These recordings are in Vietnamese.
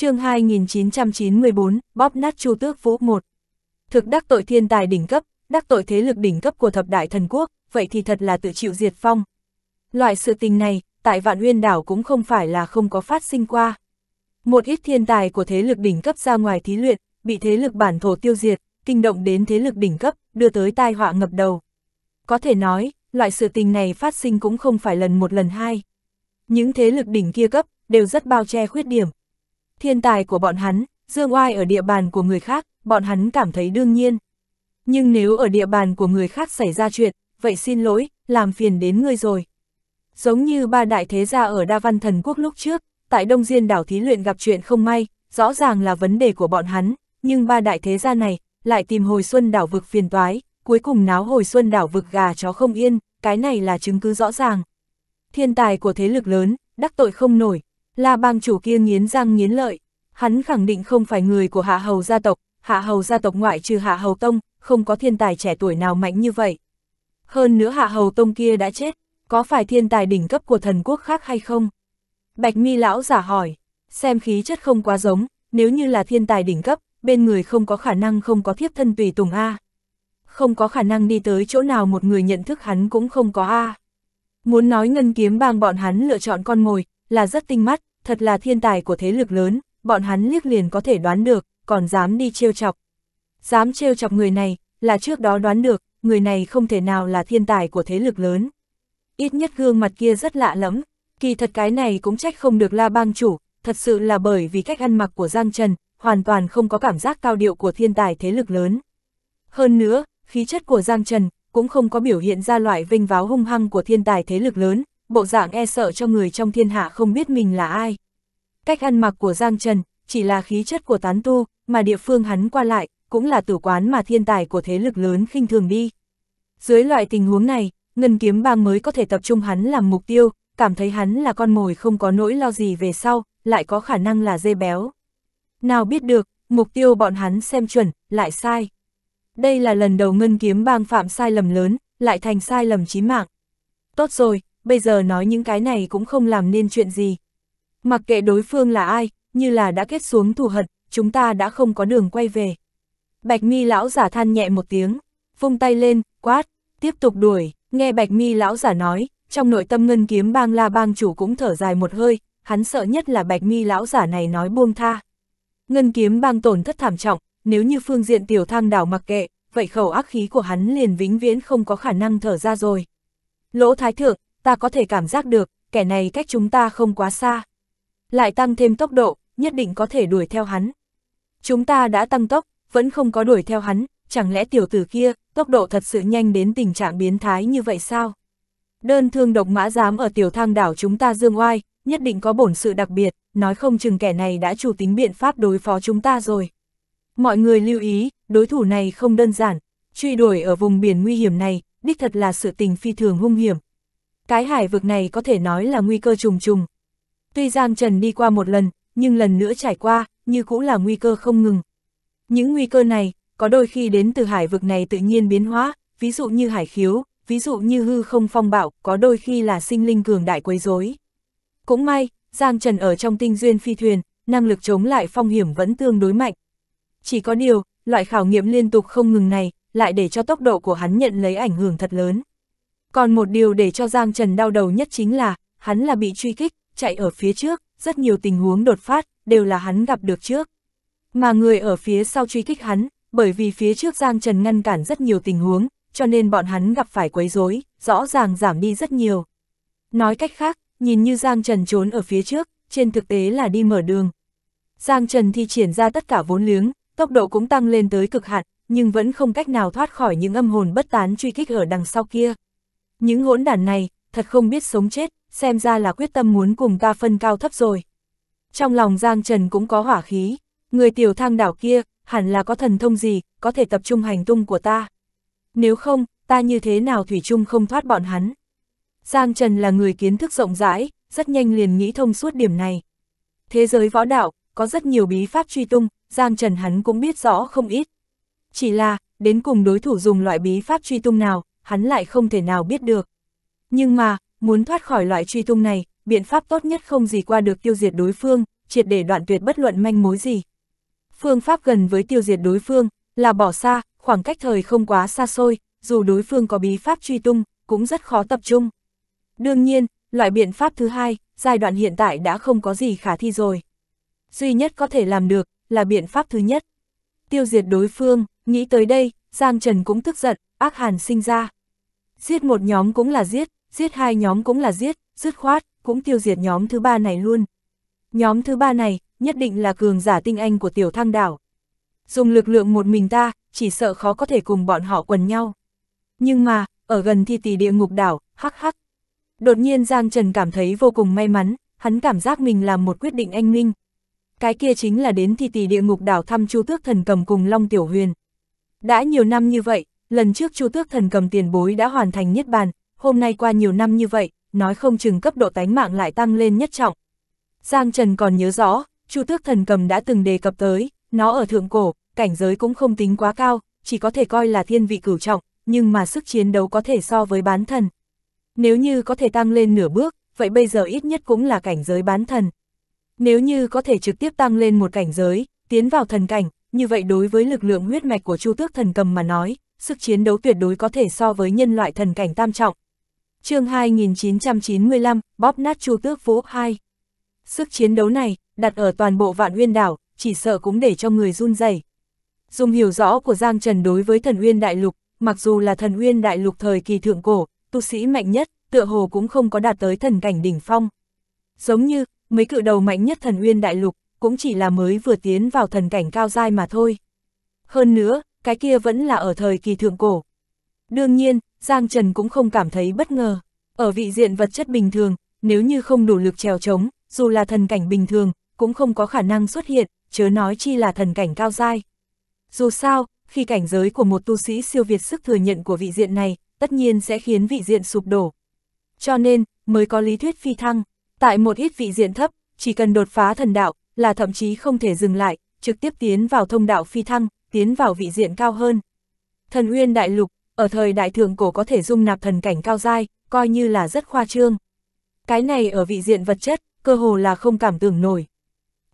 chương 2994, bóp nát Chu Tước Vũ 1. Thực đắc tội thiên tài đỉnh cấp, đắc tội thế lực đỉnh cấp của thập đại thần quốc, vậy thì thật là tự chịu diệt phong. Loại sự tình này, tại vạn uyên đảo cũng không phải là không có phát sinh qua. Một ít thiên tài của thế lực đỉnh cấp ra ngoài thí luyện, bị thế lực bản thổ tiêu diệt, kinh động đến thế lực đỉnh cấp, đưa tới tai họa ngập đầu. Có thể nói, loại sự tình này phát sinh cũng không phải lần một lần hai. Những thế lực đỉnh kia cấp, đều rất bao che khuyết điểm, Thiên tài của bọn hắn, dương oai ở địa bàn của người khác, bọn hắn cảm thấy đương nhiên. Nhưng nếu ở địa bàn của người khác xảy ra chuyện, vậy xin lỗi, làm phiền đến ngươi rồi. Giống như ba đại thế gia ở Đa Văn Thần Quốc lúc trước, tại Đông Diên đảo thí luyện gặp chuyện không may, rõ ràng là vấn đề của bọn hắn, nhưng ba đại thế gia này lại tìm hồi xuân đảo vực phiền toái, cuối cùng náo hồi xuân đảo vực gà chó không yên, cái này là chứng cứ rõ ràng. Thiên tài của thế lực lớn, đắc tội không nổi, La bang chủ kia nghiến răng nghiến lợi, hắn khẳng định không phải người của hạ hầu gia tộc, hạ hầu gia tộc ngoại trừ hạ hầu tông, không có thiên tài trẻ tuổi nào mạnh như vậy. Hơn nữa hạ hầu tông kia đã chết, có phải thiên tài đỉnh cấp của thần quốc khác hay không? Bạch mi lão giả hỏi, xem khí chất không quá giống, nếu như là thiên tài đỉnh cấp, bên người không có khả năng không có thiếp thân tùy tùng A. Không có khả năng đi tới chỗ nào một người nhận thức hắn cũng không có A. Muốn nói ngân kiếm bang bọn hắn lựa chọn con mồi, là rất tinh mắt, thật là thiên tài của thế lực lớn, bọn hắn liếc liền có thể đoán được, còn dám đi trêu chọc. Dám trêu chọc người này, là trước đó đoán được, người này không thể nào là thiên tài của thế lực lớn. Ít nhất gương mặt kia rất lạ lẫm, kỳ thật cái này cũng trách không được la bang chủ, thật sự là bởi vì cách ăn mặc của Giang Trần, hoàn toàn không có cảm giác cao điệu của thiên tài thế lực lớn. Hơn nữa, khí chất của Giang Trần cũng không có biểu hiện ra loại vinh váo hung hăng của thiên tài thế lực lớn, bộ dạng e sợ cho người trong thiên hạ không biết mình là ai. Cách ăn mặc của Giang Trần, chỉ là khí chất của tán tu, mà địa phương hắn qua lại, cũng là tử quán mà thiên tài của thế lực lớn khinh thường đi. Dưới loại tình huống này, Ngân Kiếm Bang mới có thể tập trung hắn làm mục tiêu, cảm thấy hắn là con mồi không có nỗi lo gì về sau, lại có khả năng là dê béo. Nào biết được, mục tiêu bọn hắn xem chuẩn, lại sai. Đây là lần đầu Ngân Kiếm Bang phạm sai lầm lớn, lại thành sai lầm chí mạng. Tốt rồi, bây giờ nói những cái này cũng không làm nên chuyện gì. Mặc kệ đối phương là ai, như là đã kết xuống thù hận, chúng ta đã không có đường quay về. Bạch mi lão giả than nhẹ một tiếng, vung tay lên, quát, tiếp tục đuổi, nghe bạch mi lão giả nói, trong nội tâm ngân kiếm bang la bang chủ cũng thở dài một hơi, hắn sợ nhất là bạch mi lão giả này nói buông tha. Ngân kiếm bang tổn thất thảm trọng, nếu như phương diện tiểu thang đảo mặc kệ, vậy khẩu ác khí của hắn liền vĩnh viễn không có khả năng thở ra rồi. Lỗ thái thượng, ta có thể cảm giác được, kẻ này cách chúng ta không quá xa. Lại tăng thêm tốc độ, nhất định có thể đuổi theo hắn. Chúng ta đã tăng tốc, vẫn không có đuổi theo hắn, chẳng lẽ tiểu tử kia, tốc độ thật sự nhanh đến tình trạng biến thái như vậy sao? Đơn thương độc mã dám ở tiểu thang đảo chúng ta dương oai, nhất định có bổn sự đặc biệt, nói không chừng kẻ này đã chủ tính biện pháp đối phó chúng ta rồi. Mọi người lưu ý, đối thủ này không đơn giản, truy đuổi ở vùng biển nguy hiểm này, đích thật là sự tình phi thường hung hiểm, cái hải vực này có thể nói là nguy cơ trùng trùng. Tuy Giang Trần đi qua một lần, nhưng lần nữa trải qua, như cũ là nguy cơ không ngừng. Những nguy cơ này, có đôi khi đến từ hải vực này tự nhiên biến hóa, ví dụ như hải khiếu, ví dụ như hư không phong bạo, có đôi khi là sinh linh cường đại quấy rối. Cũng may, Giang Trần ở trong tinh duyên phi thuyền, năng lực chống lại phong hiểm vẫn tương đối mạnh. Chỉ có điều, loại khảo nghiệm liên tục không ngừng này, lại để cho tốc độ của hắn nhận lấy ảnh hưởng thật lớn. Còn một điều để cho Giang Trần đau đầu nhất chính là, hắn là bị truy kích, chạy ở phía trước, rất nhiều tình huống đột phát, đều là hắn gặp được trước. Mà người ở phía sau truy kích hắn, bởi vì phía trước Giang Trần ngăn cản rất nhiều tình huống, cho nên bọn hắn gặp phải quấy rối, rõ ràng giảm đi rất nhiều. Nói cách khác, nhìn như Giang Trần trốn ở phía trước, trên thực tế là đi mở đường. Giang Trần thi triển ra tất cả vốn liếng, tốc độ cũng tăng lên tới cực hạn, nhưng vẫn không cách nào thoát khỏi những âm hồn bất tán truy kích ở đằng sau kia. Những hỗn đản này, thật không biết sống chết, xem ra là quyết tâm muốn cùng ta phân cao thấp rồi. Trong lòng Giang Trần cũng có hỏa khí, người tiểu thang đảo kia, hẳn là có thần thông gì, có thể tập trung hành tung của ta. Nếu không, ta như thế nào Thủy chung không thoát bọn hắn. Giang Trần là người kiến thức rộng rãi, rất nhanh liền nghĩ thông suốt điểm này. Thế giới võ đạo, có rất nhiều bí pháp truy tung, Giang Trần hắn cũng biết rõ không ít. Chỉ là, đến cùng đối thủ dùng loại bí pháp truy tung nào, hắn lại không thể nào biết được. Nhưng mà, muốn thoát khỏi loại truy tung này, biện pháp tốt nhất không gì qua được tiêu diệt đối phương, triệt để đoạn tuyệt bất luận manh mối gì. Phương pháp gần với tiêu diệt đối phương, là bỏ xa, khoảng cách thời không quá xa xôi, dù đối phương có bí pháp truy tung, cũng rất khó tập trung. Đương nhiên, loại biện pháp thứ hai, giai đoạn hiện tại đã không có gì khả thi rồi. Duy nhất có thể làm được, là biện pháp thứ nhất. Tiêu diệt đối phương, nghĩ tới đây, Giang Trần cũng tức giận, ác hàn sinh ra. Giết một nhóm cũng là giết, giết hai nhóm cũng là giết, dứt khoát, cũng tiêu diệt nhóm thứ ba này luôn. Nhóm thứ ba này, nhất định là cường giả tinh anh của tiểu thăng đảo. Dùng lực lượng một mình ta, chỉ sợ khó có thể cùng bọn họ quần nhau. Nhưng mà, ở gần thi tỷ địa ngục đảo, hắc hắc. Đột nhiên Giang Trần cảm thấy vô cùng may mắn, hắn cảm giác mình làm một quyết định anh minh. Cái kia chính là đến thi tỷ địa ngục đảo thăm Chu Tước Thần Cầm cùng Long Tiểu Huyền. Đã nhiều năm như vậy, lần trước Chu Tước Thần cầm tiền bối đã hoàn thành nhất bàn, hôm nay qua nhiều năm như vậy, nói không chừng cấp độ tánh mạng lại tăng lên nhất trọng. Giang Trần còn nhớ rõ, Chu Tước Thần cầm đã từng đề cập tới, nó ở thượng cổ, cảnh giới cũng không tính quá cao, chỉ có thể coi là thiên vị cửu trọng, nhưng mà sức chiến đấu có thể so với bán thần. Nếu như có thể tăng lên nửa bước, vậy bây giờ ít nhất cũng là cảnh giới bán thần. Nếu như có thể trực tiếp tăng lên một cảnh giới, tiến vào thần cảnh, như vậy đối với lực lượng huyết mạch của Chu Tước Thần Cầm mà nói, sức chiến đấu tuyệt đối có thể so với nhân loại thần cảnh tam trọng. chương 2995, bóp nát Chu Tước Phố 2. Sức chiến đấu này, đặt ở toàn bộ vạn uyên đảo, chỉ sợ cũng để cho người run rẩy. Dùng hiểu rõ của Giang Trần đối với thần uyên đại lục, mặc dù là thần uyên đại lục thời kỳ thượng cổ, tu sĩ mạnh nhất, tựa hồ cũng không có đạt tới thần cảnh đỉnh phong. Giống như, mấy cự đầu mạnh nhất thần uyên đại lục, cũng chỉ là mới vừa tiến vào thần cảnh cao dai mà thôi. Hơn nữa, cái kia vẫn là ở thời kỳ thượng cổ. Đương nhiên, Giang Trần cũng không cảm thấy bất ngờ. Ở vị diện vật chất bình thường, nếu như không đủ lực trèo trống, dù là thần cảnh bình thường, cũng không có khả năng xuất hiện, chớ nói chi là thần cảnh cao dai. Dù sao, khi cảnh giới của một tu sĩ siêu việt sức thừa nhận của vị diện này, tất nhiên sẽ khiến vị diện sụp đổ. Cho nên, mới có lý thuyết phi thăng, tại một ít vị diện thấp, chỉ cần đột phá thần đạo, là thậm chí không thể dừng lại, trực tiếp tiến vào thông đạo phi thăng, tiến vào vị diện cao hơn. Thần Uyên Đại Lục, ở thời đại thượng cổ có thể dung nạp thần cảnh cao dai, coi như là rất khoa trương. Cái này ở vị diện vật chất, cơ hồ là không cảm tưởng nổi.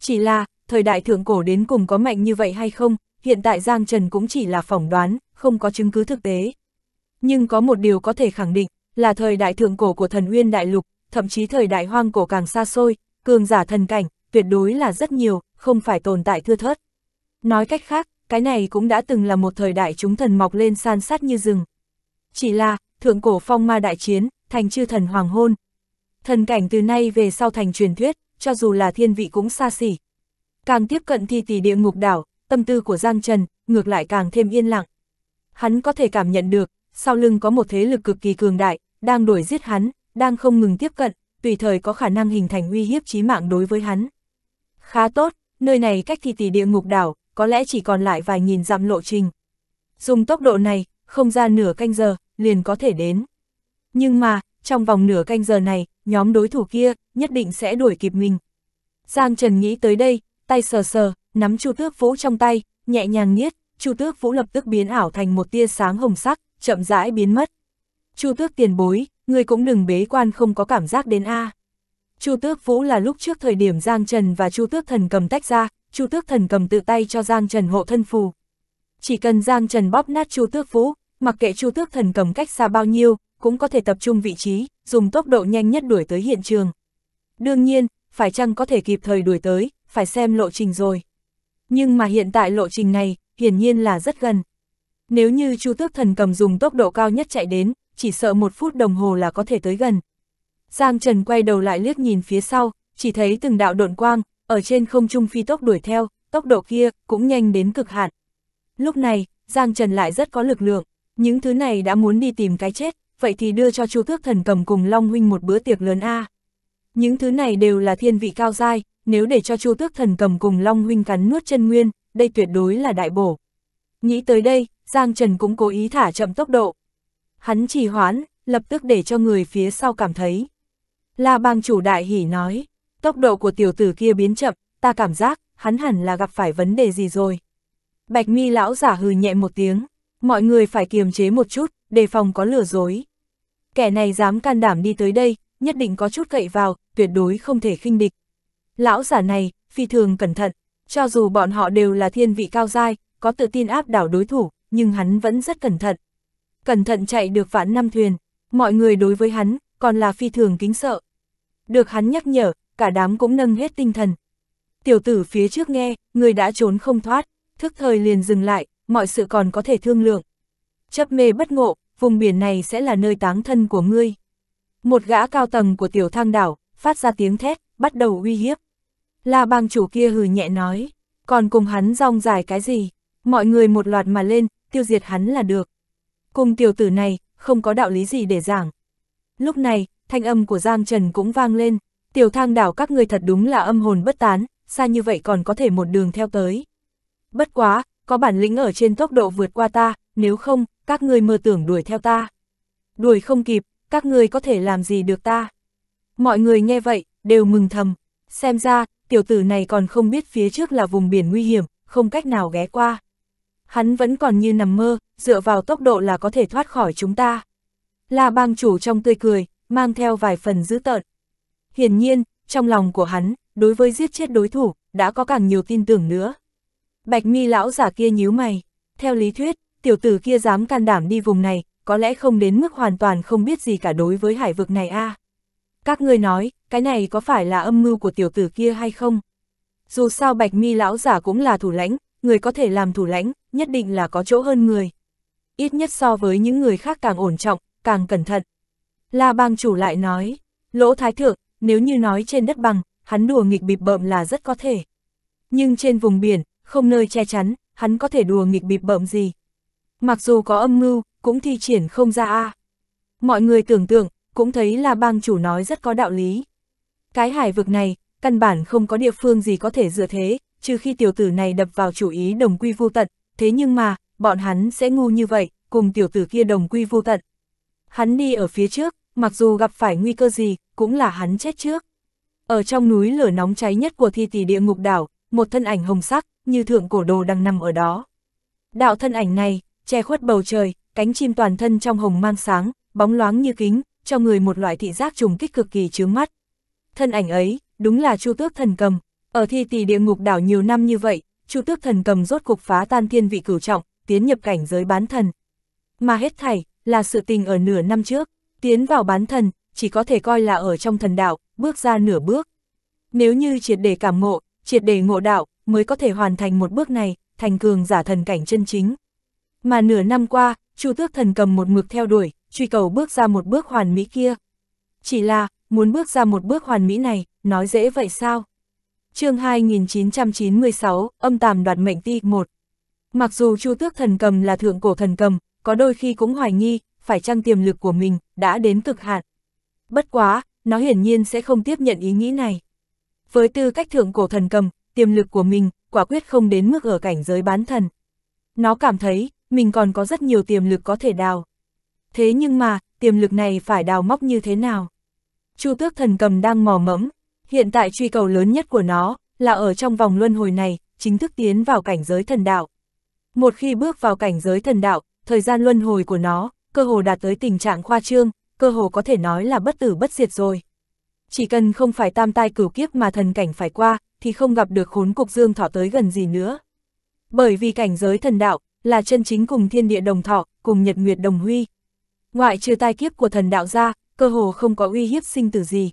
Chỉ là, thời đại thượng cổ đến cùng có mạnh như vậy hay không, hiện tại Giang Trần cũng chỉ là phỏng đoán, không có chứng cứ thực tế. Nhưng có một điều có thể khẳng định, là thời đại thượng cổ của thần Uyên Đại Lục, thậm chí thời đại hoang cổ càng xa xôi, cường giả thần cảnh, tuyệt đối là rất nhiều, không phải tồn tại thưa thớt. Nói cách khác, cái này cũng đã từng là một thời đại chúng thần mọc lên san sát như rừng. Chỉ là, thượng cổ phong ma đại chiến, thành chư thần hoàng hôn. Thần cảnh từ nay về sau thành truyền thuyết, cho dù là thiên vị cũng xa xỉ. Càng tiếp cận thi tỷ địa ngục đảo, tâm tư của Giang Trần, ngược lại càng thêm yên lặng. Hắn có thể cảm nhận được, sau lưng có một thế lực cực kỳ cường đại, đang đuổi giết hắn, đang không ngừng tiếp cận, tùy thời có khả năng hình thành uy hiếp chí mạng đối với hắn. Khá tốt, nơi này cách thì tỷ địa ngục đảo, có lẽ chỉ còn lại vài nghìn dặm lộ trình. Dùng tốc độ này, không ra nửa canh giờ, liền có thể đến. Nhưng mà, trong vòng nửa canh giờ này, nhóm đối thủ kia nhất định sẽ đuổi kịp mình. Giang Trần nghĩ tới đây, tay sờ sờ, nắm Chu Tước Vũ trong tay, nhẹ nhàng niết, Chu Tước Vũ lập tức biến ảo thành một tia sáng hồng sắc, chậm rãi biến mất. Chu Tước tiền bối, người cũng đừng bế quan không có cảm giác đến a. À. Chu Tước Vũ là lúc trước thời điểm Giang Trần và Chu Tước Thần cầm tách ra, Chu Tước Thần cầm tự tay cho Giang Trần hộ thân phù. Chỉ cần Giang Trần bóp nát Chu Tước Vũ, mặc kệ Chu Tước Thần cầm cách xa bao nhiêu, cũng có thể tập trung vị trí, dùng tốc độ nhanh nhất đuổi tới hiện trường. Đương nhiên, phải chăng có thể kịp thời đuổi tới, phải xem lộ trình rồi. Nhưng mà hiện tại lộ trình này, hiển nhiên là rất gần. Nếu như Chu Tước Thần cầm dùng tốc độ cao nhất chạy đến, chỉ sợ một phút đồng hồ là có thể tới gần, Giang Trần quay đầu lại liếc nhìn phía sau, chỉ thấy từng đạo độn quang, ở trên không trung phi tốc đuổi theo, tốc độ kia cũng nhanh đến cực hạn. Lúc này, Giang Trần lại rất có lực lượng, những thứ này đã muốn đi tìm cái chết, vậy thì đưa cho Chu Thước Thần cầm cùng Long huynh một bữa tiệc lớn a. Những thứ này đều là thiên vị cao giai, nếu để cho Chu Thước Thần cầm cùng Long huynh cắn nuốt chân nguyên, đây tuyệt đối là đại bổ. Nghĩ tới đây, Giang Trần cũng cố ý thả chậm tốc độ. Hắn trì hoãn, lập tức để cho người phía sau cảm thấy La bang chủ đại hỉ nói, tốc độ của tiểu tử kia biến chậm, ta cảm giác, hắn hẳn là gặp phải vấn đề gì rồi. Bạch mi lão giả hừ nhẹ một tiếng, mọi người phải kiềm chế một chút, đề phòng có lừa dối. Kẻ này dám can đảm đi tới đây, nhất định có chút cậy vào, tuyệt đối không thể khinh địch. Lão giả này, phi thường cẩn thận, cho dù bọn họ đều là thiên vị cao dai, có tự tin áp đảo đối thủ, nhưng hắn vẫn rất cẩn thận. Cẩn thận chạy được vạn năm thuyền, mọi người đối với hắn, còn là phi thường kính sợ, được hắn nhắc nhở, cả đám cũng nâng hết tinh thần. Tiểu tử phía trước nghe, người đã trốn không thoát, thức thời liền dừng lại, mọi sự còn có thể thương lượng. Chấp mê bất ngộ, vùng biển này sẽ là nơi táng thân của ngươi. Một gã cao tầng của tiểu thang đảo, phát ra tiếng thét, bắt đầu uy hiếp. là bang chủ kia hừ nhẹ nói, còn cùng hắn rong dài cái gì, mọi người một loạt mà lên, tiêu diệt hắn là được. Cùng tiểu tử này, không có đạo lý gì để giảng, Lúc này, thanh âm của Giang Trần cũng vang lên, tiểu thang đảo các người thật đúng là âm hồn bất tán, xa như vậy còn có thể một đường theo tới. Bất quá, có bản lĩnh ở trên tốc độ vượt qua ta, nếu không, các ngươi mơ tưởng đuổi theo ta. Đuổi không kịp, các ngươi có thể làm gì được ta. Mọi người nghe vậy, đều mừng thầm, xem ra, tiểu tử này còn không biết phía trước là vùng biển nguy hiểm, không cách nào ghé qua. Hắn vẫn còn như nằm mơ, dựa vào tốc độ là có thể thoát khỏi chúng ta là bang chủ trong tươi cười, mang theo vài phần dữ tợn. Hiển nhiên, trong lòng của hắn, đối với giết chết đối thủ, đã có càng nhiều tin tưởng nữa. Bạch mi lão giả kia nhíu mày, theo lý thuyết, tiểu tử kia dám can đảm đi vùng này, có lẽ không đến mức hoàn toàn không biết gì cả đối với hải vực này a. À. Các ngươi nói, cái này có phải là âm mưu của tiểu tử kia hay không? Dù sao bạch mi lão giả cũng là thủ lãnh, người có thể làm thủ lãnh, nhất định là có chỗ hơn người. Ít nhất so với những người khác càng ổn trọng, càng cẩn thận. La bang chủ lại nói, lỗ thái thượng, nếu như nói trên đất bằng, hắn đùa nghịch bịp bợm là rất có thể. Nhưng trên vùng biển, không nơi che chắn, hắn có thể đùa nghịch bịp bợm gì. Mặc dù có âm mưu, cũng thi triển không ra a. Mọi người tưởng tượng, cũng thấy là bang chủ nói rất có đạo lý. Cái hải vực này, căn bản không có địa phương gì có thể dựa thế, trừ khi tiểu tử này đập vào chủ ý đồng quy vô tận, thế nhưng mà, bọn hắn sẽ ngu như vậy, cùng tiểu tử kia đồng quy vô tận, Hắn đi ở phía trước, mặc dù gặp phải nguy cơ gì, cũng là hắn chết trước. Ở trong núi lửa nóng cháy nhất của thi tỷ địa ngục đảo, một thân ảnh hồng sắc, như thượng cổ đồ đang nằm ở đó. Đạo thân ảnh này, che khuất bầu trời, cánh chim toàn thân trong hồng mang sáng, bóng loáng như kính, cho người một loại thị giác trùng kích cực kỳ chướng mắt. Thân ảnh ấy, đúng là Chu Tước Thần Cầm. Ở thi tỷ địa ngục đảo nhiều năm như vậy, Chu Tước Thần Cầm rốt cục phá tan thiên vị cửu trọng, tiến nhập cảnh giới bán thần. Mà hết thảy, là sự tình ở nửa năm trước, tiến vào bán thần, chỉ có thể coi là ở trong thần đạo, bước ra nửa bước. Nếu như triệt để cảm ngộ, triệt để ngộ đạo, mới có thể hoàn thành một bước này, thành cường giả thần cảnh chân chính. Mà nửa năm qua, Chu Tước Thần cầm một mực theo đuổi, truy cầu bước ra một bước hoàn mỹ kia. Chỉ là, muốn bước ra một bước hoàn mỹ này, nói dễ vậy sao? chương 2996, âm tàm đoạt mệnh ti 1 Mặc dù Chu Tước Thần cầm là thượng cổ thần cầm, có đôi khi cũng hoài nghi, phải chăng tiềm lực của mình đã đến cực hạn. Bất quá, nó hiển nhiên sẽ không tiếp nhận ý nghĩ này. Với tư cách thượng cổ thần cầm, tiềm lực của mình quả quyết không đến mức ở cảnh giới bán thần. Nó cảm thấy mình còn có rất nhiều tiềm lực có thể đào. Thế nhưng mà, tiềm lực này phải đào móc như thế nào? Chu tước thần cầm đang mò mẫm, hiện tại truy cầu lớn nhất của nó là ở trong vòng luân hồi này, chính thức tiến vào cảnh giới thần đạo. Một khi bước vào cảnh giới thần đạo, thời gian luân hồi của nó, cơ hồ đạt tới tình trạng khoa trương, cơ hồ có thể nói là bất tử bất diệt rồi. Chỉ cần không phải tam tai cửu kiếp mà thần cảnh phải qua, thì không gặp được khốn cục dương thọ tới gần gì nữa. Bởi vì cảnh giới thần đạo, là chân chính cùng thiên địa đồng thọ, cùng nhật nguyệt đồng huy. Ngoại trừ tai kiếp của thần đạo ra, cơ hồ không có uy hiếp sinh tử gì.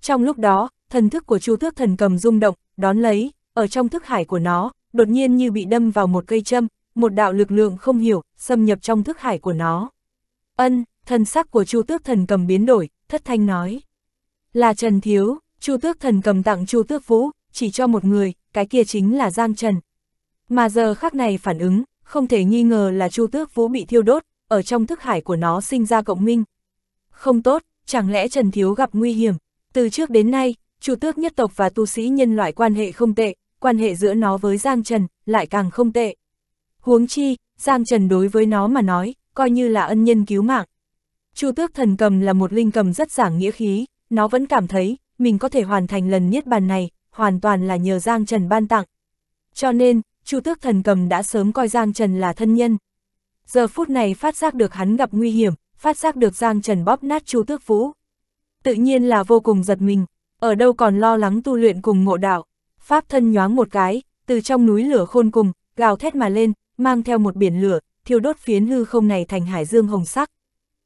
Trong lúc đó, thần thức của chu tước thần cầm rung động, đón lấy, ở trong thức hải của nó, đột nhiên như bị đâm vào một cây châm, một đạo lực lượng không hiểu, xâm nhập trong thức hải của nó. Ân, thần sắc của Chu Tước Thần Cầm biến đổi, thất thanh nói. Là Trần Thiếu, Chu Tước Thần Cầm tặng Chu Tước Vũ, chỉ cho một người, cái kia chính là Giang Trần. Mà giờ khắc này phản ứng, không thể nghi ngờ là Chu Tước Vũ bị thiêu đốt, ở trong thức hải của nó sinh ra cộng minh. Không tốt, chẳng lẽ Trần Thiếu gặp nguy hiểm, từ trước đến nay, Chu Tước nhất tộc và tu sĩ nhân loại quan hệ không tệ, quan hệ giữa nó với Giang Trần lại càng không tệ. Huống chi, Giang Trần đối với nó mà nói, coi như là ân nhân cứu mạng. Chu tước thần cầm là một linh cầm rất giảng nghĩa khí, nó vẫn cảm thấy, mình có thể hoàn thành lần niết bàn này, hoàn toàn là nhờ Giang Trần ban tặng. Cho nên, Chu tước thần cầm đã sớm coi Giang Trần là thân nhân. Giờ phút này phát giác được hắn gặp nguy hiểm, phát giác được Giang Trần bóp nát Chu tước vũ. Tự nhiên là vô cùng giật mình, ở đâu còn lo lắng tu luyện cùng ngộ đạo. Pháp thân nhoáng một cái, từ trong núi lửa khôn cùng, gào thét mà lên, mang theo một biển lửa, thiêu đốt phiến hư không này thành hải dương hồng sắc.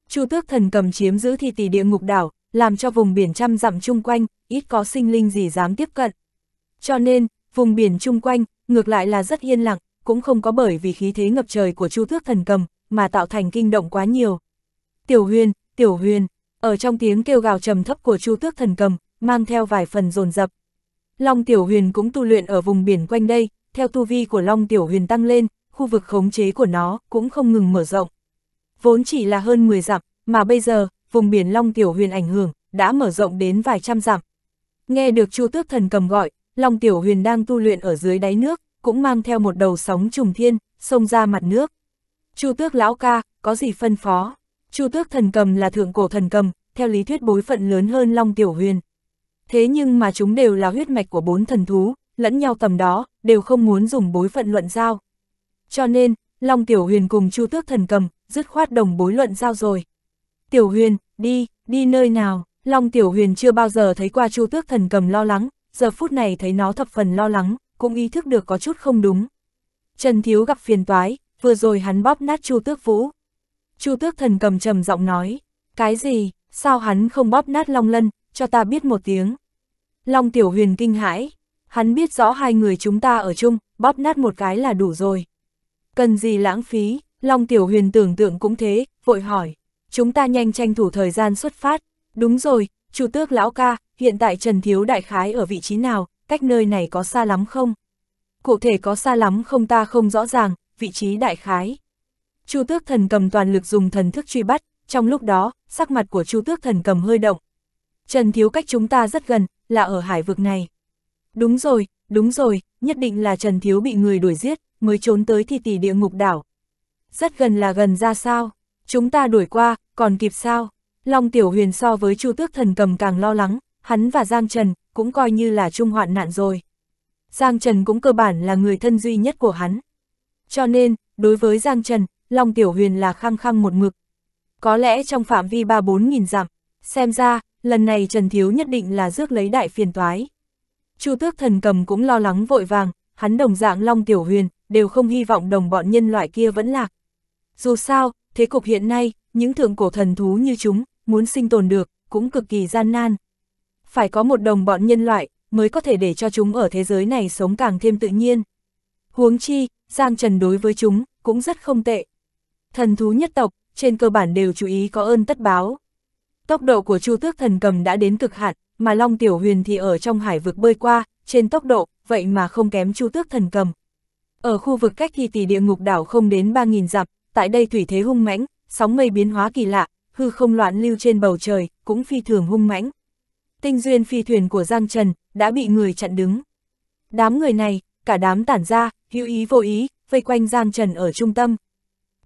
Chu tước thần cầm chiếm giữ thi tỷ địa ngục đảo, làm cho vùng biển trăm dặm chung quanh, ít có sinh linh gì dám tiếp cận. Cho nên, vùng biển chung quanh, ngược lại là rất yên lặng, cũng không có bởi vì khí thế ngập trời của chu tước thần cầm, mà tạo thành kinh động quá nhiều. Tiểu huyền, tiểu huyền, ở trong tiếng kêu gào trầm thấp của chu tước thần cầm, mang theo vài phần rồn rập, Long tiểu huyền cũng tu luyện ở vùng biển quanh đây, theo tu vi của Long tiểu huyền tăng lên, khu vực khống chế của nó cũng không ngừng mở rộng. Vốn chỉ là hơn 10 dặm, mà bây giờ, vùng biển Long Tiểu Huyền ảnh hưởng, đã mở rộng đến vài trăm dặm. Nghe được Chu Tước Thần cầm gọi, Long Tiểu Huyền đang tu luyện ở dưới đáy nước, cũng mang theo một đầu sóng trùng thiên, xông ra mặt nước. Chu Tước lão ca, có gì phân phó? Chu Tước Thần cầm là thượng cổ thần cầm, theo lý thuyết bối phận lớn hơn Long Tiểu Huyền. Thế nhưng mà chúng đều là huyết mạch của bốn thần thú, lẫn nhau tầm đó, đều không muốn dùng bối phận luận giao, cho nên, Long Tiểu Huyền cùng Chu Tước Thần cầm, dứt khoát đồng bối luận giao rồi. Tiểu Huyền, đi, đi nơi nào? Long Tiểu Huyền chưa bao giờ thấy qua Chu Tước Thần cầm lo lắng, giờ phút này thấy nó thập phần lo lắng, cũng ý thức được có chút không đúng. Trần Thiếu gặp phiền toái, vừa rồi hắn bóp nát Chu Tước Vũ. Chu Tước Thần cầm trầm giọng nói, cái gì, sao hắn không bóp nát Long Lân, cho ta biết một tiếng. Long Tiểu Huyền kinh hãi, hắn biết rõ hai người chúng ta ở chung, bóp nát một cái là đủ rồi. Cần gì lãng phí, Long Tiểu Huyền tưởng tượng cũng thế, vội hỏi. Chúng ta nhanh tranh thủ thời gian xuất phát. Đúng rồi, chủ tước lão ca, hiện tại Trần Thiếu Đại Khái ở vị trí nào, cách nơi này có xa lắm không? Cụ thể có xa lắm không ta không rõ ràng, vị trí đại khái. Chu tước thần cầm toàn lực dùng thần thức truy bắt, trong lúc đó, sắc mặt của chu tước thần cầm hơi động. Trần Thiếu cách chúng ta rất gần, là ở hải vực này. Đúng rồi, đúng rồi, nhất định là Trần Thiếu bị người đuổi giết, mới trốn tới thì tỷ địa ngục đảo. Rất gần là gần ra sao, chúng ta đuổi qua, còn kịp sao? Long Tiểu Huyền so với Chu Tước Thần cầm càng lo lắng, hắn và Giang Trần cũng coi như là chung hoạn nạn rồi. Giang Trần cũng cơ bản là người thân duy nhất của hắn. Cho nên, đối với Giang Trần, Long Tiểu Huyền là khăng khăng một mực. Có lẽ trong phạm vi ba bốn nghìn dặm, xem ra, lần này Trần Thiếu nhất định là rước lấy đại phiền toái. Chu Tước Thần cầm cũng lo lắng vội vàng, hắn đồng dạng Long Tiểu Huyền, đều không hy vọng đồng bọn nhân loại kia vẫn lạc. Dù sao, thế cục hiện nay, những thượng cổ thần thú như chúng, muốn sinh tồn được, cũng cực kỳ gian nan. Phải có một đồng bọn nhân loại, mới có thể để cho chúng ở thế giới này sống càng thêm tự nhiên. Huống chi, Giang Trần đối với chúng, cũng rất không tệ. Thần thú nhất tộc, trên cơ bản đều chú ý có ơn tất báo. Tốc độ của Chu Tước Thần Cầm đã đến cực hạn, mà Long Tiểu Huyền thì ở trong hải vực bơi qua, trên tốc độ, vậy mà không kém Chu Tước Thần Cầm. Ở khu vực cách thi tỷ địa ngục đảo không đến 3.000 dặm, tại đây thủy thế hung mãnh, sóng mây biến hóa kỳ lạ, hư không loạn lưu trên bầu trời, cũng phi thường hung mãnh. Tinh duyên phi thuyền của Giang Trần đã bị người chặn đứng. Đám người này, cả đám tản ra, hữu ý vô ý, vây quanh Giang Trần ở trung tâm.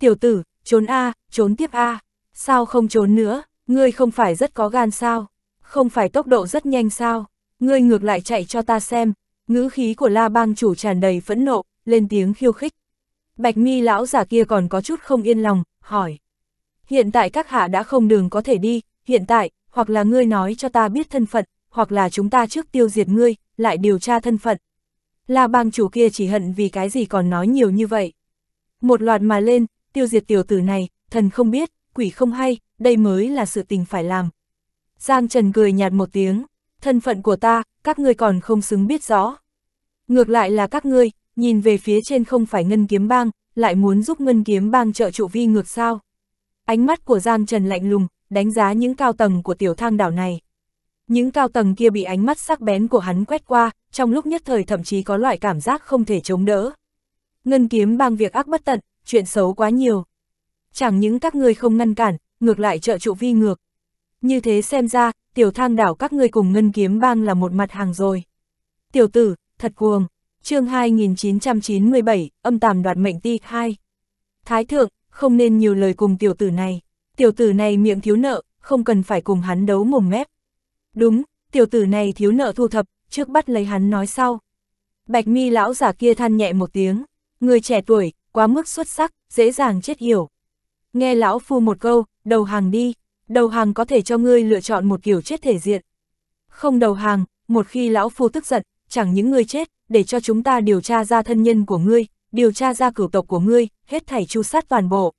Tiểu tử, trốn A, trốn tiếp A, sao không trốn nữa, ngươi không phải rất có gan sao, không phải tốc độ rất nhanh sao, ngươi ngược lại chạy cho ta xem, ngữ khí của La Bang chủ tràn đầy phẫn nộ, lên tiếng khiêu khích. Bạch mi lão giả kia còn có chút không yên lòng, hỏi. Hiện tại các hạ đã không đường có thể đi, hiện tại, hoặc là ngươi nói cho ta biết thân phận, hoặc là chúng ta trước tiêu diệt ngươi, lại điều tra thân phận. La bang chủ kia chỉ hận vì cái gì còn nói nhiều như vậy. Một loạt mà lên, tiêu diệt tiểu tử này, thần không biết, quỷ không hay, đây mới là sự tình phải làm. Giang Trần cười nhạt một tiếng, thân phận của ta, các ngươi còn không xứng biết rõ. Ngược lại là các ngươi, nhìn về phía trên không phải ngân kiếm bang, lại muốn giúp ngân kiếm bang trợ trụ vi ngược sao. Ánh mắt của Giang Trần lạnh lùng, đánh giá những cao tầng của tiểu thang đảo này. Những cao tầng kia bị ánh mắt sắc bén của hắn quét qua, trong lúc nhất thời thậm chí có loại cảm giác không thể chống đỡ. Ngân kiếm bang việc ác bất tận, chuyện xấu quá nhiều. Chẳng những các ngươi không ngăn cản, ngược lại trợ trụ vi ngược. Như thế xem ra, tiểu thang đảo các ngươi cùng ngân kiếm bang là một mặt hàng rồi. Tiểu tử, thật cuồng chương 2997, âm tàm đoạt mệnh ti 2. Thái thượng, không nên nhiều lời cùng tiểu tử này. Tiểu tử này miệng thiếu nợ, không cần phải cùng hắn đấu mồm mép. Đúng, tiểu tử này thiếu nợ thu thập, trước bắt lấy hắn nói sau. Bạch mi lão giả kia than nhẹ một tiếng, người trẻ tuổi, quá mức xuất sắc, dễ dàng chết hiểu. Nghe lão phu một câu, đầu hàng đi, đầu hàng có thể cho ngươi lựa chọn một kiểu chết thể diện. Không đầu hàng, một khi lão phu tức giận, chẳng những ngươi chết, để cho chúng ta điều tra ra thân nhân của ngươi, điều tra ra cửu tộc của ngươi, hết thảy chu sát toàn bộ.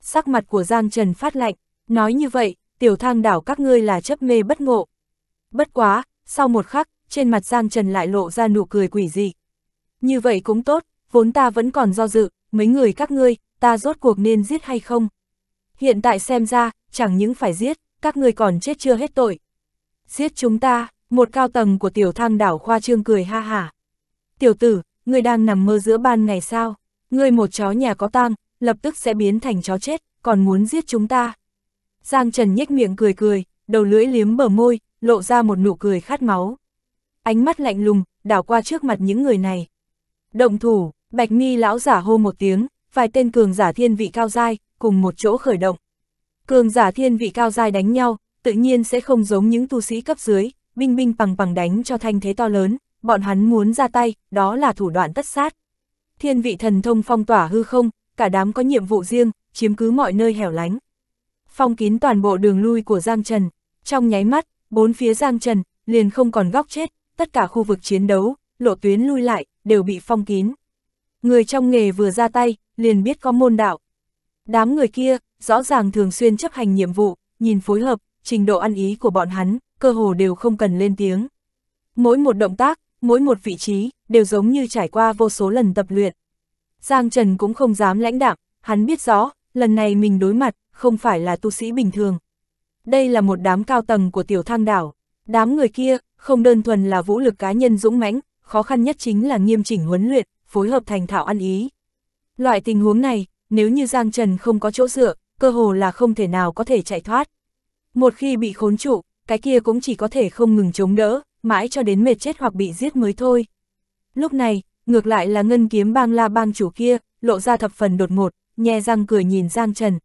Sắc mặt của Giang Trần phát lạnh, nói như vậy, tiểu thang đảo các ngươi là chấp mê bất ngộ. Bất quá, sau một khắc, trên mặt Giang Trần lại lộ ra nụ cười quỷ dị. Như vậy cũng tốt, vốn ta vẫn còn do dự, mấy người các ngươi, ta rốt cuộc nên giết hay không? Hiện tại xem ra, chẳng những phải giết, các ngươi còn chết chưa hết tội. Giết chúng ta, một cao tầng của tiểu thang đảo khoa trương cười ha hả tiểu tử, ngươi đang nằm mơ giữa ban ngày sao, ngươi một chó nhà có tang, lập tức sẽ biến thành chó chết, còn muốn giết chúng ta. Giang Trần nhếch miệng cười cười, đầu lưỡi liếm bờ môi, lộ ra một nụ cười khát máu. Ánh mắt lạnh lùng, đảo qua trước mặt những người này. Động thủ, bạch mi lão giả hô một tiếng, vài tên cường giả thiên vị cao dai, cùng một chỗ khởi động. Cường giả thiên vị cao dai đánh nhau, tự nhiên sẽ không giống những tu sĩ cấp dưới, binh binh bằng bằng đánh cho thanh thế to lớn, bọn hắn muốn ra tay, đó là thủ đoạn tất sát. Thiên vị thần thông phong tỏa hư không, cả đám có nhiệm vụ riêng, chiếm cứ mọi nơi hẻo lánh. Phong kín toàn bộ đường lui của Giang Trần, trong nháy mắt, bốn phía Giang Trần, liền không còn góc chết, tất cả khu vực chiến đấu, lộ tuyến lui lại, đều bị phong kín. Người trong nghề vừa ra tay, liền biết có môn đạo. Đám người kia, rõ ràng thường xuyên chấp hành nhiệm vụ, nhìn phối hợp, trình độ ăn ý của bọn hắn, cơ hồ đều không cần lên tiếng. Mỗi một động tác, mỗi một vị trí, đều giống như trải qua vô số lần tập luyện. Giang Trần cũng không dám lãnh đạm, hắn biết rõ, lần này mình đối mặt, không phải là tu sĩ bình thường. Đây là một đám cao tầng của tiểu thang đảo. Đám người kia, không đơn thuần là vũ lực cá nhân dũng mãnh, khó khăn nhất chính là nghiêm chỉnh huấn luyện, phối hợp thành thạo ăn ý. Loại tình huống này, nếu như Giang Trần không có chỗ dựa, cơ hồ là không thể nào có thể chạy thoát. Một khi bị khốn trụ, cái kia cũng chỉ có thể không ngừng chống đỡ, mãi cho đến mệt chết hoặc bị giết mới thôi. Lúc này, ngược lại là ngân kiếm bang la bang chủ kia, lộ ra thập phần đột ngột, nhe răng cười nhìn Giang Trần.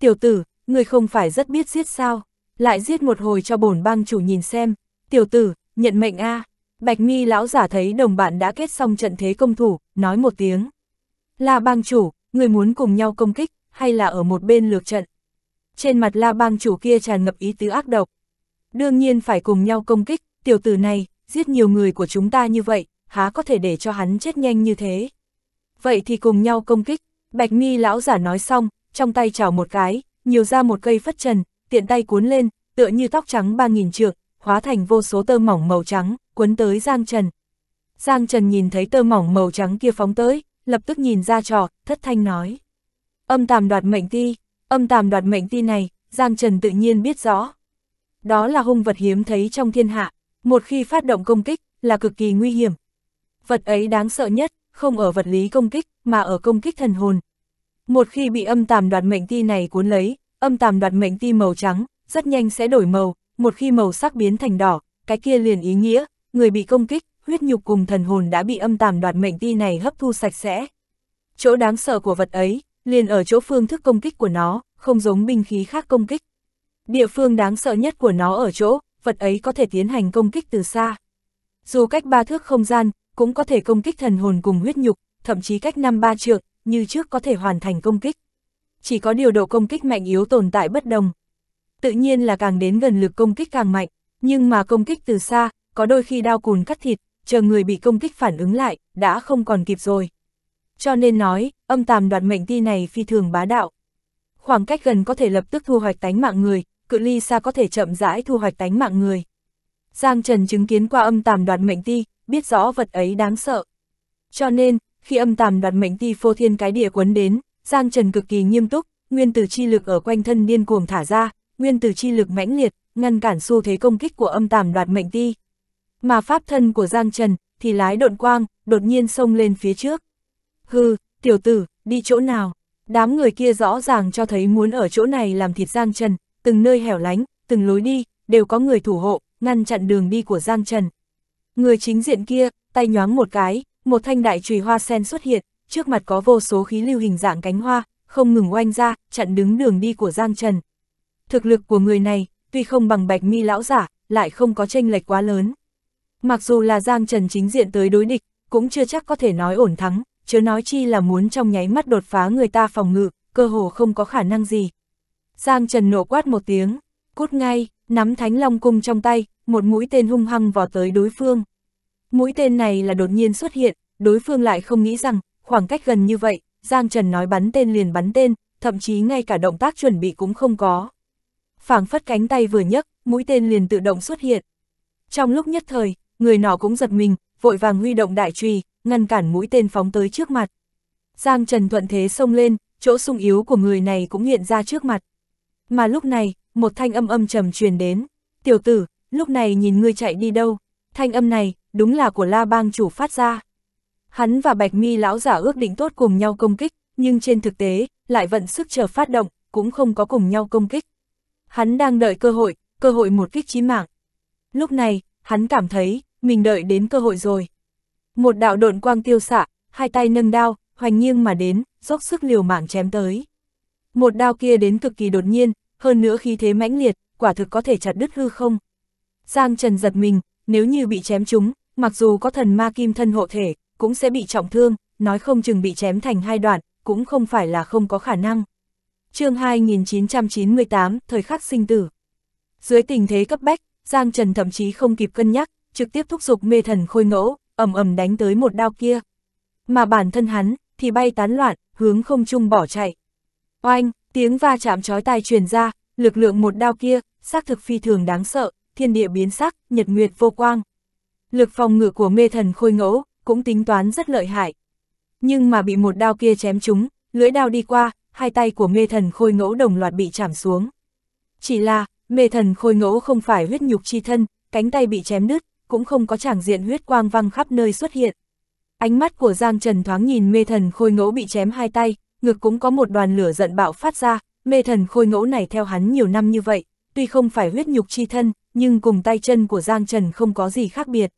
Tiểu tử, người không phải rất biết giết sao, lại giết một hồi cho bổn bang chủ nhìn xem, tiểu tử, nhận mệnh a Bạch mi lão giả thấy đồng bạn đã kết xong trận thế công thủ, nói một tiếng. La bang chủ, người muốn cùng nhau công kích, hay là ở một bên lược trận? Trên mặt la bang chủ kia tràn ngập ý tứ ác độc. Đương nhiên phải cùng nhau công kích, tiểu tử này, giết nhiều người của chúng ta như vậy, há có thể để cho hắn chết nhanh như thế. Vậy thì cùng nhau công kích, bạch mi lão giả nói xong, trong tay chảo một cái, nhiều ra một cây phất trần, tiện tay cuốn lên, tựa như tóc trắng ba nghìn trượng, hóa thành vô số tơ mỏng màu trắng, cuốn tới Giang Trần. Giang Trần nhìn thấy tơ mỏng màu trắng kia phóng tới, lập tức nhìn ra trò, thất thanh nói. Âm tàm đoạt mệnh ti, âm tàm đoạt mệnh ti này, Giang Trần tự nhiên biết rõ. Đó là hung vật hiếm thấy trong thiên hạ, một khi phát động công kích, là cực kỳ nguy hiểm. Vật ấy đáng sợ nhất, không ở vật lý công kích, mà ở công kích thần hồn. Một khi bị âm tàm đoạt mệnh ti này cuốn lấy, âm tàm đoạt mệnh ti màu trắng, rất nhanh sẽ đổi màu, một khi màu sắc biến thành đỏ, cái kia liền ý nghĩa, người bị công kích, huyết nhục cùng thần hồn đã bị âm tàm đoạt mệnh ti này hấp thu sạch sẽ. Chỗ đáng sợ của vật ấy, liền ở chỗ phương thức công kích của nó, không giống binh khí khác công kích. Địa phương đáng sợ nhất của nó ở chỗ, vật ấy có thể tiến hành công kích từ xa. Dù cách ba thước không gian, cũng có thể công kích thần hồn cùng huyết nhục, thậm chí cách năm ba trượng, như trước có thể hoàn thành công kích. Chỉ có điều độ công kích mạnh yếu tồn tại bất đồng. Tự nhiên là càng đến gần lực công kích càng mạnh, nhưng mà công kích từ xa, có đôi khi đau cùn cắt thịt, chờ người bị công kích phản ứng lại, đã không còn kịp rồi. Cho nên nói, âm tàm đoạt mệnh ti này phi thường bá đạo. Khoảng cách gần có thể lập tức thu hoạch tánh mạng người, cự ly xa có thể chậm rãi thu hoạch tánh mạng người. Giang Trần chứng kiến qua âm tàm đoạt mệnh ti, biết rõ vật ấy đáng sợ. Cho nên, khi âm tàm đoạt mệnh ti phô thiên cái địa quấn đến, Giang Trần cực kỳ nghiêm túc, nguyên tử chi lực ở quanh thân điên cuồng thả ra, nguyên tử chi lực mãnh liệt, ngăn cản xu thế công kích của âm tàm đoạt mệnh ti. Mà pháp thân của Giang Trần thì lái độn quang, đột nhiên xông lên phía trước. Hừ, tiểu tử, đi chỗ nào? Đám người kia rõ ràng cho thấy muốn ở chỗ này làm thịt Giang Trần, từng nơi hẻo lánh, từng lối đi, đều có người thủ hộ, ngăn chặn đường đi của Giang Trần. Người chính diện kia, tay nhoáng một cái, một thanh đại chùy hoa sen xuất hiện, trước mặt có vô số khí lưu hình dạng cánh hoa, không ngừng oanh ra, chặn đứng đường đi của Giang Trần. Thực lực của người này, tuy không bằng bạch mi lão giả, lại không có tranh lệch quá lớn. Mặc dù là Giang Trần chính diện tới đối địch, cũng chưa chắc có thể nói ổn thắng, chứ nói chi là muốn trong nháy mắt đột phá người ta phòng ngự, cơ hồ không có khả năng gì. Giang Trần nổ quát một tiếng, cút ngay, nắm thánh long cung trong tay, một mũi tên hung hăng vào tới đối phương. Mũi tên này là đột nhiên xuất hiện, đối phương lại không nghĩ rằng, khoảng cách gần như vậy, Giang Trần nói bắn tên liền bắn tên, thậm chí ngay cả động tác chuẩn bị cũng không có. phảng phất cánh tay vừa nhấc, mũi tên liền tự động xuất hiện. Trong lúc nhất thời, người nọ cũng giật mình, vội vàng huy động đại trùy, ngăn cản mũi tên phóng tới trước mặt. Giang Trần thuận thế xông lên, chỗ sung yếu của người này cũng hiện ra trước mặt. Mà lúc này, một thanh âm âm trầm truyền đến. Tiểu tử, lúc này nhìn ngươi chạy đi đâu? Thanh âm này, đúng là của la bang chủ phát ra. Hắn và bạch mi lão giả ước định tốt cùng nhau công kích, nhưng trên thực tế, lại vận sức chờ phát động, cũng không có cùng nhau công kích. Hắn đang đợi cơ hội, cơ hội một kích chí mạng. Lúc này, hắn cảm thấy, mình đợi đến cơ hội rồi. Một đạo độn quang tiêu xạ, hai tay nâng đao, hoành nghiêng mà đến, dốc sức liều mạng chém tới. Một đao kia đến cực kỳ đột nhiên, hơn nữa khi thế mãnh liệt, quả thực có thể chặt đứt hư không. Giang Trần giật mình, nếu như bị chém chúng, mặc dù có thần ma kim thân hộ thể, cũng sẽ bị trọng thương, nói không chừng bị chém thành hai đoạn, cũng không phải là không có khả năng. chương 2998, thời khắc sinh tử. Dưới tình thế cấp bách, Giang Trần thậm chí không kịp cân nhắc, trực tiếp thúc giục mê thần khôi ngỗ, ầm ầm đánh tới một đao kia. Mà bản thân hắn, thì bay tán loạn, hướng không trung bỏ chạy. Oanh, Tiếng va chạm chói tai truyền ra, lực lượng một đao kia, xác thực phi thường đáng sợ, thiên địa biến sắc, nhật nguyệt vô quang. Lực phòng ngự của mê thần khôi ngẫu, cũng tính toán rất lợi hại. Nhưng mà bị một đao kia chém trúng, lưỡi đao đi qua, hai tay của mê thần khôi ngẫu đồng loạt bị chạm xuống. Chỉ là, mê thần khôi ngẫu không phải huyết nhục chi thân, cánh tay bị chém đứt, cũng không có tràng diện huyết quang văng khắp nơi xuất hiện. Ánh mắt của Giang Trần thoáng nhìn mê thần khôi ngẫu bị chém hai tay, ngực cũng có một đoàn lửa giận bạo phát ra, mê thần khôi ngẫu này theo hắn nhiều năm như vậy, tuy không phải huyết nhục chi thân, nhưng cùng tay chân của Giang Trần không có gì khác biệt.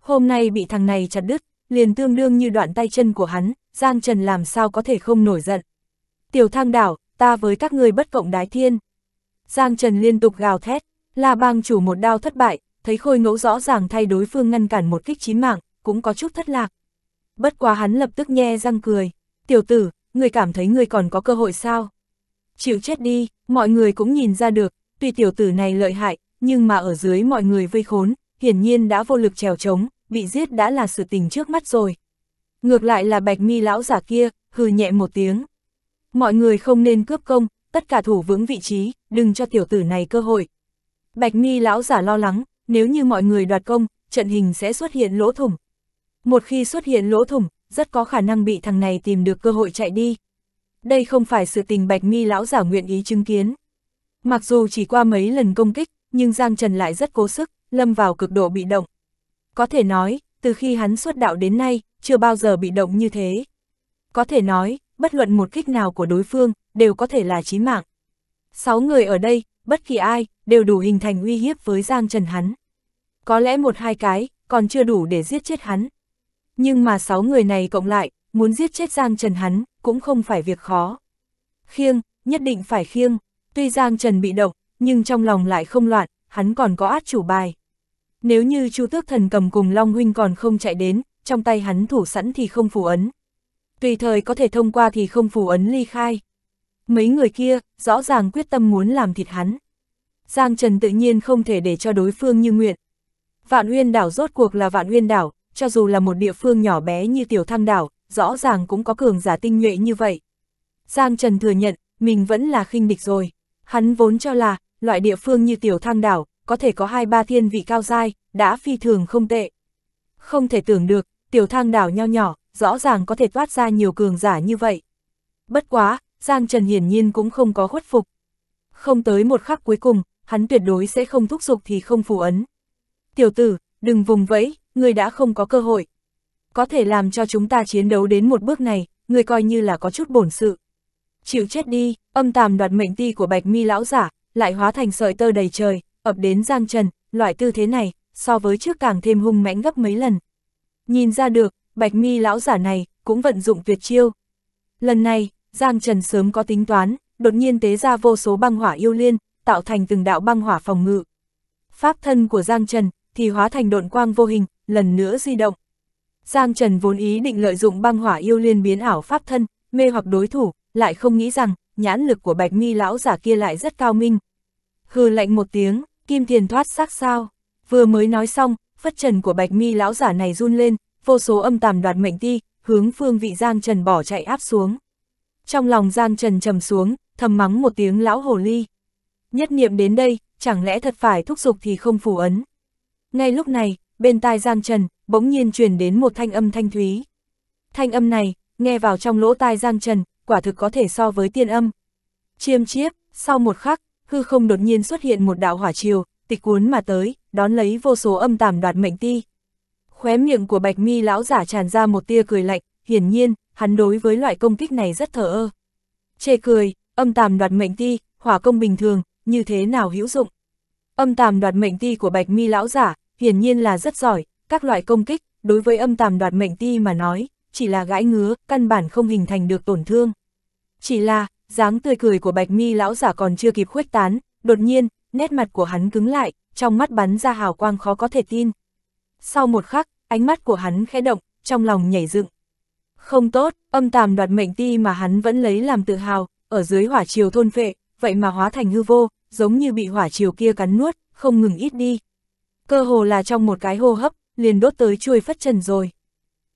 Hôm nay bị thằng này chặt đứt, liền tương đương như đoạn tay chân của hắn, Giang Trần làm sao có thể không nổi giận. Tiểu thang đảo, ta với các người bất cộng đái thiên. Giang Trần liên tục gào thét, la bang chủ một đao thất bại, thấy khôi ngẫu rõ ràng thay đối phương ngăn cản một kích chí mạng, cũng có chút thất lạc. Bất quá hắn lập tức nhe răng cười, tiểu tử, ngươi cảm thấy ngươi còn có cơ hội sao? Chịu chết đi, mọi người cũng nhìn ra được, tuy tiểu tử này lợi hại, nhưng mà ở dưới mọi người vây khốn, hiển nhiên đã vô lực trèo trống, bị giết đã là sự tình trước mắt rồi. Ngược lại là bạch mi lão giả kia, hừ nhẹ một tiếng. Mọi người không nên cướp công, tất cả thủ vững vị trí, đừng cho tiểu tử này cơ hội. Bạch mi lão giả lo lắng, nếu như mọi người đoạt công, trận hình sẽ xuất hiện lỗ thủng. Một khi xuất hiện lỗ thủng, rất có khả năng bị thằng này tìm được cơ hội chạy đi. Đây không phải sự tình bạch mi lão giả nguyện ý chứng kiến. Mặc dù chỉ qua mấy lần công kích, nhưng Giang Trần lại rất cố sức, lâm vào cực độ bị động. Có thể nói, từ khi hắn xuất đạo đến nay, chưa bao giờ bị động như thế. Có thể nói, bất luận một kích nào của đối phương, đều có thể là chí mạng. Sáu người ở đây, bất kỳ ai, đều đủ hình thành uy hiếp với Giang Trần hắn. Có lẽ một hai cái, còn chưa đủ để giết chết hắn, nhưng mà sáu người này cộng lại, muốn giết chết Giang Trần hắn, cũng không phải việc khó. Khiêng, nhất định phải khiêng, tuy Giang Trần bị động, nhưng trong lòng lại không loạn, hắn còn có át chủ bài. Nếu như Chu Tước Thần cầm cùng Long Huynh còn không chạy đến, trong tay hắn thủ sẵn thì không phù ấn. Tùy thời có thể thông qua thì không phù ấn ly khai. Mấy người kia, rõ ràng quyết tâm muốn làm thịt hắn. Giang Trần tự nhiên không thể để cho đối phương như nguyện. Vạn huyên đảo rốt cuộc là vạn huyên đảo, cho dù là một địa phương nhỏ bé như tiểu thăng đảo, rõ ràng cũng có cường giả tinh nhuệ như vậy. Giang Trần thừa nhận, mình vẫn là khinh địch rồi. Hắn vốn cho là, loại địa phương như tiểu Thăng đảo, có thể có hai ba thiên vị cao dai, đã phi thường không tệ. Không thể tưởng được, tiểu Thăng đảo nho nhỏ, rõ ràng có thể toát ra nhiều cường giả như vậy. Bất quá, Giang Trần hiển nhiên cũng không có khuất phục. Không tới một khắc cuối cùng, hắn tuyệt đối sẽ không thúc giục thì không phù ấn. Tiểu tử, đừng vùng vẫy, ngươi đã không có cơ hội. Có thể làm cho chúng ta chiến đấu đến một bước này, ngươi coi như là có chút bổn sự. Chịu chết đi, âm tàm đoạt mệnh ti của bạch mi lão giả, lại hóa thành sợi tơ đầy trời, ập đến giang trần, loại tư thế này, so với trước càng thêm hung mãnh gấp mấy lần. Nhìn ra được, bạch mi lão giả này, cũng vận dụng tuyệt chiêu. Lần này, Giang Trần sớm có tính toán, đột nhiên tế ra vô số băng hỏa yêu liên, tạo thành từng đạo băng hỏa phòng ngự. Pháp thân của Giang Trần thì hóa thành độn quang vô hình, lần nữa di động. Giang Trần vốn ý định lợi dụng băng hỏa yêu liên biến ảo pháp thân, mê hoặc đối thủ, lại không nghĩ rằng, nhãn lực của bạch mi lão giả kia lại rất cao minh. Hừ lạnh một tiếng, kim thiền thoát sắc sao. Vừa mới nói xong, phất trần của bạch mi lão giả này run lên, vô số âm tàm đoạt mệnh ti, hướng phương vị Giang Trần bỏ chạy áp xuống. Trong lòng Giang Trần trầm xuống, thầm mắng một tiếng lão hồ ly. Nhất niệm đến đây, chẳng lẽ thật phải thúc giục thì không phù ấn. Ngay lúc này, bên tai Giang Trần, bỗng nhiên truyền đến một thanh âm thanh thúy. Thanh âm này, nghe vào trong lỗ tai Giang Trần, quả thực có thể so với tiên âm. Chiêm chiếp, sau một khắc, hư không đột nhiên xuất hiện một đạo hỏa chiều, tịch cuốn mà tới, đón lấy vô số âm tàm đoạt mệnh ti. Khóe miệng của bạch mi lão giả tràn ra một tia cười lạnh, hiển nhiên, hắn đối với loại công kích này rất thờ ơ. Chê cười, âm tàm đoạt mệnh ti, hỏa công bình thường, như thế nào hữu dụng. Âm tàm đoạt mệnh ti của bạch mi lão giả, hiển nhiên là rất giỏi, các loại công kích, đối với âm tàm đoạt mệnh ti mà nói, chỉ là gãi ngứa, căn bản không hình thành được tổn thương. Chỉ là, dáng tươi cười của bạch mi lão giả còn chưa kịp khuếch tán, đột nhiên, nét mặt của hắn cứng lại, trong mắt bắn ra hào quang khó có thể tin. Sau một khắc, ánh mắt của hắn khẽ động, trong lòng nhảy dựng. Không tốt, âm tàm đoạt mệnh ti mà hắn vẫn lấy làm tự hào, ở dưới hỏa chiều thôn phệ, vậy mà hóa thành hư vô, giống như bị hỏa chiều kia cắn nuốt, không ngừng ít đi, cơ hồ là trong một cái hô hấp, liền đốt tới chui phất trần rồi.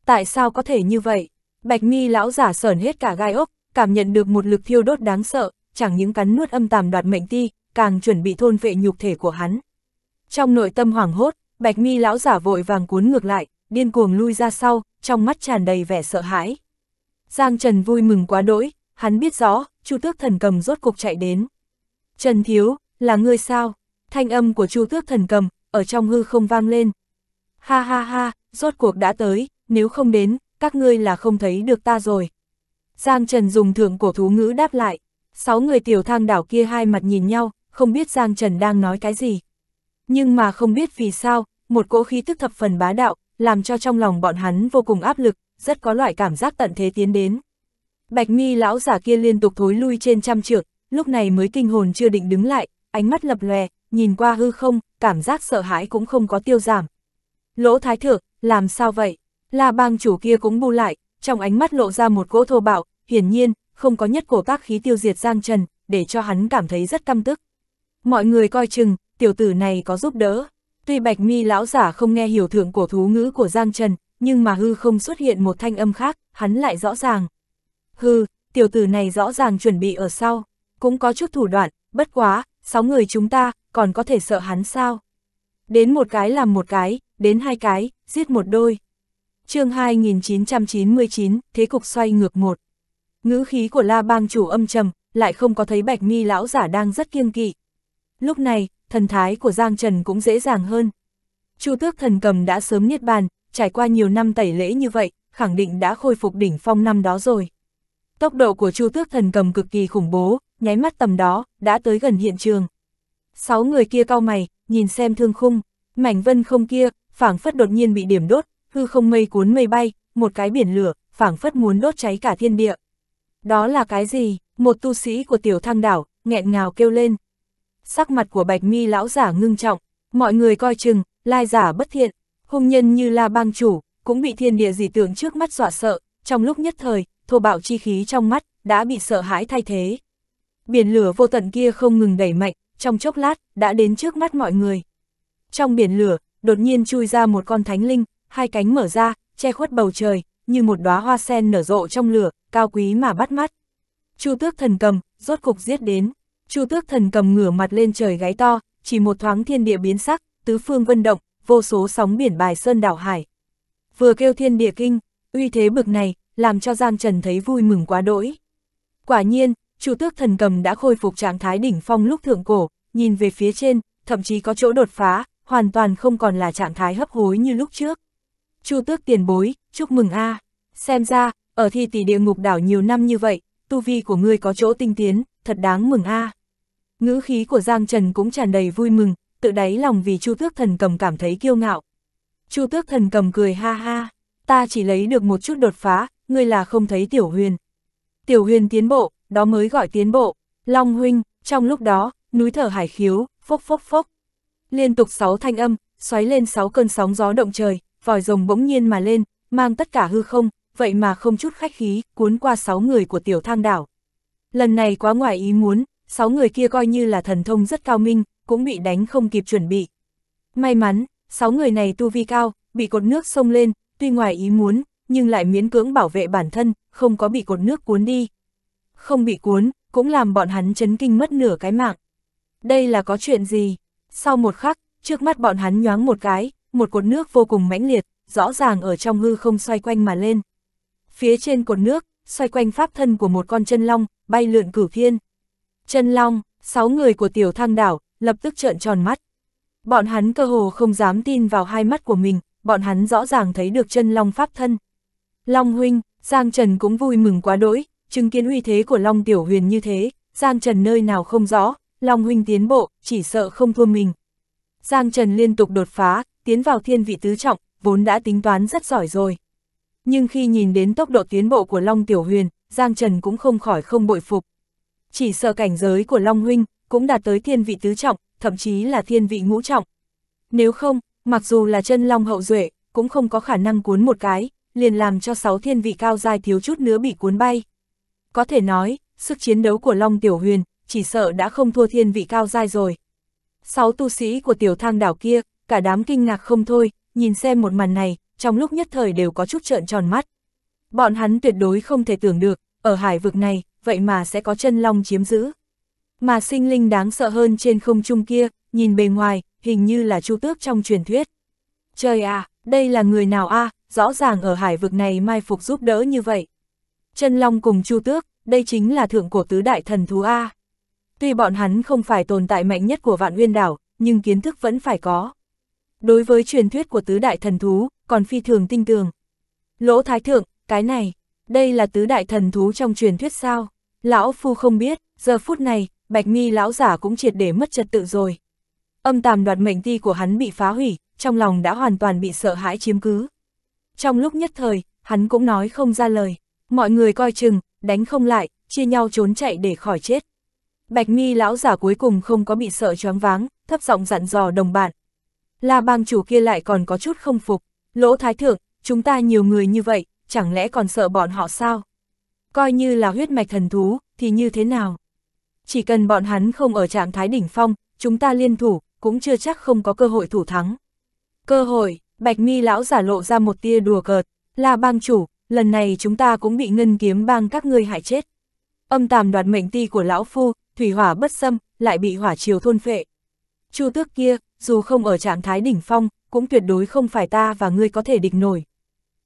Tại sao có thể như vậy? Bạch mi lão giả sởn hết cả gai ốc, cảm nhận được một lực thiêu đốt đáng sợ, chẳng những cắn nuốt âm tàm đoạt mệnh ti, càng chuẩn bị thôn vệ nhục thể của hắn. Trong nội tâm hoảng hốt, bạch mi lão giả vội vàng cuốn ngược lại, điên cuồng lui ra sau, trong mắt tràn đầy vẻ sợ hãi. Giang Trần vui mừng quá đỗi, hắn biết rõ, Chu Tước Thần Cầm rốt cục chạy đến. Trần Thiếu, là ngươi sao? Thanh âm của Chu Tước Thần Cầm, ở trong hư không vang lên. Ha ha ha, rốt cuộc đã tới, nếu không đến, các ngươi là không thấy được ta rồi. Giang Trần dùng thượng cổ thú ngữ đáp lại, sáu người tiểu thang đảo kia hai mặt nhìn nhau, không biết Giang Trần đang nói cái gì. Nhưng mà không biết vì sao, một cỗ khí tức thập phần bá đạo, làm cho trong lòng bọn hắn vô cùng áp lực, rất có loại cảm giác tận thế tiến đến. Bạch mi lão giả kia liên tục thối lui trên trăm trượng, lúc này mới kinh hồn chưa định đứng lại, ánh mắt lập lòe, nhìn qua hư không, cảm giác sợ hãi cũng không có tiêu giảm. Lỗ thái thượng, làm sao vậy? La bang chủ kia cũng bu lại, trong ánh mắt lộ ra một cỗ thô bạo, hiển nhiên, không có nhất cổ các khí tiêu diệt Giang Trần, để cho hắn cảm thấy rất căm tức. Mọi người coi chừng, tiểu tử này có giúp đỡ. Tuy Bạch Mi lão giả không nghe hiểu thượng cổ thú ngữ của Giang Trần, nhưng mà hư không xuất hiện một thanh âm khác, hắn lại rõ ràng. Hư, tiểu tử này rõ ràng chuẩn bị ở sau, cũng có chút thủ đoạn, bất quá, sáu người chúng ta, còn có thể sợ hắn sao? Đến một cái làm một cái, đến hai cái, giết một đôi. chương 2999, thế cục xoay ngược một. Ngữ khí của La Bang chủ âm trầm, lại không có thấy Bạch Mi lão giả đang rất kiêng kỵ. Lúc này, thần thái của Giang Trần cũng dễ dàng hơn. Chu Tước thần cầm đã sớm niết bàn, trải qua nhiều năm tẩy lễ như vậy, khẳng định đã khôi phục đỉnh phong năm đó rồi. Tốc độ của Chu Tước thần cầm cực kỳ khủng bố, nháy mắt tầm đó, đã tới gần hiện trường sáu người kia cao mày, nhìn xem thương khung, mảnh vân không kia, phảng phất đột nhiên bị điểm đốt, hư không mây cuốn mây bay, một cái biển lửa, phảng phất muốn đốt cháy cả thiên địa. Đó là cái gì? Một tu sĩ của tiểu thăng đảo, nghẹn ngào kêu lên. Sắc mặt của bạch mi lão giả ngưng trọng, mọi người coi chừng, lai giả bất thiện, hung nhân như la bang chủ, cũng bị thiên địa dị tượng trước mắt dọa sợ, trong lúc nhất thời, thô bạo chi khí trong mắt, đã bị sợ hãi thay thế. Biển lửa vô tận kia không ngừng đẩy mạnh, trong chốc lát, đã đến trước mắt mọi người. Trong biển lửa, đột nhiên chui ra một con thánh linh, hai cánh mở ra, che khuất bầu trời, như một đóa hoa sen nở rộ trong lửa, cao quý mà bắt mắt. Chu tước thần cầm, rốt cục giết đến. Chu tước thần cầm ngửa mặt lên trời gáy to, chỉ một thoáng thiên địa biến sắc, tứ phương vân động, vô số sóng biển bài sơn đảo hải. Vừa kêu thiên địa kinh, uy thế bực này, làm cho Giang Trần thấy vui mừng quá đỗi. Quả nhiên, Chu tước thần cầm đã khôi phục trạng thái đỉnh phong lúc thượng cổ, nhìn về phía trên, thậm chí có chỗ đột phá, hoàn toàn không còn là trạng thái hấp hối như lúc trước. Chu tước tiền bối, chúc mừng a Xem ra, ở thi tỷ địa ngục đảo nhiều năm như vậy, tu vi của ngươi có chỗ tinh tiến, thật đáng mừng a Ngữ khí của Giang Trần cũng tràn đầy vui mừng, tự đáy lòng vì Chu tước thần cầm cảm thấy kiêu ngạo. Chu tước thần cầm cười ha ha, ta chỉ lấy được một chút đột phá, ngươi là không thấy tiểu huyền. Tiểu huyền tiến bộ, đó mới gọi tiến bộ. Long huynh, trong lúc đó, núi thở hải khiếu, phốc phốc phốc. Liên tục sáu thanh âm, xoáy lên sáu cơn sóng gió động trời, vòi rồng bỗng nhiên mà lên, mang tất cả hư không, vậy mà không chút khách khí, cuốn qua sáu người của tiểu thang đảo. Lần này quá ngoài ý muốn, sáu người kia coi như là thần thông rất cao minh, cũng bị đánh không kịp chuẩn bị. May mắn, sáu người này tu vi cao, bị cột nước sông lên, tuy ngoài ý muốn, nhưng lại miễn cưỡng bảo vệ bản thân, không có bị cột nước cuốn đi, không bị cuốn, cũng làm bọn hắn chấn kinh mất nửa cái mạng. Đây là có chuyện gì? Sau một khắc, trước mắt bọn hắn nhoáng một cái, một cột nước vô cùng mãnh liệt, rõ ràng ở trong hư không xoay quanh mà lên. Phía trên cột nước, xoay quanh pháp thân của một con chân long, bay lượn cửu thiên. Chân long, sáu người của tiểu thang đảo, lập tức trợn tròn mắt. Bọn hắn cơ hồ không dám tin vào hai mắt của mình, bọn hắn rõ ràng thấy được chân long pháp thân. Long huynh, Giang Trần cũng vui mừng quá đỗi, chứng kiến uy thế của Long Tiểu Huyền như thế, Giang Trần nơi nào không rõ, Long Huynh tiến bộ, chỉ sợ không thua mình. Giang Trần liên tục đột phá, tiến vào thiên vị tứ trọng, vốn đã tính toán rất giỏi rồi. Nhưng khi nhìn đến tốc độ tiến bộ của Long Tiểu Huyền, Giang Trần cũng không khỏi không bội phục. Chỉ sợ cảnh giới của Long Huynh cũng đạt tới thiên vị tứ trọng, thậm chí là thiên vị ngũ trọng. Nếu không, mặc dù là chân Long hậu duệ cũng không có khả năng cuốn một cái, liền làm cho sáu thiên vị cao dài thiếu chút nữa bị cuốn bay. Có thể nói, sức chiến đấu của Long Tiểu Huyền, chỉ sợ đã không thua thiên vị cao dai rồi. Sáu tu sĩ của tiểu thang đảo kia, cả đám kinh ngạc không thôi, nhìn xem một màn này, trong lúc nhất thời đều có chút trợn tròn mắt. Bọn hắn tuyệt đối không thể tưởng được, ở hải vực này, vậy mà sẽ có chân long chiếm giữ. Mà sinh linh đáng sợ hơn trên không trung kia, nhìn bề ngoài, hình như là chu tước trong truyền thuyết. Trời à, đây là người nào a à, rõ ràng ở hải vực này mai phục giúp đỡ như vậy chân long cùng chu tước, đây chính là thượng cổ tứ đại thần thú A. Tuy bọn hắn không phải tồn tại mạnh nhất của vạn uyên đảo, nhưng kiến thức vẫn phải có. Đối với truyền thuyết của tứ đại thần thú, còn phi thường tinh tường. Lỗ thái thượng, cái này, đây là tứ đại thần thú trong truyền thuyết sao? Lão Phu không biết, giờ phút này, bạch mi lão giả cũng triệt để mất trật tự rồi. Âm tàm đoạt mệnh ti của hắn bị phá hủy, trong lòng đã hoàn toàn bị sợ hãi chiếm cứ. Trong lúc nhất thời, hắn cũng nói không ra lời. Mọi người coi chừng, đánh không lại, chia nhau trốn chạy để khỏi chết. Bạch mi lão giả cuối cùng không có bị sợ choáng váng, thấp giọng dặn dò đồng bạn. La bang chủ kia lại còn có chút không phục, lỗ thái thượng, chúng ta nhiều người như vậy, chẳng lẽ còn sợ bọn họ sao? Coi như là huyết mạch thần thú, thì như thế nào? Chỉ cần bọn hắn không ở trạng thái đỉnh phong, chúng ta liên thủ, cũng chưa chắc không có cơ hội thủ thắng. Cơ hội, bạch mi lão giả lộ ra một tia đùa cợt, La bang chủ, lần này chúng ta cũng bị ngân kiếm bang các ngươi hại chết. Âm tàm đoạt mệnh ti của lão phu, thủy hỏa bất xâm, lại bị hỏa chiều thôn phệ. Chu tước kia, dù không ở trạng thái đỉnh phong, cũng tuyệt đối không phải ta và ngươi có thể địch nổi.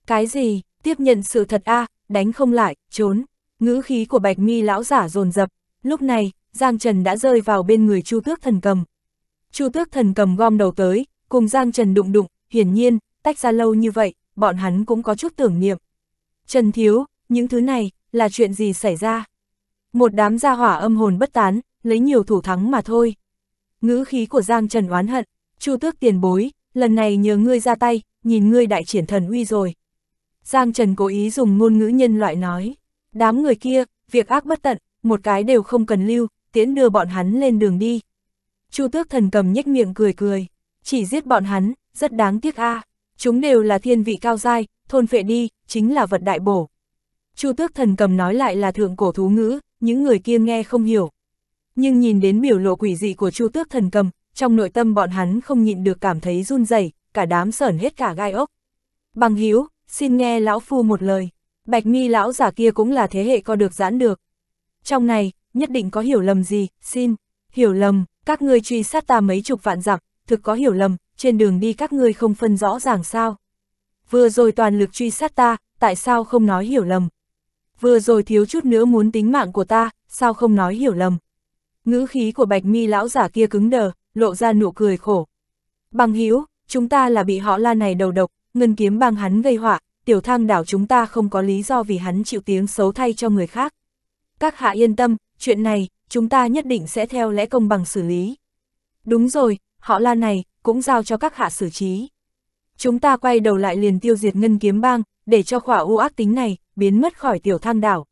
Cái gì, tiếp nhận sự thật a à, đánh không lại, trốn. Ngữ khí của bạch mi lão giả dồn dập lúc này, Giang Trần đã rơi vào bên người Chu tước thần cầm. Chu tước thần cầm gom đầu tới, cùng Giang Trần đụng đụng, hiển nhiên, tách ra lâu như vậy, bọn hắn cũng có chút tưởng niệm. Trần Thiếu, những thứ này, là chuyện gì xảy ra? Một đám gia hỏa âm hồn bất tán, lấy nhiều thủ thắng mà thôi. Ngữ khí của Giang Trần oán hận, Chu tước tiền bối, lần này nhờ ngươi ra tay, nhìn ngươi đại triển thần uy rồi. Giang Trần cố ý dùng ngôn ngữ nhân loại nói, đám người kia, việc ác bất tận, một cái đều không cần lưu, tiễn đưa bọn hắn lên đường đi. Chu tước thần cầm nhếch miệng cười cười, chỉ giết bọn hắn, rất đáng tiếc a. À. Chúng đều là thiên vị cao dai, thôn phệ đi, chính là vật đại bổ. Chu tước thần cầm nói lại là thượng cổ thú ngữ, những người kia nghe không hiểu. Nhưng nhìn đến biểu lộ quỷ dị của chu tước thần cầm, trong nội tâm bọn hắn không nhịn được cảm thấy run rẩy cả đám sởn hết cả gai ốc. Bằng hiếu, xin nghe lão phu một lời. Bạch mi lão giả kia cũng là thế hệ co được giãn được. Trong này, nhất định có hiểu lầm gì, xin. Hiểu lầm, các ngươi truy sát ta mấy chục vạn dặm, thực có hiểu lầm, trên đường đi các ngươi không phân rõ ràng sao. Vừa rồi toàn lực truy sát ta, tại sao không nói hiểu lầm. Vừa rồi thiếu chút nữa muốn tính mạng của ta, sao không nói hiểu lầm. Ngữ khí của bạch mi lão giả kia cứng đờ, lộ ra nụ cười khổ. Bằng hiếu, chúng ta là bị họ la này đầu độc, ngân kiếm bang hắn gây họa, tiểu thang đảo chúng ta không có lý do vì hắn chịu tiếng xấu thay cho người khác. Các hạ yên tâm, chuyện này, chúng ta nhất định sẽ theo lẽ công bằng xử lý. Đúng rồi, họ la này, cũng giao cho các hạ xử trí. Chúng ta quay đầu lại liền tiêu diệt ngân kiếm bang, để cho khỏa u ác tính này, biến mất khỏi tiểu thang đảo.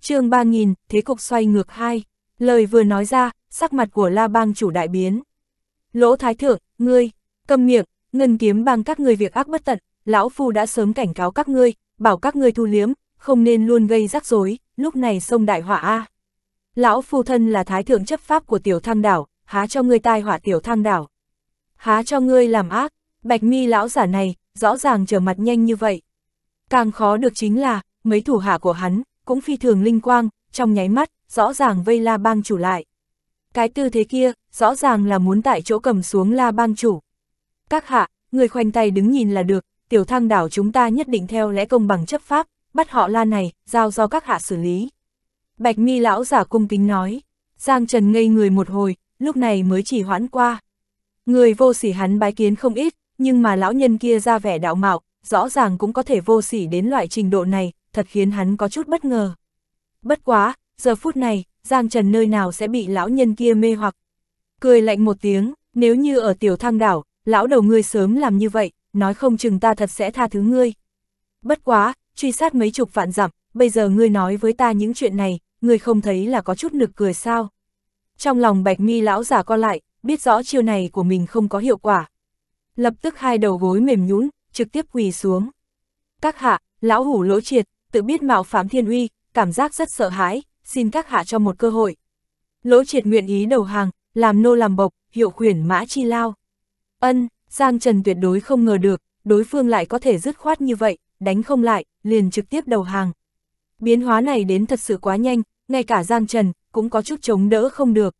chương 3000, thế cục xoay ngược hai. Lời vừa nói ra, sắc mặt của la bang chủ đại biến. Lỗ thái thượng, ngươi, cầm miệng, ngân kiếm bang các ngươi việc ác bất tận, lão phu đã sớm cảnh cáo các ngươi, bảo các ngươi thu liếm, không nên luôn gây rắc rối, lúc này sông đại họa A. Lão phu thân là thái thượng chấp pháp của tiểu thang đảo, há cho ngươi tai họa tiểu thang đảo há cho ngươi làm ác, bạch mi lão giả này, rõ ràng trở mặt nhanh như vậy. Càng khó được chính là, mấy thủ hạ của hắn, cũng phi thường linh quang, trong nháy mắt, rõ ràng vây la bang chủ lại. Cái tư thế kia, rõ ràng là muốn tại chỗ cầm xuống la bang chủ. Các hạ, người khoanh tay đứng nhìn là được, tiểu thang đảo chúng ta nhất định theo lẽ công bằng chấp pháp, bắt họ la này, giao do các hạ xử lý. Bạch mi lão giả cung kính nói, Giang Trần ngây người một hồi, lúc này mới chỉ hoãn qua. Người vô sỉ hắn bái kiến không ít, nhưng mà lão nhân kia ra vẻ đạo mạo, rõ ràng cũng có thể vô sỉ đến loại trình độ này, thật khiến hắn có chút bất ngờ. Bất quá, giờ phút này, Giang Trần nơi nào sẽ bị lão nhân kia mê hoặc. Cười lạnh một tiếng, nếu như ở tiểu thang đảo, lão đầu ngươi sớm làm như vậy, nói không chừng ta thật sẽ tha thứ ngươi. Bất quá, truy sát mấy chục vạn dặm, bây giờ ngươi nói với ta những chuyện này, ngươi không thấy là có chút nực cười sao. Trong lòng bạch mi lão giả co lại, biết rõ chiêu này của mình không có hiệu quả. Lập tức hai đầu gối mềm nhũn, trực tiếp quỳ xuống. Các hạ, lão hủ lỗ triệt, tự biết mạo phạm thiên uy, cảm giác rất sợ hãi, xin các hạ cho một cơ hội. Lỗ triệt nguyện ý đầu hàng, làm nô làm bộc, hiệu khuyển mã chi lao. Ân, Giang Trần tuyệt đối không ngờ được, đối phương lại có thể dứt khoát như vậy, đánh không lại, liền trực tiếp đầu hàng. Biến hóa này đến thật sự quá nhanh, ngay cả Giang Trần cũng có chút chống đỡ không được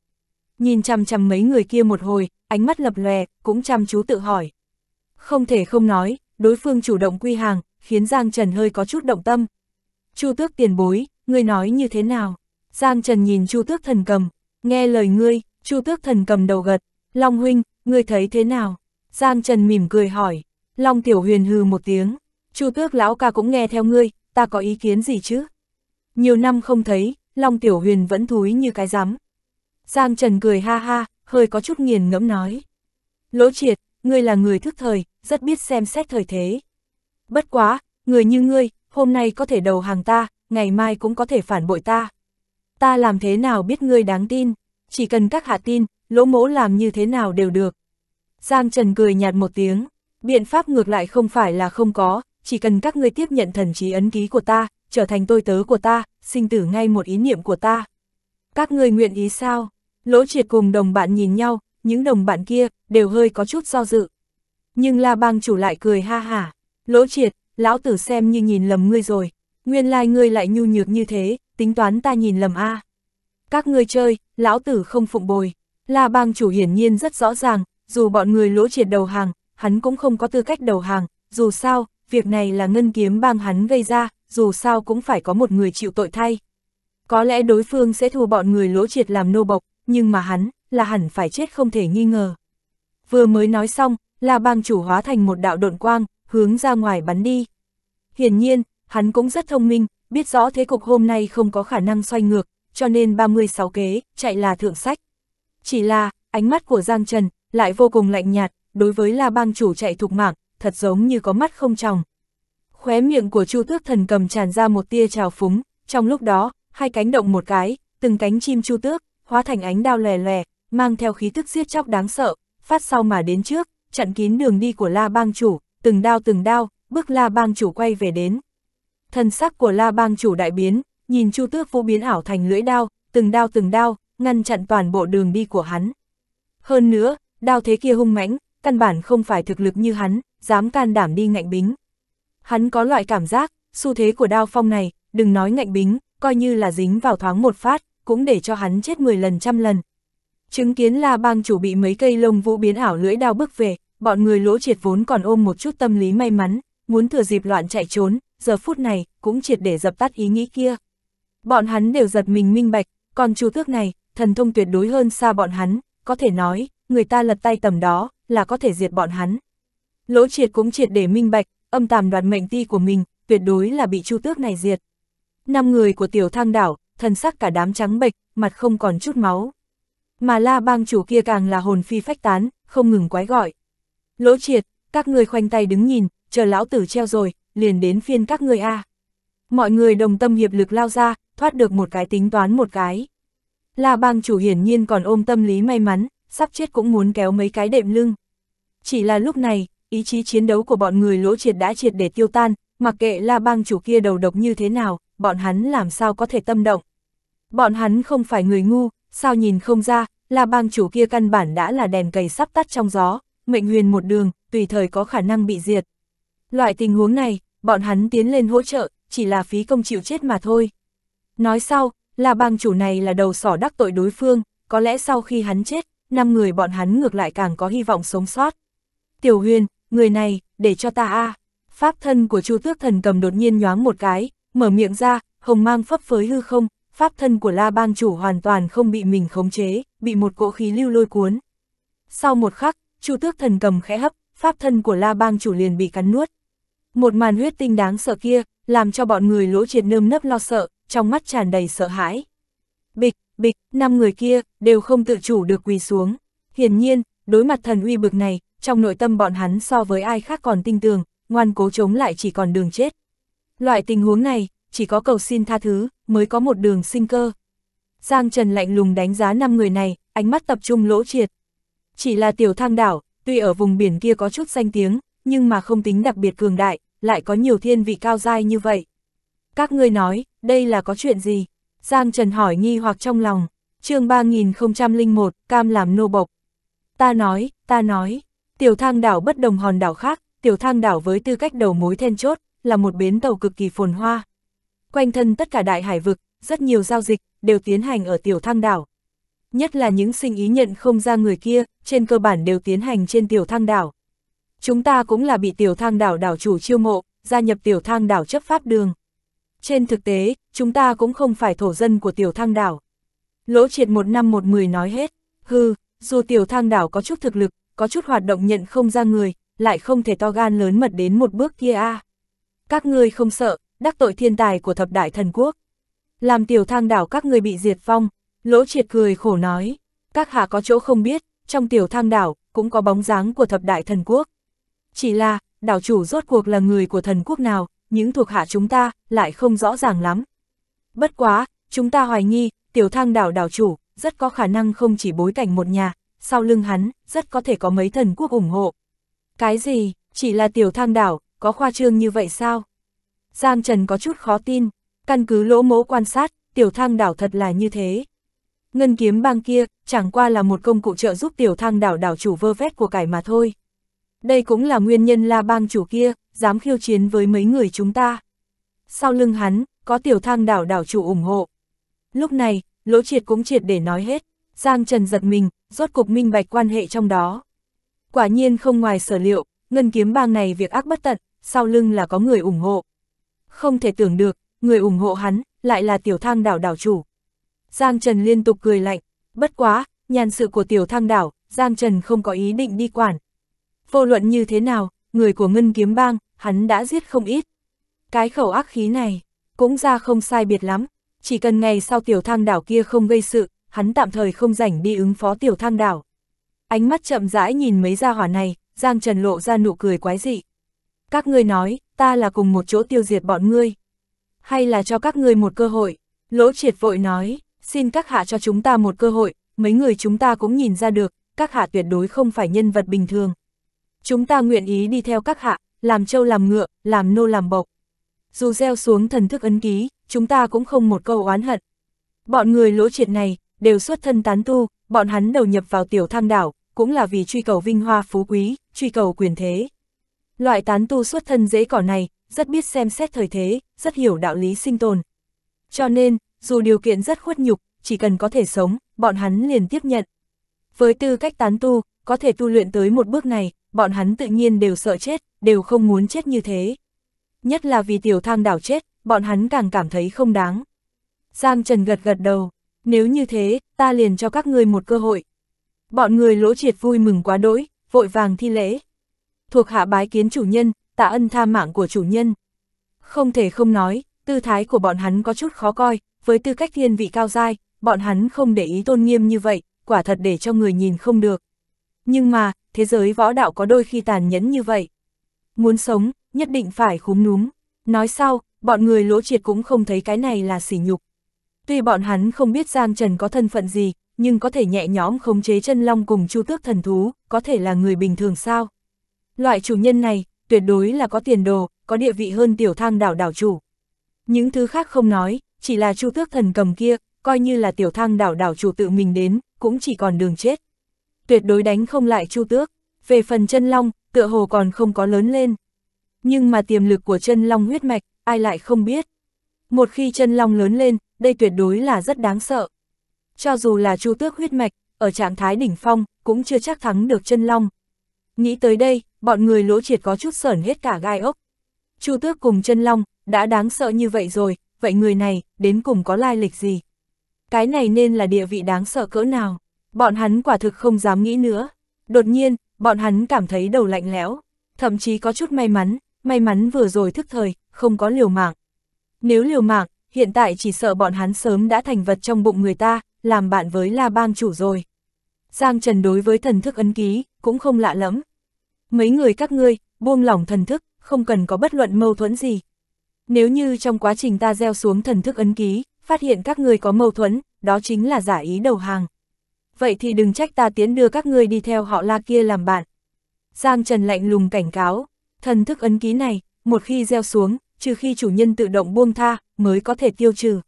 nhìn chằm chằm mấy người kia một hồi, ánh mắt lập lòe, cũng chăm chú tự hỏi. Không thể không nói, đối phương chủ động quy hàng, khiến Giang Trần hơi có chút động tâm. Chu tước tiền bối, ngươi nói như thế nào? Giang Trần nhìn Chu tước thần cầm, nghe lời ngươi, Chu tước thần cầm đầu gật, Long Huynh, ngươi thấy thế nào? Giang Trần mỉm cười hỏi, Long Tiểu Huyền hư một tiếng, Chu tước lão ca cũng nghe theo ngươi, ta có ý kiến gì chứ? Nhiều năm không thấy, Long Tiểu Huyền vẫn thúi như cái rắm Giang Trần cười ha ha, hơi có chút nghiền ngẫm nói. Lỗ triệt, ngươi là người thức thời, rất biết xem xét thời thế. Bất quá, người như ngươi, hôm nay có thể đầu hàng ta, ngày mai cũng có thể phản bội ta. Ta làm thế nào biết ngươi đáng tin, chỉ cần các hạ tin, lỗ mỗ làm như thế nào đều được. Giang Trần cười nhạt một tiếng, biện pháp ngược lại không phải là không có, chỉ cần các ngươi tiếp nhận thần trí ấn ký của ta, trở thành tôi tớ của ta, sinh tử ngay một ý niệm của ta. Các ngươi nguyện ý sao? Lỗ triệt cùng đồng bạn nhìn nhau, những đồng bạn kia, đều hơi có chút do dự. Nhưng la bang chủ lại cười ha hả, lỗ triệt, lão tử xem như nhìn lầm ngươi rồi, nguyên lai like ngươi lại nhu nhược như thế, tính toán ta nhìn lầm a. Các ngươi chơi, lão tử không phụng bồi, la bang chủ hiển nhiên rất rõ ràng, dù bọn người lỗ triệt đầu hàng, hắn cũng không có tư cách đầu hàng, dù sao, việc này là ngân kiếm bang hắn gây ra, dù sao cũng phải có một người chịu tội thay. Có lẽ đối phương sẽ thua bọn người lỗ triệt làm nô bộc, nhưng mà hắn, là hẳn phải chết không thể nghi ngờ. Vừa mới nói xong, là bang chủ hóa thành một đạo độn quang, hướng ra ngoài bắn đi. Hiển nhiên, hắn cũng rất thông minh, biết rõ thế cục hôm nay không có khả năng xoay ngược, cho nên 36 kế, chạy là thượng sách. Chỉ là, ánh mắt của Giang Trần, lại vô cùng lạnh nhạt, đối với là bang chủ chạy thục mạng, thật giống như có mắt không tròng. Khóe miệng của Chu Tước Thần cầm tràn ra một tia trào phúng, trong lúc đó, hai cánh động một cái, từng cánh chim Chu Tước, hóa thành ánh đao lè lè, mang theo khí tức giết chóc đáng sợ, phát sau mà đến trước, chặn kín đường đi của La Bang Chủ, từng đao từng đao, bước La Bang Chủ quay về đến. thân sắc của La Bang Chủ đại biến, nhìn Chu Tước Vũ biến ảo thành lưỡi đao, từng đao từng đao, ngăn chặn toàn bộ đường đi của hắn. Hơn nữa, đao thế kia hung mãnh, căn bản không phải thực lực như hắn, dám can đảm đi ngạnh bính. Hắn có loại cảm giác, xu thế của đao phong này, đừng nói ngạnh bính, coi như là dính vào thoáng một phát, cũng để cho hắn chết 10 lần trăm lần. Chứng kiến là bang chủ bị mấy cây lông vũ biến ảo lưỡi đao bước về, bọn người lỗ triệt vốn còn ôm một chút tâm lý may mắn, muốn thừa dịp loạn chạy trốn, giờ phút này cũng triệt để dập tắt ý nghĩ kia. Bọn hắn đều giật mình minh bạch, còn chu tước này, thần thông tuyệt đối hơn xa bọn hắn, có thể nói, người ta lật tay tầm đó, là có thể diệt bọn hắn. Lỗ triệt cũng triệt để minh bạch, âm tàm đoạt mệnh ti của mình, tuyệt đối là bị chu tước này diệt. Năm người của tiểu thang đảo, thân sắc cả đám trắng bệch, mặt không còn chút máu. Mà la bang chủ kia càng là hồn phi phách tán, không ngừng quái gọi. Lỗ triệt, các người khoanh tay đứng nhìn, chờ lão tử treo rồi, liền đến phiên các người a. À. Mọi người đồng tâm hiệp lực lao ra, thoát được một cái tính toán một cái. La bang chủ hiển nhiên còn ôm tâm lý may mắn, sắp chết cũng muốn kéo mấy cái đệm lưng. Chỉ là lúc này, ý chí chiến đấu của bọn người lỗ triệt đã triệt để tiêu tan, mặc kệ la bang chủ kia đầu độc như thế nào, bọn hắn làm sao có thể tâm động. Bọn hắn không phải người ngu, sao nhìn không ra, là bang chủ kia căn bản đã là đèn cầy sắp tắt trong gió, mệnh huyền một đường, tùy thời có khả năng bị diệt. Loại tình huống này, bọn hắn tiến lên hỗ trợ, chỉ là phí công chịu chết mà thôi. Nói sau, là bang chủ này là đầu sỏ đắc tội đối phương, có lẽ sau khi hắn chết, năm người bọn hắn ngược lại càng có hy vọng sống sót. Tiểu huyền, người này, để cho ta a Pháp thân của Chu Tước Thần cầm đột nhiên nhoáng một cái, mở miệng ra, hồng mang phấp phới hư không, pháp thân của La Bang chủ hoàn toàn không bị mình khống chế, bị một cỗ khí lưu lôi cuốn. Sau một khắc, Chu Tước Thần cầm khẽ hấp, pháp thân của La Bang chủ liền bị cắn nuốt. Một màn huyết tinh đáng sợ kia, làm cho bọn người lỗ triệt nơm nấp lo sợ, trong mắt tràn đầy sợ hãi. Bịch, bịch, năm người kia, đều không tự chủ được quỳ xuống. Hiển nhiên, đối mặt thần uy bực này, trong nội tâm bọn hắn so với ai khác còn tinh tường, ngoan cố chống lại chỉ còn đường chết. Loại tình huống này, chỉ có cầu xin tha thứ, mới có một đường sinh cơ. Giang Trần lạnh lùng đánh giá năm người này, ánh mắt tập trung lỗ triệt. Chỉ là tiểu thang đảo, tuy ở vùng biển kia có chút danh tiếng, nhưng mà không tính đặc biệt cường đại, lại có nhiều thiên vị cao dai như vậy. Các ngươi nói, đây là có chuyện gì? Giang Trần hỏi nghi hoặc trong lòng. chương 3001, cam làm nô bộc. Ta nói, ta nói, tiểu thang đảo bất đồng hòn đảo khác, tiểu thang đảo với tư cách đầu mối then chốt, là một bến tàu cực kỳ phồn hoa, quanh thân tất cả đại hải vực, rất nhiều giao dịch, đều tiến hành ở tiểu thăng đảo. Nhất là những sinh ý nhận không ra người kia, trên cơ bản đều tiến hành trên tiểu thăng đảo. Chúng ta cũng là bị tiểu thang đảo đảo chủ chiêu mộ, gia nhập tiểu thang đảo chấp pháp đường. Trên thực tế, chúng ta cũng không phải thổ dân của tiểu thang đảo. Lỗ triệt một năm một mười nói hết, hư, dù tiểu thang đảo có chút thực lực, có chút hoạt động nhận không ra người, lại không thể to gan lớn mật đến một bước kia a Các ngươi không sợ, đắc tội thiên tài của thập đại thần quốc. Làm tiểu thang đảo các người bị diệt phong lỗ triệt cười khổ nói, các hạ có chỗ không biết, trong tiểu thang đảo cũng có bóng dáng của thập đại thần quốc. Chỉ là, đảo chủ rốt cuộc là người của thần quốc nào, những thuộc hạ chúng ta lại không rõ ràng lắm. Bất quá, chúng ta hoài nghi, tiểu thang đảo đảo chủ, rất có khả năng không chỉ bối cảnh một nhà, sau lưng hắn, rất có thể có mấy thần quốc ủng hộ. Cái gì, chỉ là tiểu thang đảo, có khoa trương như vậy sao? Giang Trần có chút khó tin, căn cứ lỗ mỗ quan sát, tiểu thang đảo thật là như thế. Ngân kiếm bang kia, chẳng qua là một công cụ trợ giúp tiểu thang đảo đảo chủ vơ vét của cải mà thôi. Đây cũng là nguyên nhân la bang chủ kia, dám khiêu chiến với mấy người chúng ta. Sau lưng hắn, có tiểu thang đảo đảo chủ ủng hộ. Lúc này, lỗ triệt cũng triệt để nói hết, Giang Trần giật mình, rốt cục minh bạch quan hệ trong đó. Quả nhiên không ngoài sở liệu, ngân kiếm bang này việc ác bất tận, sau lưng là có người ủng hộ. Không thể tưởng được, người ủng hộ hắn, lại là tiểu thang đảo đảo chủ. Giang Trần liên tục cười lạnh, bất quá, nhàn sự của tiểu thang đảo, Giang Trần không có ý định đi quản. Vô luận như thế nào, người của ngân kiếm bang, hắn đã giết không ít. Cái khẩu ác khí này, cũng ra không sai biệt lắm, chỉ cần ngày sau tiểu thang đảo kia không gây sự, hắn tạm thời không rảnh đi ứng phó tiểu thang đảo. Ánh mắt chậm rãi nhìn mấy gia hỏa này, Giang Trần lộ ra nụ cười quái dị các ngươi nói, ta là cùng một chỗ tiêu diệt bọn ngươi. Hay là cho các ngươi một cơ hội, lỗ triệt vội nói, xin các hạ cho chúng ta một cơ hội, mấy người chúng ta cũng nhìn ra được, các hạ tuyệt đối không phải nhân vật bình thường. Chúng ta nguyện ý đi theo các hạ, làm trâu làm ngựa, làm nô làm bộc. Dù gieo xuống thần thức ấn ký, chúng ta cũng không một câu oán hận. Bọn người lỗ triệt này, đều xuất thân tán tu, bọn hắn đầu nhập vào tiểu thang đảo, cũng là vì truy cầu vinh hoa phú quý, truy cầu quyền thế. Loại tán tu xuất thân dễ cỏ này, rất biết xem xét thời thế, rất hiểu đạo lý sinh tồn. Cho nên, dù điều kiện rất khuất nhục, chỉ cần có thể sống, bọn hắn liền tiếp nhận. Với tư cách tán tu, có thể tu luyện tới một bước này, bọn hắn tự nhiên đều sợ chết, đều không muốn chết như thế. Nhất là vì tiểu thang đảo chết, bọn hắn càng cảm thấy không đáng. Giang Trần gật gật đầu, nếu như thế, ta liền cho các ngươi một cơ hội. Bọn người lỗ triệt vui mừng quá đỗi, vội vàng thi lễ, thuộc hạ bái kiến chủ nhân, tạ ân tha mạng của chủ nhân. Không thể không nói, tư thái của bọn hắn có chút khó coi, với tư cách thiên vị cao dai, bọn hắn không để ý tôn nghiêm như vậy, quả thật để cho người nhìn không được. Nhưng mà, thế giới võ đạo có đôi khi tàn nhẫn như vậy. Muốn sống, nhất định phải khúm núm. Nói sau, bọn người lỗ triệt cũng không thấy cái này là sỉ nhục. Tuy bọn hắn không biết Giang Trần có thân phận gì, nhưng có thể nhẹ nhõm khống chế chân long cùng chu tước thần thú, có thể là người bình thường sao? Loại chủ nhân này, tuyệt đối là có tiền đồ, có địa vị hơn tiểu thang đảo đảo chủ. Những thứ khác không nói, chỉ là chu tước thần cầm kia, coi như là tiểu thang đảo đảo chủ tự mình đến, cũng chỉ còn đường chết. Tuyệt đối đánh không lại chu tước, về phần chân long, tựa hồ còn không có lớn lên. Nhưng mà tiềm lực của chân long huyết mạch, ai lại không biết. Một khi chân long lớn lên, đây tuyệt đối là rất đáng sợ. Cho dù là chu tước huyết mạch, ở trạng thái đỉnh phong, cũng chưa chắc thắng được chân long. Nghĩ tới đây, bọn người lỗ triệt có chút sởn hết cả gai ốc. Chu tước cùng chân long, đã đáng sợ như vậy rồi, vậy người này, đến cùng có lai lịch gì? Cái này nên là địa vị đáng sợ cỡ nào? Bọn hắn quả thực không dám nghĩ nữa. Đột nhiên, bọn hắn cảm thấy đầu lạnh lẽo, thậm chí có chút may mắn, may mắn vừa rồi thức thời, không có liều mạng. Nếu liều mạng, hiện tại chỉ sợ bọn hắn sớm đã thành vật trong bụng người ta, làm bạn với La Bang chủ rồi. Giang Trần đối với thần thức ấn ký, cũng không lạ lẫm mấy người các ngươi, buông lỏng thần thức, không cần có bất luận mâu thuẫn gì. Nếu như trong quá trình ta gieo xuống thần thức ấn ký, phát hiện các ngươi có mâu thuẫn, đó chính là giả ý đầu hàng. Vậy thì đừng trách ta tiến đưa các ngươi đi theo họ la kia làm bạn. Giang Trần lạnh lùng cảnh cáo, thần thức ấn ký này, một khi gieo xuống, trừ khi chủ nhân tự động buông tha, mới có thể tiêu trừ.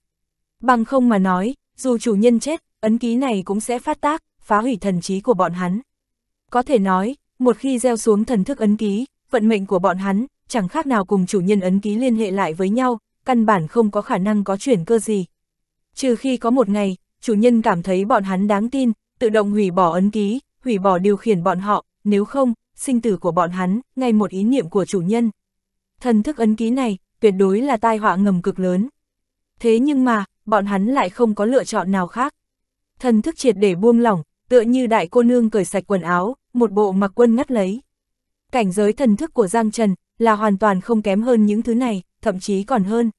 Bằng không mà nói, dù chủ nhân chết, ấn ký này cũng sẽ phát tác, phá hủy thần trí của bọn hắn. Có thể nói, một khi gieo xuống thần thức ấn ký, vận mệnh của bọn hắn, chẳng khác nào cùng chủ nhân ấn ký liên hệ lại với nhau, căn bản không có khả năng có chuyển cơ gì. Trừ khi có một ngày, chủ nhân cảm thấy bọn hắn đáng tin, tự động hủy bỏ ấn ký, hủy bỏ điều khiển bọn họ, nếu không, sinh tử của bọn hắn, ngay một ý niệm của chủ nhân. Thần thức ấn ký này, tuyệt đối là tai họa ngầm cực lớn. Thế nhưng mà, bọn hắn lại không có lựa chọn nào khác. Thần thức triệt để buông lỏng, tựa như đại cô nương cởi sạch quần áo, một bộ mặc quân ngắt lấy. Cảnh giới thần thức của Giang Trần là hoàn toàn không kém hơn những thứ này, thậm chí còn hơn.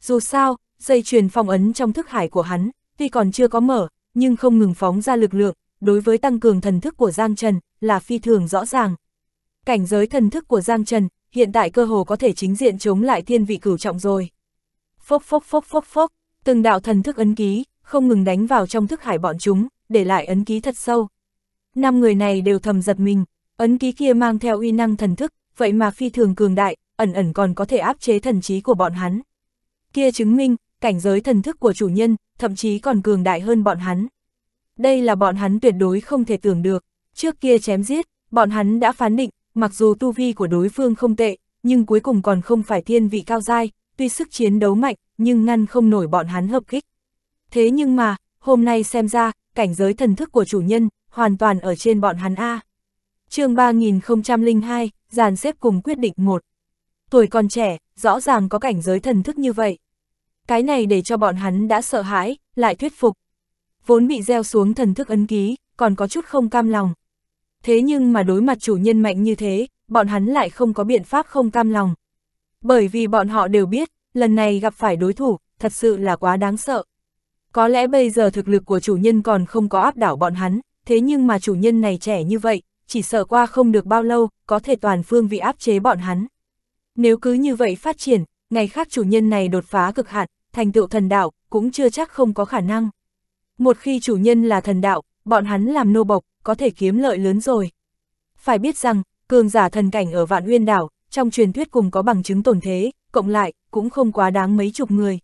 Dù sao, dây chuyền phong ấn trong thức hải của hắn, tuy còn chưa có mở, nhưng không ngừng phóng ra lực lượng, đối với tăng cường thần thức của Giang Trần là phi thường rõ ràng. Cảnh giới thần thức của Giang Trần hiện tại cơ hồ có thể chính diện chống lại thiên vị cửu trọng rồi. Phốc phốc phốc phốc phốc, từng đạo thần thức ấn ký, không ngừng đánh vào trong thức hải bọn chúng, để lại ấn ký thật sâu. Năm người này đều thầm giật mình, ấn ký kia mang theo uy năng thần thức, vậy mà phi thường cường đại, ẩn ẩn còn có thể áp chế thần trí của bọn hắn. Kia chứng minh, cảnh giới thần thức của chủ nhân, thậm chí còn cường đại hơn bọn hắn. Đây là bọn hắn tuyệt đối không thể tưởng được, trước kia chém giết, bọn hắn đã phán định, mặc dù tu vi của đối phương không tệ, nhưng cuối cùng còn không phải thiên vị cao dai, tuy sức chiến đấu mạnh, nhưng ngăn không nổi bọn hắn hợp kích. Thế nhưng mà, hôm nay xem ra, cảnh giới thần thức của chủ nhân, hoàn toàn ở trên bọn hắn A. chương 3002, dàn xếp cùng quyết định một Tuổi còn trẻ, rõ ràng có cảnh giới thần thức như vậy. Cái này để cho bọn hắn đã sợ hãi, lại thuyết phục. Vốn bị gieo xuống thần thức ấn ký, còn có chút không cam lòng. Thế nhưng mà đối mặt chủ nhân mạnh như thế, bọn hắn lại không có biện pháp không cam lòng. Bởi vì bọn họ đều biết, lần này gặp phải đối thủ, thật sự là quá đáng sợ. Có lẽ bây giờ thực lực của chủ nhân còn không có áp đảo bọn hắn, thế nhưng mà chủ nhân này trẻ như vậy, chỉ sợ qua không được bao lâu, có thể toàn phương vị áp chế bọn hắn. Nếu cứ như vậy phát triển, ngày khác chủ nhân này đột phá cực hạn, thành tựu thần đạo, cũng chưa chắc không có khả năng. Một khi chủ nhân là thần đạo, bọn hắn làm nô bộc, có thể kiếm lợi lớn rồi. Phải biết rằng, cường giả thần cảnh ở vạn uyên đảo, trong truyền thuyết cùng có bằng chứng tổn thế, cộng lại, cũng không quá đáng mấy chục người.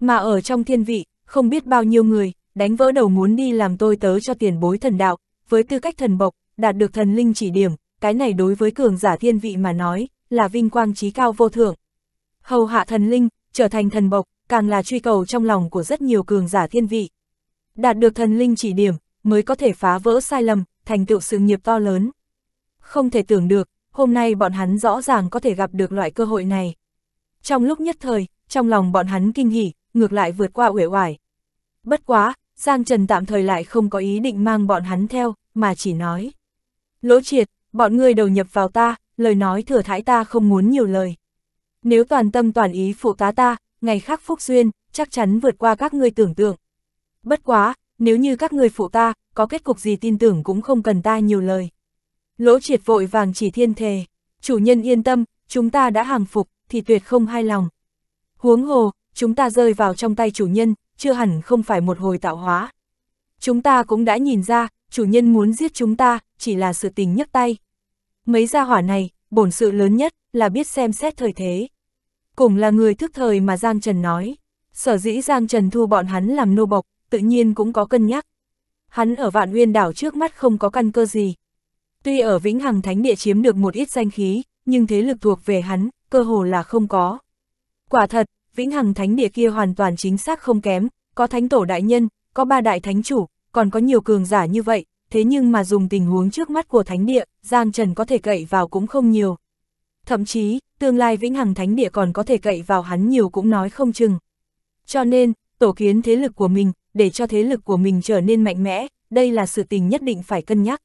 Mà ở trong thiên vị, không biết bao nhiêu người, đánh vỡ đầu muốn đi làm tôi tớ cho tiền bối thần đạo, với tư cách thần bộc, đạt được thần linh chỉ điểm, cái này đối với cường giả thiên vị mà nói, là vinh quang trí cao vô thượng. Hầu hạ thần linh, trở thành thần bộc, càng là truy cầu trong lòng của rất nhiều cường giả thiên vị. Đạt được thần linh chỉ điểm, mới có thể phá vỡ sai lầm, thành tựu sự nghiệp to lớn. Không thể tưởng được, hôm nay bọn hắn rõ ràng có thể gặp được loại cơ hội này. Trong lúc nhất thời, trong lòng bọn hắn kinh hỉ, ngược lại vượt qua uể oải. Bất quá, Giang Trần tạm thời lại không có ý định mang bọn hắn theo, mà chỉ nói. Lỗ triệt, bọn ngươi đầu nhập vào ta, lời nói thừa thái ta không muốn nhiều lời. Nếu toàn tâm toàn ý phụ tá ta, ngày khác phúc duyên, chắc chắn vượt qua các ngươi tưởng tượng. Bất quá, nếu như các ngươi phụ ta, có kết cục gì tin tưởng cũng không cần ta nhiều lời. Lỗ triệt vội vàng chỉ thiên thề, chủ nhân yên tâm, chúng ta đã hàng phục, thì tuyệt không hai lòng. Huống hồ, chúng ta rơi vào trong tay chủ nhân, chưa hẳn không phải một hồi tạo hóa. Chúng ta cũng đã nhìn ra, chủ nhân muốn giết chúng ta, chỉ là sự tình nhấc tay. Mấy gia hỏa này, bổn sự lớn nhất là biết xem xét thời thế. cũng là người thức thời mà Giang Trần nói, sở dĩ Giang Trần thu bọn hắn làm nô bộc, tự nhiên cũng có cân nhắc. Hắn ở vạn nguyên đảo trước mắt không có căn cơ gì. Tuy ở Vĩnh Hằng Thánh Địa chiếm được một ít danh khí, nhưng thế lực thuộc về hắn, cơ hồ là không có. Quả thật, vĩnh hằng thánh địa kia hoàn toàn chính xác không kém, có thánh tổ đại nhân, có ba đại thánh chủ, còn có nhiều cường giả như vậy, thế nhưng mà dùng tình huống trước mắt của thánh địa, Giang Trần có thể cậy vào cũng không nhiều. Thậm chí, tương lai vĩnh hằng thánh địa còn có thể cậy vào hắn nhiều cũng nói không chừng. Cho nên, tổ kiến thế lực của mình, để cho thế lực của mình trở nên mạnh mẽ, đây là sự tình nhất định phải cân nhắc.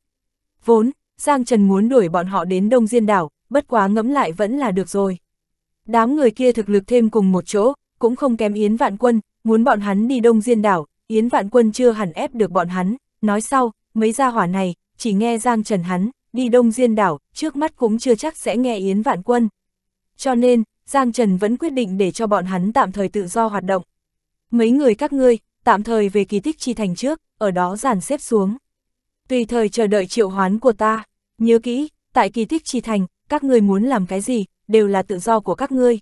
Vốn, Giang Trần muốn đuổi bọn họ đến Đông Diên Đảo, bất quá ngẫm lại vẫn là được rồi. Đám người kia thực lực thêm cùng một chỗ, cũng không kém Yến Vạn Quân, muốn bọn hắn đi đông diên đảo, Yến Vạn Quân chưa hẳn ép được bọn hắn, nói sau, mấy gia hỏa này, chỉ nghe Giang Trần hắn, đi đông diên đảo, trước mắt cũng chưa chắc sẽ nghe Yến Vạn Quân. Cho nên, Giang Trần vẫn quyết định để cho bọn hắn tạm thời tự do hoạt động. Mấy người các ngươi, tạm thời về kỳ tích chi thành trước, ở đó giàn xếp xuống. Tùy thời chờ đợi triệu hoán của ta, nhớ kỹ, tại kỳ tích chi thành, các ngươi muốn làm cái gì, đều là tự do của các ngươi.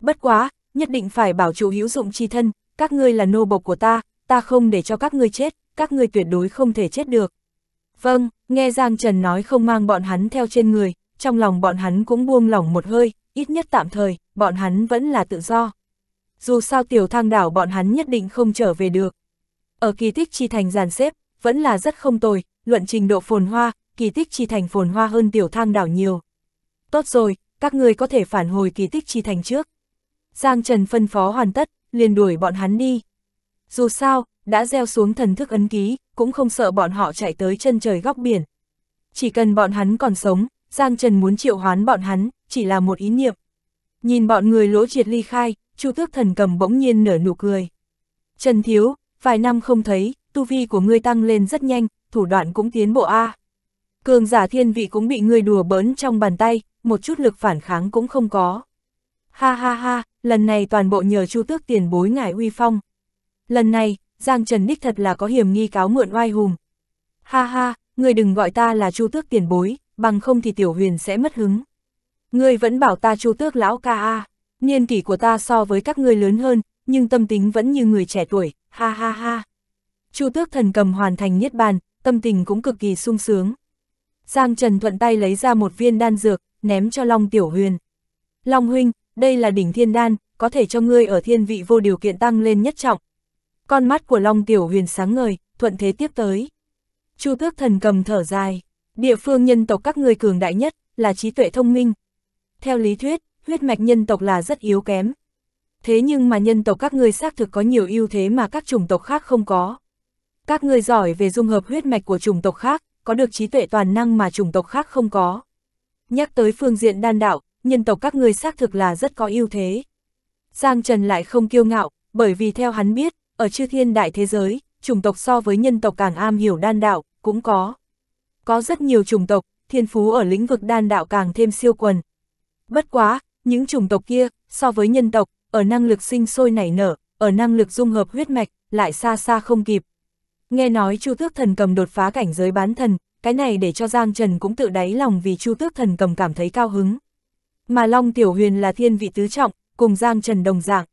Bất quá, nhất định phải bảo chủ hữu dụng chi thân, các ngươi là nô bộc của ta, ta không để cho các ngươi chết, các ngươi tuyệt đối không thể chết được. Vâng, nghe Giang Trần nói không mang bọn hắn theo trên người, trong lòng bọn hắn cũng buông lỏng một hơi, ít nhất tạm thời, bọn hắn vẫn là tự do. Dù sao tiểu thang đảo bọn hắn nhất định không trở về được. Ở kỳ tích chi thành giàn xếp, vẫn là rất không tồi, luận trình độ phồn hoa, kỳ tích chi thành phồn hoa hơn tiểu thang đảo nhiều. Tốt rồi, các người có thể phản hồi kỳ tích chi thành trước. Giang Trần phân phó hoàn tất, liền đuổi bọn hắn đi. Dù sao, đã gieo xuống thần thức ấn ký, cũng không sợ bọn họ chạy tới chân trời góc biển. Chỉ cần bọn hắn còn sống, Giang Trần muốn triệu hoán bọn hắn, chỉ là một ý niệm. Nhìn bọn người lỗ triệt ly khai, Chu Tước Thần cầm bỗng nhiên nở nụ cười. Trần Thiếu, vài năm không thấy, tu vi của ngươi tăng lên rất nhanh, thủ đoạn cũng tiến bộ A cường giả thiên vị cũng bị người đùa bỡn trong bàn tay, một chút lực phản kháng cũng không có. Ha ha ha, lần này toàn bộ nhờ chu tước tiền bối ngài uy phong. Lần này, Giang Trần Đích thật là có hiểm nghi cáo mượn oai hùng. Ha ha, người đừng gọi ta là chu tước tiền bối, bằng không thì tiểu huyền sẽ mất hứng. Ngươi vẫn bảo ta chu tước lão ca a, niên kỷ của ta so với các ngươi lớn hơn, nhưng tâm tính vẫn như người trẻ tuổi, ha ha ha. Chu tước thần cầm hoàn thành niết bàn, tâm tình cũng cực kỳ sung sướng. Giang Trần thuận tay lấy ra một viên đan dược, ném cho Long Tiểu Huyền. Long Huynh, đây là đỉnh thiên đan, có thể cho ngươi ở thiên vị vô điều kiện tăng lên nhất trọng. Con mắt của Long Tiểu Huyền sáng ngời, thuận thế tiếp tới. Chu Tước Thần cầm thở dài, địa phương nhân tộc các ngươi cường đại nhất, là trí tuệ thông minh. Theo lý thuyết, huyết mạch nhân tộc là rất yếu kém. Thế nhưng mà nhân tộc các ngươi xác thực có nhiều ưu thế mà các chủng tộc khác không có. Các ngươi giỏi về dung hợp huyết mạch của chủng tộc khác, có được trí tuệ toàn năng mà chủng tộc khác không có. Nhắc tới phương diện đan đạo, nhân tộc các ngươi xác thực là rất có ưu thế. Giang Trần lại không kiêu ngạo, bởi vì theo hắn biết, ở chư thiên đại thế giới, chủng tộc so với nhân tộc càng am hiểu đan đạo, cũng có. Có rất nhiều chủng tộc, thiên phú ở lĩnh vực đan đạo càng thêm siêu quần. Bất quá, những chủng tộc kia, so với nhân tộc, ở năng lực sinh sôi nảy nở, ở năng lực dung hợp huyết mạch, lại xa xa không kịp. Nghe nói Chu Tước Thần Cầm đột phá cảnh giới bán thần, cái này để cho Giang Trần cũng tự đáy lòng vì Chu Tước Thần Cầm cảm thấy cao hứng. Mà Long Tiểu Huyền là thiên vị tứ trọng, cùng Giang Trần đồng dạng.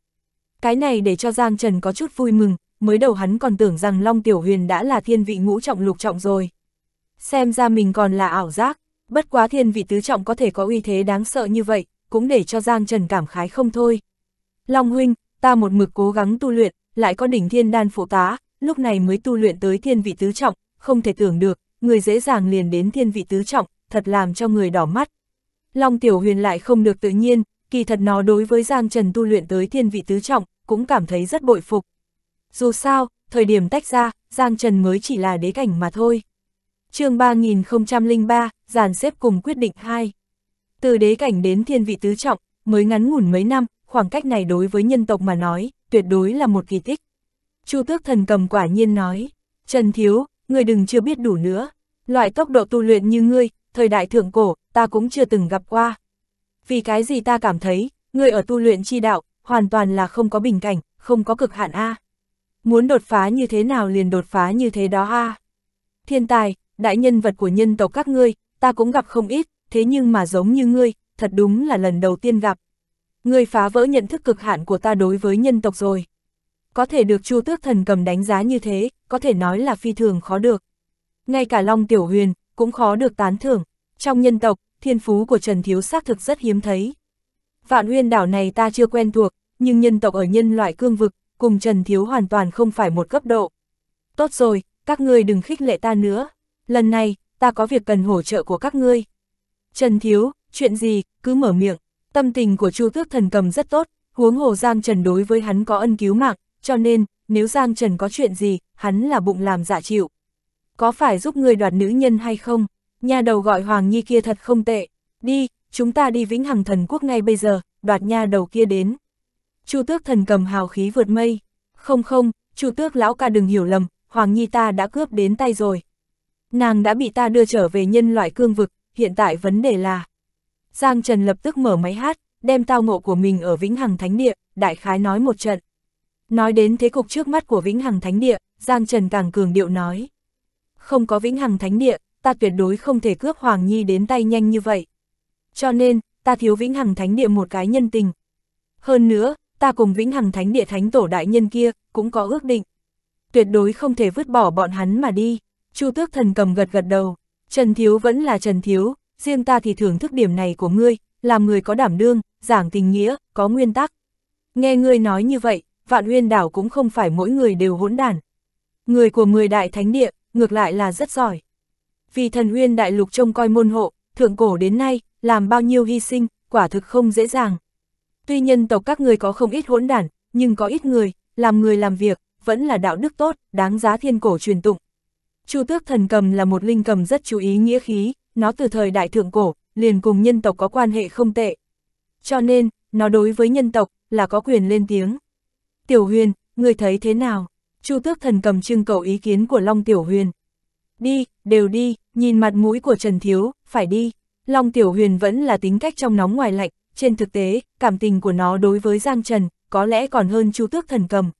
Cái này để cho Giang Trần có chút vui mừng, mới đầu hắn còn tưởng rằng Long Tiểu Huyền đã là thiên vị ngũ trọng lục trọng rồi. Xem ra mình còn là ảo giác, bất quá thiên vị tứ trọng có thể có uy thế đáng sợ như vậy, cũng để cho Giang Trần cảm khái không thôi. Long Huynh, ta một mực cố gắng tu luyện, lại có đỉnh thiên đan phụ tá, lúc này mới tu luyện tới thiên vị tứ trọng, không thể tưởng được, người dễ dàng liền đến thiên vị tứ trọng, thật làm cho người đỏ mắt. Long Tiểu Huyền lại không được tự nhiên, kỳ thật nó đối với Giang Trần tu luyện tới thiên vị tứ trọng, cũng cảm thấy rất bội phục. Dù sao, thời điểm tách ra, Giang Trần mới chỉ là đế cảnh mà thôi. chương 3003, dàn xếp cùng quyết định 2. Từ đế cảnh đến thiên vị tứ trọng, mới ngắn ngủn mấy năm, khoảng cách này đối với nhân tộc mà nói, tuyệt đối là một kỳ tích. Chu tước thần cầm quả nhiên nói, Trần Thiếu, ngươi đừng chưa biết đủ nữa, loại tốc độ tu luyện như ngươi, thời đại thượng cổ, ta cũng chưa từng gặp qua. Vì cái gì ta cảm thấy, ngươi ở tu luyện chi đạo, hoàn toàn là không có bình cảnh, không có cực hạn A. Muốn đột phá như thế nào liền đột phá như thế đó A. Thiên tài, đại nhân vật của nhân tộc các ngươi, ta cũng gặp không ít, thế nhưng mà giống như ngươi, thật đúng là lần đầu tiên gặp. Ngươi phá vỡ nhận thức cực hạn của ta đối với nhân tộc rồi có thể được Chu Tước Thần cầm đánh giá như thế, có thể nói là phi thường khó được. Ngay cả Long Tiểu Huyền, cũng khó được tán thưởng. Trong nhân tộc, thiên phú của Trần Thiếu xác thực rất hiếm thấy. Vạn huyên đảo này ta chưa quen thuộc, nhưng nhân tộc ở nhân loại cương vực, cùng Trần Thiếu hoàn toàn không phải một cấp độ. Tốt rồi, các ngươi đừng khích lệ ta nữa. Lần này, ta có việc cần hỗ trợ của các ngươi. Trần Thiếu, chuyện gì, cứ mở miệng. Tâm tình của Chu Tước Thần Cầm rất tốt, huống hồ Giang Trần đối với hắn có ân cứu mạng, cho nên, nếu Giang Trần có chuyện gì, hắn là bụng làm dạ chịu. Có phải giúp người đoạt nữ nhân hay không? Nhà đầu gọi Hoàng Nhi kia thật không tệ. Đi, chúng ta đi Vĩnh Hằng Thần Quốc ngay bây giờ, đoạt nhà đầu kia đến. Chu tước thần cầm hào khí vượt mây. Không không, chu tước lão ca đừng hiểu lầm, Hoàng Nhi ta đã cướp đến tay rồi. Nàng đã bị ta đưa trở về nhân loại cương vực, hiện tại vấn đề là... Giang Trần lập tức mở máy hát, đem tao ngộ của mình ở Vĩnh Hằng Thánh Địa, đại khái nói một trận. Nói đến thế cục trước mắt của Vĩnh Hằng Thánh Địa, Giang Trần càng cường điệu nói. Không có Vĩnh Hằng Thánh Địa, ta tuyệt đối không thể cướp Hoàng Nhi đến tay nhanh như vậy. Cho nên, ta thiếu Vĩnh Hằng Thánh Địa một cái nhân tình. Hơn nữa, ta cùng Vĩnh Hằng Thánh Địa Thánh Tổ Đại Nhân kia, cũng có ước định. Tuyệt đối không thể vứt bỏ bọn hắn mà đi. Chu tước thần cầm gật gật đầu. Trần Thiếu vẫn là Trần Thiếu, riêng ta thì thưởng thức điểm này của ngươi, làm người có đảm đương, giảng tình nghĩa, có nguyên tắc. Nghe ngươi nói như vậy, vạn huyên đảo cũng không phải mỗi người đều hỗn đản. Người của mười đại thánh địa, ngược lại là rất giỏi. Vì thần huyên đại lục trông coi môn hộ, thượng cổ đến nay, làm bao nhiêu hy sinh, quả thực không dễ dàng. Tuy nhân tộc các người có không ít hỗn đản, nhưng có ít người, làm người làm việc, vẫn là đạo đức tốt, đáng giá thiên cổ truyền tụng. Chu tước thần cầm là một linh cầm rất chú ý nghĩa khí, nó từ thời đại thượng cổ, liền cùng nhân tộc có quan hệ không tệ. Cho nên, nó đối với nhân tộc, là có quyền lên tiếng. Tiểu Huyền, người thấy thế nào? Chu Tước Thần cầm trưng cầu ý kiến của Long Tiểu Huyền. Đi, đều đi, nhìn mặt mũi của Trần Thiếu, phải đi. Long Tiểu Huyền vẫn là tính cách trong nóng ngoài lạnh, trên thực tế, cảm tình của nó đối với Giang Trần, có lẽ còn hơn Chu Tước Thần cầm.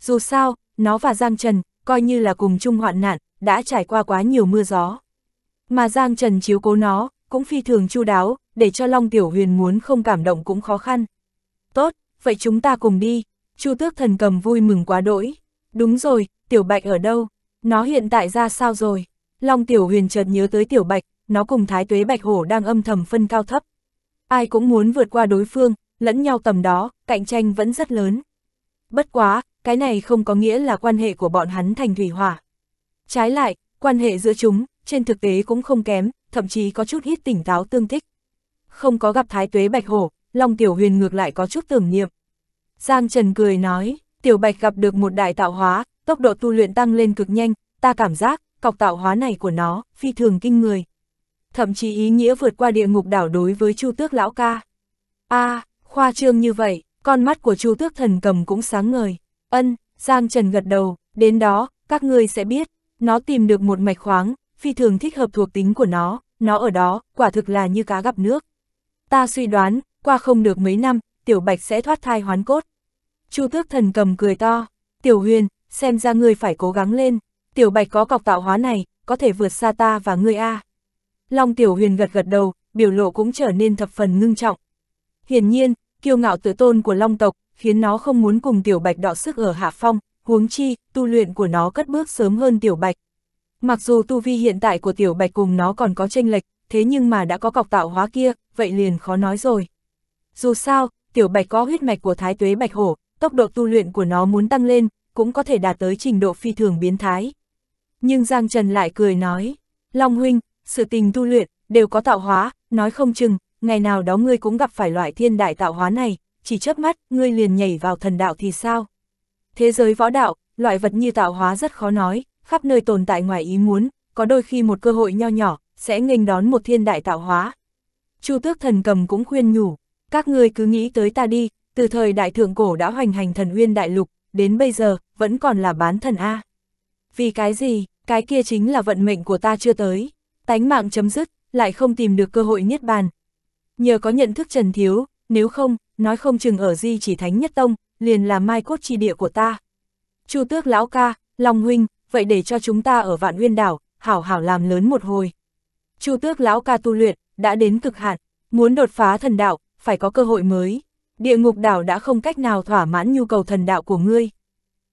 Dù sao, nó và Giang Trần, coi như là cùng chung hoạn nạn, đã trải qua quá nhiều mưa gió. Mà Giang Trần chiếu cố nó, cũng phi thường chu đáo, để cho Long Tiểu Huyền muốn không cảm động cũng khó khăn. Tốt, vậy chúng ta cùng đi, Chu tước thần cầm vui mừng quá đỗi. Đúng rồi, tiểu bạch ở đâu? Nó hiện tại ra sao rồi? Long tiểu huyền chợt nhớ tới tiểu bạch, nó cùng thái tuế bạch hổ đang âm thầm phân cao thấp. Ai cũng muốn vượt qua đối phương, lẫn nhau tầm đó, cạnh tranh vẫn rất lớn. Bất quá, cái này không có nghĩa là quan hệ của bọn hắn thành thủy hỏa. Trái lại, quan hệ giữa chúng, trên thực tế cũng không kém, thậm chí có chút ít tỉnh táo tương thích. Không có gặp thái tuế bạch hổ, Long Tiểu Huyền ngược lại có chút tưởng niệm, Giang Trần cười nói, Tiểu Bạch gặp được một đại tạo hóa, tốc độ tu luyện tăng lên cực nhanh, ta cảm giác, cọc tạo hóa này của nó, phi thường kinh người. Thậm chí ý nghĩa vượt qua địa ngục đảo đối với Chu Tước Lão Ca. a à, khoa trương như vậy, con mắt của Chu Tước Thần Cầm cũng sáng ngời. Ân, Giang Trần gật đầu, đến đó, các ngươi sẽ biết, nó tìm được một mạch khoáng, phi thường thích hợp thuộc tính của nó, nó ở đó, quả thực là như cá gặp nước. Ta suy đoán, qua không được mấy năm, Tiểu Bạch sẽ thoát thai hoán cốt. Chu tước thần cầm cười to, tiểu huyền, xem ra ngươi phải cố gắng lên, tiểu bạch có cọc tạo hóa này, có thể vượt xa ta và ngươi A. Long tiểu huyền gật gật đầu, biểu lộ cũng trở nên thập phần ngưng trọng. Hiển nhiên, kiêu ngạo tự tôn của long tộc, khiến nó không muốn cùng tiểu bạch đọ sức ở hạ phong, huống chi, tu luyện của nó cất bước sớm hơn tiểu bạch. Mặc dù tu vi hiện tại của tiểu bạch cùng nó còn có tranh lệch, thế nhưng mà đã có cọc tạo hóa kia, vậy liền khó nói rồi. Dù sao, tiểu bạch có huyết mạch của thái tuế bạch hổ, tốc độ tu luyện của nó muốn tăng lên, cũng có thể đạt tới trình độ phi thường biến thái. Nhưng Giang Trần lại cười nói, Long Huynh, sự tình tu luyện, đều có tạo hóa, nói không chừng, ngày nào đó ngươi cũng gặp phải loại thiên đại tạo hóa này, chỉ chớp mắt, ngươi liền nhảy vào thần đạo thì sao? Thế giới võ đạo, loại vật như tạo hóa rất khó nói, khắp nơi tồn tại ngoài ý muốn, có đôi khi một cơ hội nho nhỏ, sẽ nghênh đón một thiên đại tạo hóa. Chu tước thần cầm cũng khuyên nhủ, các ngươi cứ nghĩ tới ta đi, từ thời đại thượng cổ đã hoành hành thần uyên đại lục, đến bây giờ, vẫn còn là bán thần A. Vì cái gì, cái kia chính là vận mệnh của ta chưa tới, tánh mạng chấm dứt, lại không tìm được cơ hội niết bàn. Nhờ có nhận thức trần thiếu, nếu không, nói không chừng ở di chỉ thánh nhất tông, liền là mai cốt chi địa của ta. Chu tước lão ca, Long huynh, vậy để cho chúng ta ở vạn uyên đảo, hảo hảo làm lớn một hồi. Chu tước lão ca tu luyện, đã đến cực hạn, muốn đột phá thần đạo, phải có cơ hội mới địa ngục đảo đã không cách nào thỏa mãn nhu cầu thần đạo của ngươi.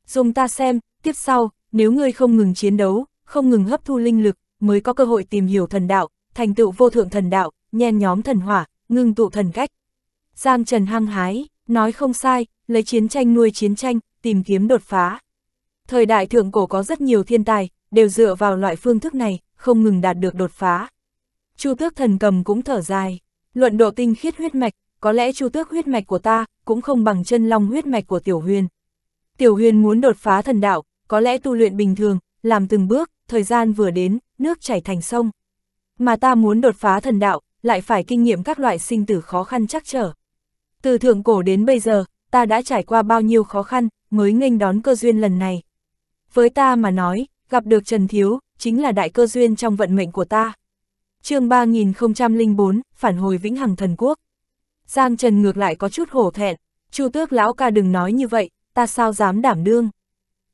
Dùng ta xem, tiếp sau, nếu ngươi không ngừng chiến đấu, không ngừng hấp thu linh lực, mới có cơ hội tìm hiểu thần đạo, thành tựu vô thượng thần đạo, nhen nhóm thần hỏa, ngưng tụ thần cách. Giang Trần hăng hái, nói không sai, lấy chiến tranh nuôi chiến tranh, tìm kiếm đột phá. Thời đại thượng cổ có rất nhiều thiên tài, đều dựa vào loại phương thức này, không ngừng đạt được đột phá. Chu tước thần cầm cũng thở dài, luận độ tinh khiết huyết mạch, có lẽ chu tước huyết mạch của ta cũng không bằng chân long huyết mạch của tiểu huyền. Tiểu huyền muốn đột phá thần đạo, có lẽ tu luyện bình thường, làm từng bước, thời gian vừa đến, nước chảy thành sông. Mà ta muốn đột phá thần đạo, lại phải kinh nghiệm các loại sinh tử khó khăn chắc trở. Từ thượng cổ đến bây giờ, ta đã trải qua bao nhiêu khó khăn, mới nghênh đón cơ duyên lần này. Với ta mà nói, gặp được Trần Thiếu, chính là đại cơ duyên trong vận mệnh của ta. chương 3004, Phản hồi Vĩnh Hằng Thần Quốc Giang Trần ngược lại có chút hổ thẹn, Chu tước lão ca đừng nói như vậy, ta sao dám đảm đương.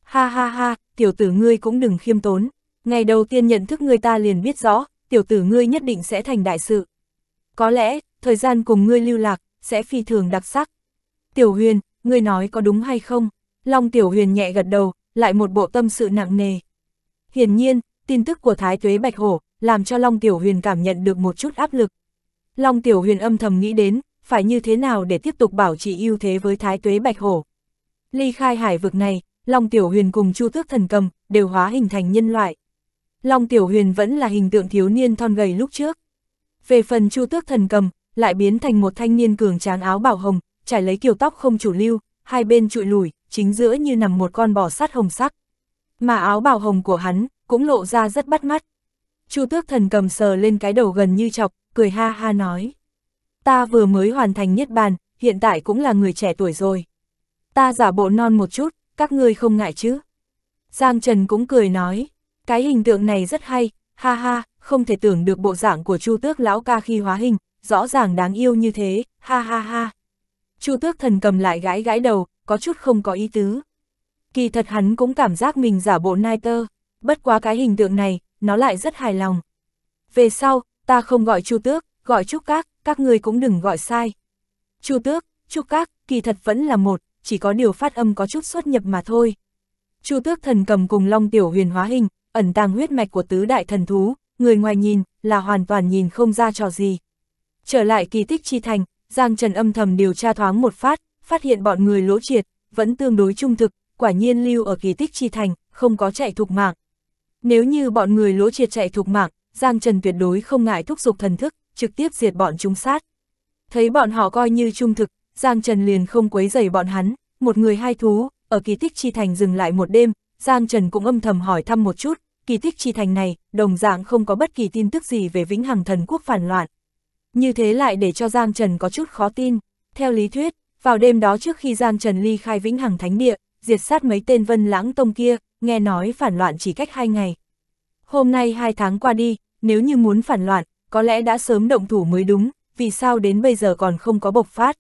Ha ha ha, tiểu tử ngươi cũng đừng khiêm tốn, ngày đầu tiên nhận thức ngươi ta liền biết rõ, tiểu tử ngươi nhất định sẽ thành đại sự. Có lẽ, thời gian cùng ngươi lưu lạc, sẽ phi thường đặc sắc. Tiểu huyền, ngươi nói có đúng hay không? Long tiểu huyền nhẹ gật đầu, lại một bộ tâm sự nặng nề. Hiển nhiên, tin tức của Thái Tuế Bạch Hổ, làm cho Long tiểu huyền cảm nhận được một chút áp lực. Long tiểu huyền âm thầm nghĩ đến, phải như thế nào để tiếp tục bảo trì ưu thế với thái tuế bạch hổ. Ly khai hải vực này, Long Tiểu Huyền cùng Chu Tước Thần Cầm đều hóa hình thành nhân loại. Long Tiểu Huyền vẫn là hình tượng thiếu niên thon gầy lúc trước. Về phần Chu Tước Thần Cầm, lại biến thành một thanh niên cường tráng áo bảo hồng, trải lấy kiểu tóc không chủ lưu, hai bên trụi lùi chính giữa như nằm một con bò sát hồng sắc. Mà áo bảo hồng của hắn cũng lộ ra rất bắt mắt. Chu Tước Thần Cầm sờ lên cái đầu gần như chọc, cười ha ha nói ta vừa mới hoàn thành nhất bàn, hiện tại cũng là người trẻ tuổi rồi. Ta giả bộ non một chút, các ngươi không ngại chứ. Giang Trần cũng cười nói, cái hình tượng này rất hay, ha ha, không thể tưởng được bộ dạng của Chu Tước lão ca khi hóa hình, rõ ràng đáng yêu như thế, ha ha ha. Chu Tước thần cầm lại gãi gãi đầu, có chút không có ý tứ. Kỳ thật hắn cũng cảm giác mình giả bộ nai tơ, bất quá cái hình tượng này, nó lại rất hài lòng. Về sau, ta không gọi Chu Tước, gọi Trúc Các, các người cũng đừng gọi sai. Chu tước, chu các, kỳ thật vẫn là một, chỉ có điều phát âm có chút xuất nhập mà thôi. Chu tước thần cầm cùng long tiểu huyền hóa hình, ẩn tàng huyết mạch của tứ đại thần thú, người ngoài nhìn, là hoàn toàn nhìn không ra trò gì. Trở lại kỳ tích chi thành, Giang Trần âm thầm điều tra thoáng một phát, phát hiện bọn người lỗ triệt, vẫn tương đối trung thực, quả nhiên lưu ở kỳ tích chi thành, không có chạy thục mạng. Nếu như bọn người lỗ triệt chạy thục mạng, Giang Trần tuyệt đối không ngại thúc giục thần thức, trực tiếp diệt bọn chúng sát. Thấy bọn họ coi như trung thực, Giang Trần liền không quấy rầy bọn hắn, một người hai thú, ở kỳ tích chi thành dừng lại một đêm, Giang Trần cũng âm thầm hỏi thăm một chút, kỳ tích chi thành này, đồng dạng không có bất kỳ tin tức gì về vĩnh hằng thần quốc phản loạn. Như thế lại để cho Giang Trần có chút khó tin. Theo lý thuyết, vào đêm đó trước khi Giang Trần ly khai vĩnh hằng thánh địa, diệt sát mấy tên vân lãng tông kia, nghe nói phản loạn chỉ cách hai ngày. Hôm nay hai tháng qua đi, nếu như muốn phản loạn, có lẽ đã sớm động thủ mới đúng, vì sao đến bây giờ còn không có bộc phát.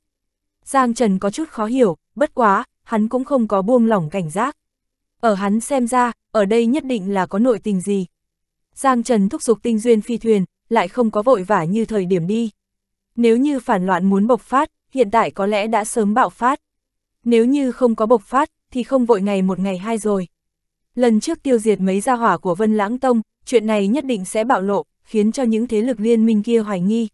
Giang Trần có chút khó hiểu, bất quá, hắn cũng không có buông lỏng cảnh giác. Ở hắn xem ra, ở đây nhất định là có nội tình gì. Giang Trần thúc giục tinh duyên phi thuyền, lại không có vội vã như thời điểm đi. Nếu như phản loạn muốn bộc phát, hiện tại có lẽ đã sớm bạo phát. Nếu như không có bộc phát, thì không vội ngày một ngày hai rồi. Lần trước tiêu diệt mấy gia hỏa của Vân Lãng Tông, chuyện này nhất định sẽ bạo lộ khiến cho những thế lực liên minh kia hoài nghi.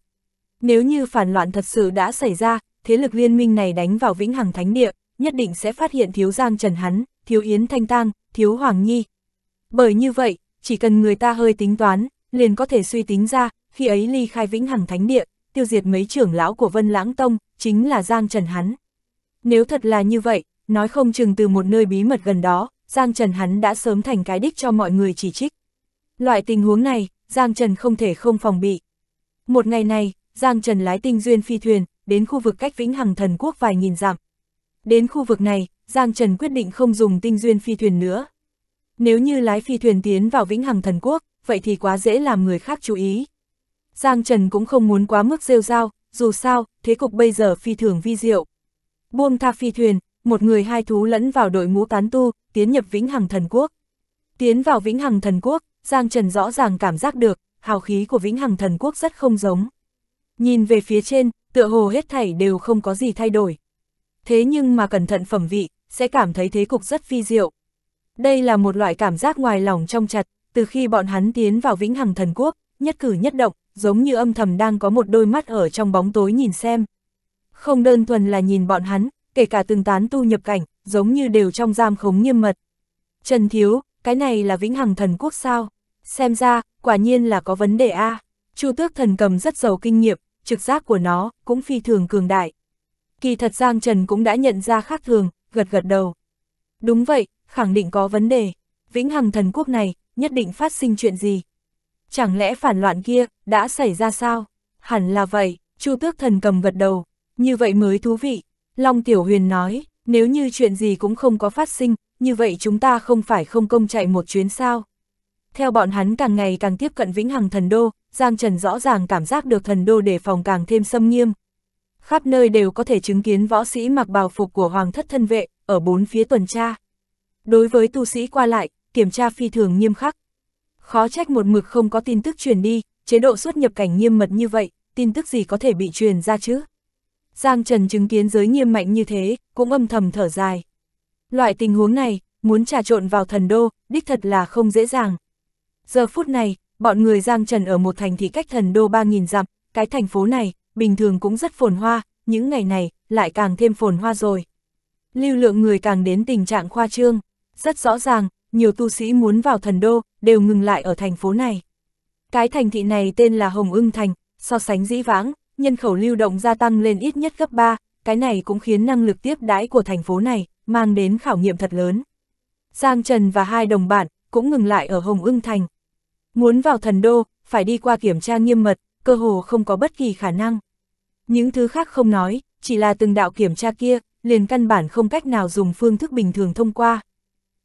Nếu như phản loạn thật sự đã xảy ra, thế lực liên minh này đánh vào vĩnh hằng thánh địa, nhất định sẽ phát hiện thiếu Giang Trần hắn, thiếu Yến Thanh Tang, thiếu Hoàng Nhi. Bởi như vậy, chỉ cần người ta hơi tính toán, liền có thể suy tính ra, khi ấy ly khai vĩnh hằng thánh địa, tiêu diệt mấy trưởng lão của Vân Lãng Tông, chính là Giang Trần hắn. Nếu thật là như vậy, nói không chừng từ một nơi bí mật gần đó, Giang Trần hắn đã sớm thành cái đích cho mọi người chỉ trích. Loại tình huống này, Giang Trần không thể không phòng bị. Một ngày này, Giang Trần lái tinh duyên phi thuyền, đến khu vực cách Vĩnh Hằng Thần Quốc vài nghìn dặm. Đến khu vực này, Giang Trần quyết định không dùng tinh duyên phi thuyền nữa. Nếu như lái phi thuyền tiến vào Vĩnh Hằng Thần Quốc, vậy thì quá dễ làm người khác chú ý. Giang Trần cũng không muốn quá mức rêu rao, dù sao, thế cục bây giờ phi thường vi diệu. Buông tha phi thuyền, một người hai thú lẫn vào đội ngũ tán tu, tiến nhập Vĩnh Hằng Thần Quốc. Tiến vào Vĩnh Hằng Thần Quốc, Giang Trần rõ ràng cảm giác được, hào khí của vĩnh hằng thần quốc rất không giống. Nhìn về phía trên, tựa hồ hết thảy đều không có gì thay đổi. Thế nhưng mà cẩn thận phẩm vị, sẽ cảm thấy thế cục rất phi diệu. Đây là một loại cảm giác ngoài lòng trong chặt, từ khi bọn hắn tiến vào vĩnh hằng thần quốc, nhất cử nhất động, giống như âm thầm đang có một đôi mắt ở trong bóng tối nhìn xem. Không đơn thuần là nhìn bọn hắn, kể cả từng tán tu nhập cảnh, giống như đều trong giam khống nghiêm mật. Trần Thiếu, cái này là vĩnh hằng thần quốc sao? xem ra, quả nhiên là có vấn đề A. Chu tước thần cầm rất giàu kinh nghiệm, trực giác của nó cũng phi thường cường đại. Kỳ thật Giang Trần cũng đã nhận ra khác thường, gật gật đầu. Đúng vậy, khẳng định có vấn đề. Vĩnh Hằng thần quốc này, nhất định phát sinh chuyện gì? Chẳng lẽ phản loạn kia, đã xảy ra sao? Hẳn là vậy, Chu tước thần cầm gật đầu. Như vậy mới thú vị. Long Tiểu Huyền nói, nếu như chuyện gì cũng không có phát sinh, như vậy chúng ta không phải không công chạy một chuyến sao? Theo bọn hắn càng ngày càng tiếp cận vĩnh hằng thần đô, Giang Trần rõ ràng cảm giác được thần đô đề phòng càng thêm xâm nghiêm. Khắp nơi đều có thể chứng kiến võ sĩ mặc bào phục của hoàng thất thân vệ, ở bốn phía tuần tra. Đối với tu sĩ qua lại, kiểm tra phi thường nghiêm khắc. Khó trách một mực không có tin tức truyền đi, chế độ xuất nhập cảnh nghiêm mật như vậy, tin tức gì có thể bị truyền ra chứ? Giang Trần chứng kiến giới nghiêm mạnh như thế, cũng âm thầm thở dài. Loại tình huống này, muốn trà trộn vào thần đô, đích thật là không dễ dàng. Giờ phút này, bọn người Giang Trần ở một thành thị cách thần đô 3.000 dặm, cái thành phố này, bình thường cũng rất phồn hoa, những ngày này, lại càng thêm phồn hoa rồi. Lưu lượng người càng đến tình trạng khoa trương, rất rõ ràng, nhiều tu sĩ muốn vào thần đô, đều ngừng lại ở thành phố này. Cái thành thị này tên là Hồng Ưng Thành, so sánh dĩ vãng, nhân khẩu lưu động gia tăng lên ít nhất gấp 3, cái này cũng khiến năng lực tiếp đãi của thành phố này, mang đến khảo nghiệm thật lớn. Giang Trần và hai đồng bạn, cũng ngừng lại ở Hồng Ưng Thành, Muốn vào thần đô, phải đi qua kiểm tra nghiêm mật, cơ hồ không có bất kỳ khả năng. Những thứ khác không nói, chỉ là từng đạo kiểm tra kia, liền căn bản không cách nào dùng phương thức bình thường thông qua.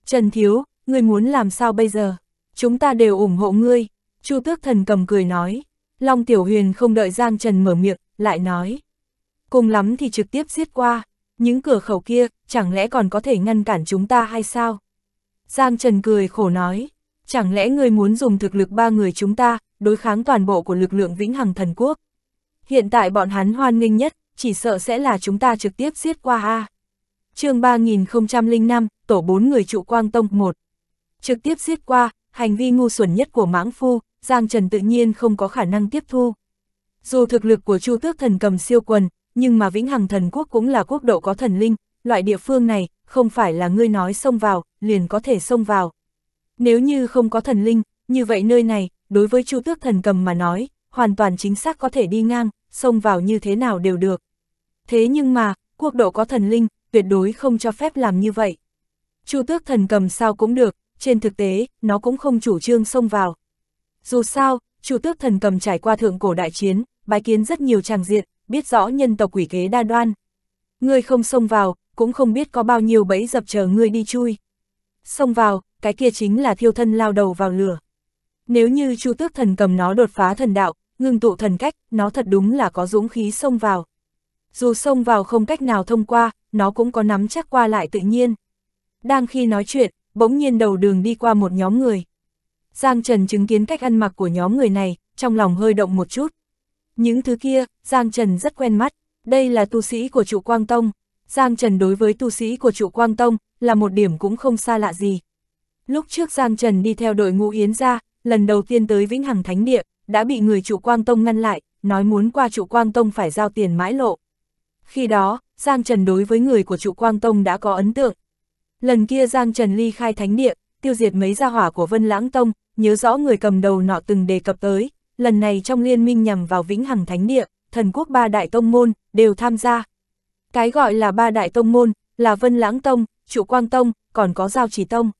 Trần Thiếu, ngươi muốn làm sao bây giờ? Chúng ta đều ủng hộ ngươi. Chu Tước Thần cầm cười nói. Long Tiểu Huyền không đợi Giang Trần mở miệng, lại nói. Cùng lắm thì trực tiếp giết qua. Những cửa khẩu kia, chẳng lẽ còn có thể ngăn cản chúng ta hay sao? Giang Trần cười khổ nói. Chẳng lẽ người muốn dùng thực lực ba người chúng ta, đối kháng toàn bộ của lực lượng vĩnh hằng thần quốc? Hiện tại bọn hắn hoan nghênh nhất, chỉ sợ sẽ là chúng ta trực tiếp giết qua A. chương 3005, tổ 4 người trụ Quang Tông 1. Trực tiếp giết qua, hành vi ngu xuẩn nhất của mãng phu, Giang Trần tự nhiên không có khả năng tiếp thu. Dù thực lực của Chu Tước Thần cầm siêu quần, nhưng mà Vĩnh Hằng Thần Quốc cũng là quốc độ có thần linh, loại địa phương này, không phải là ngươi nói xông vào, liền có thể xông vào. Nếu như không có thần linh, như vậy nơi này, đối với Chu Tước Thần Cầm mà nói, hoàn toàn chính xác có thể đi ngang, xông vào như thế nào đều được. Thế nhưng mà, quốc độ có thần linh, tuyệt đối không cho phép làm như vậy. Chu Tước Thần Cầm sao cũng được, trên thực tế, nó cũng không chủ trương xông vào. Dù sao, Chu Tước Thần Cầm trải qua thượng cổ đại chiến, bái kiến rất nhiều tràng diện, biết rõ nhân tộc quỷ kế đa đoan. Ngươi không xông vào, cũng không biết có bao nhiêu bẫy dập chờ ngươi đi chui. Xông vào, cái kia chính là thiêu thân lao đầu vào lửa. Nếu như Chu Tước Thần cầm nó đột phá thần đạo, ngưng tụ thần cách, nó thật đúng là có dũng khí xông vào. Dù xông vào không cách nào thông qua, nó cũng có nắm chắc qua lại tự nhiên. Đang khi nói chuyện, bỗng nhiên đầu đường đi qua một nhóm người. Giang Trần chứng kiến cách ăn mặc của nhóm người này, trong lòng hơi động một chút. Những thứ kia, Giang Trần rất quen mắt, đây là tu sĩ của trụ Quang Tông. Giang Trần đối với tu sĩ của trụ Quang Tông, là một điểm cũng không xa lạ gì. Lúc trước Giang Trần đi theo đội ngũ Yến ra, lần đầu tiên tới Vĩnh Hằng Thánh Địa, đã bị người chủ Quang Tông ngăn lại, nói muốn qua chủ Quang Tông phải giao tiền mãi lộ. Khi đó, Giang Trần đối với người của chủ Quang Tông đã có ấn tượng. Lần kia Giang Trần ly khai thánh địa, tiêu diệt mấy gia hỏa của Vân Lãng Tông, nhớ rõ người cầm đầu nọ từng đề cập tới, lần này trong liên minh nhằm vào Vĩnh Hằng Thánh địa, thần quốc ba đại tông môn đều tham gia. Cái gọi là ba đại tông môn là Vân Lãng Tông, chủ Quang Tông, còn có Giao Chỉ Tông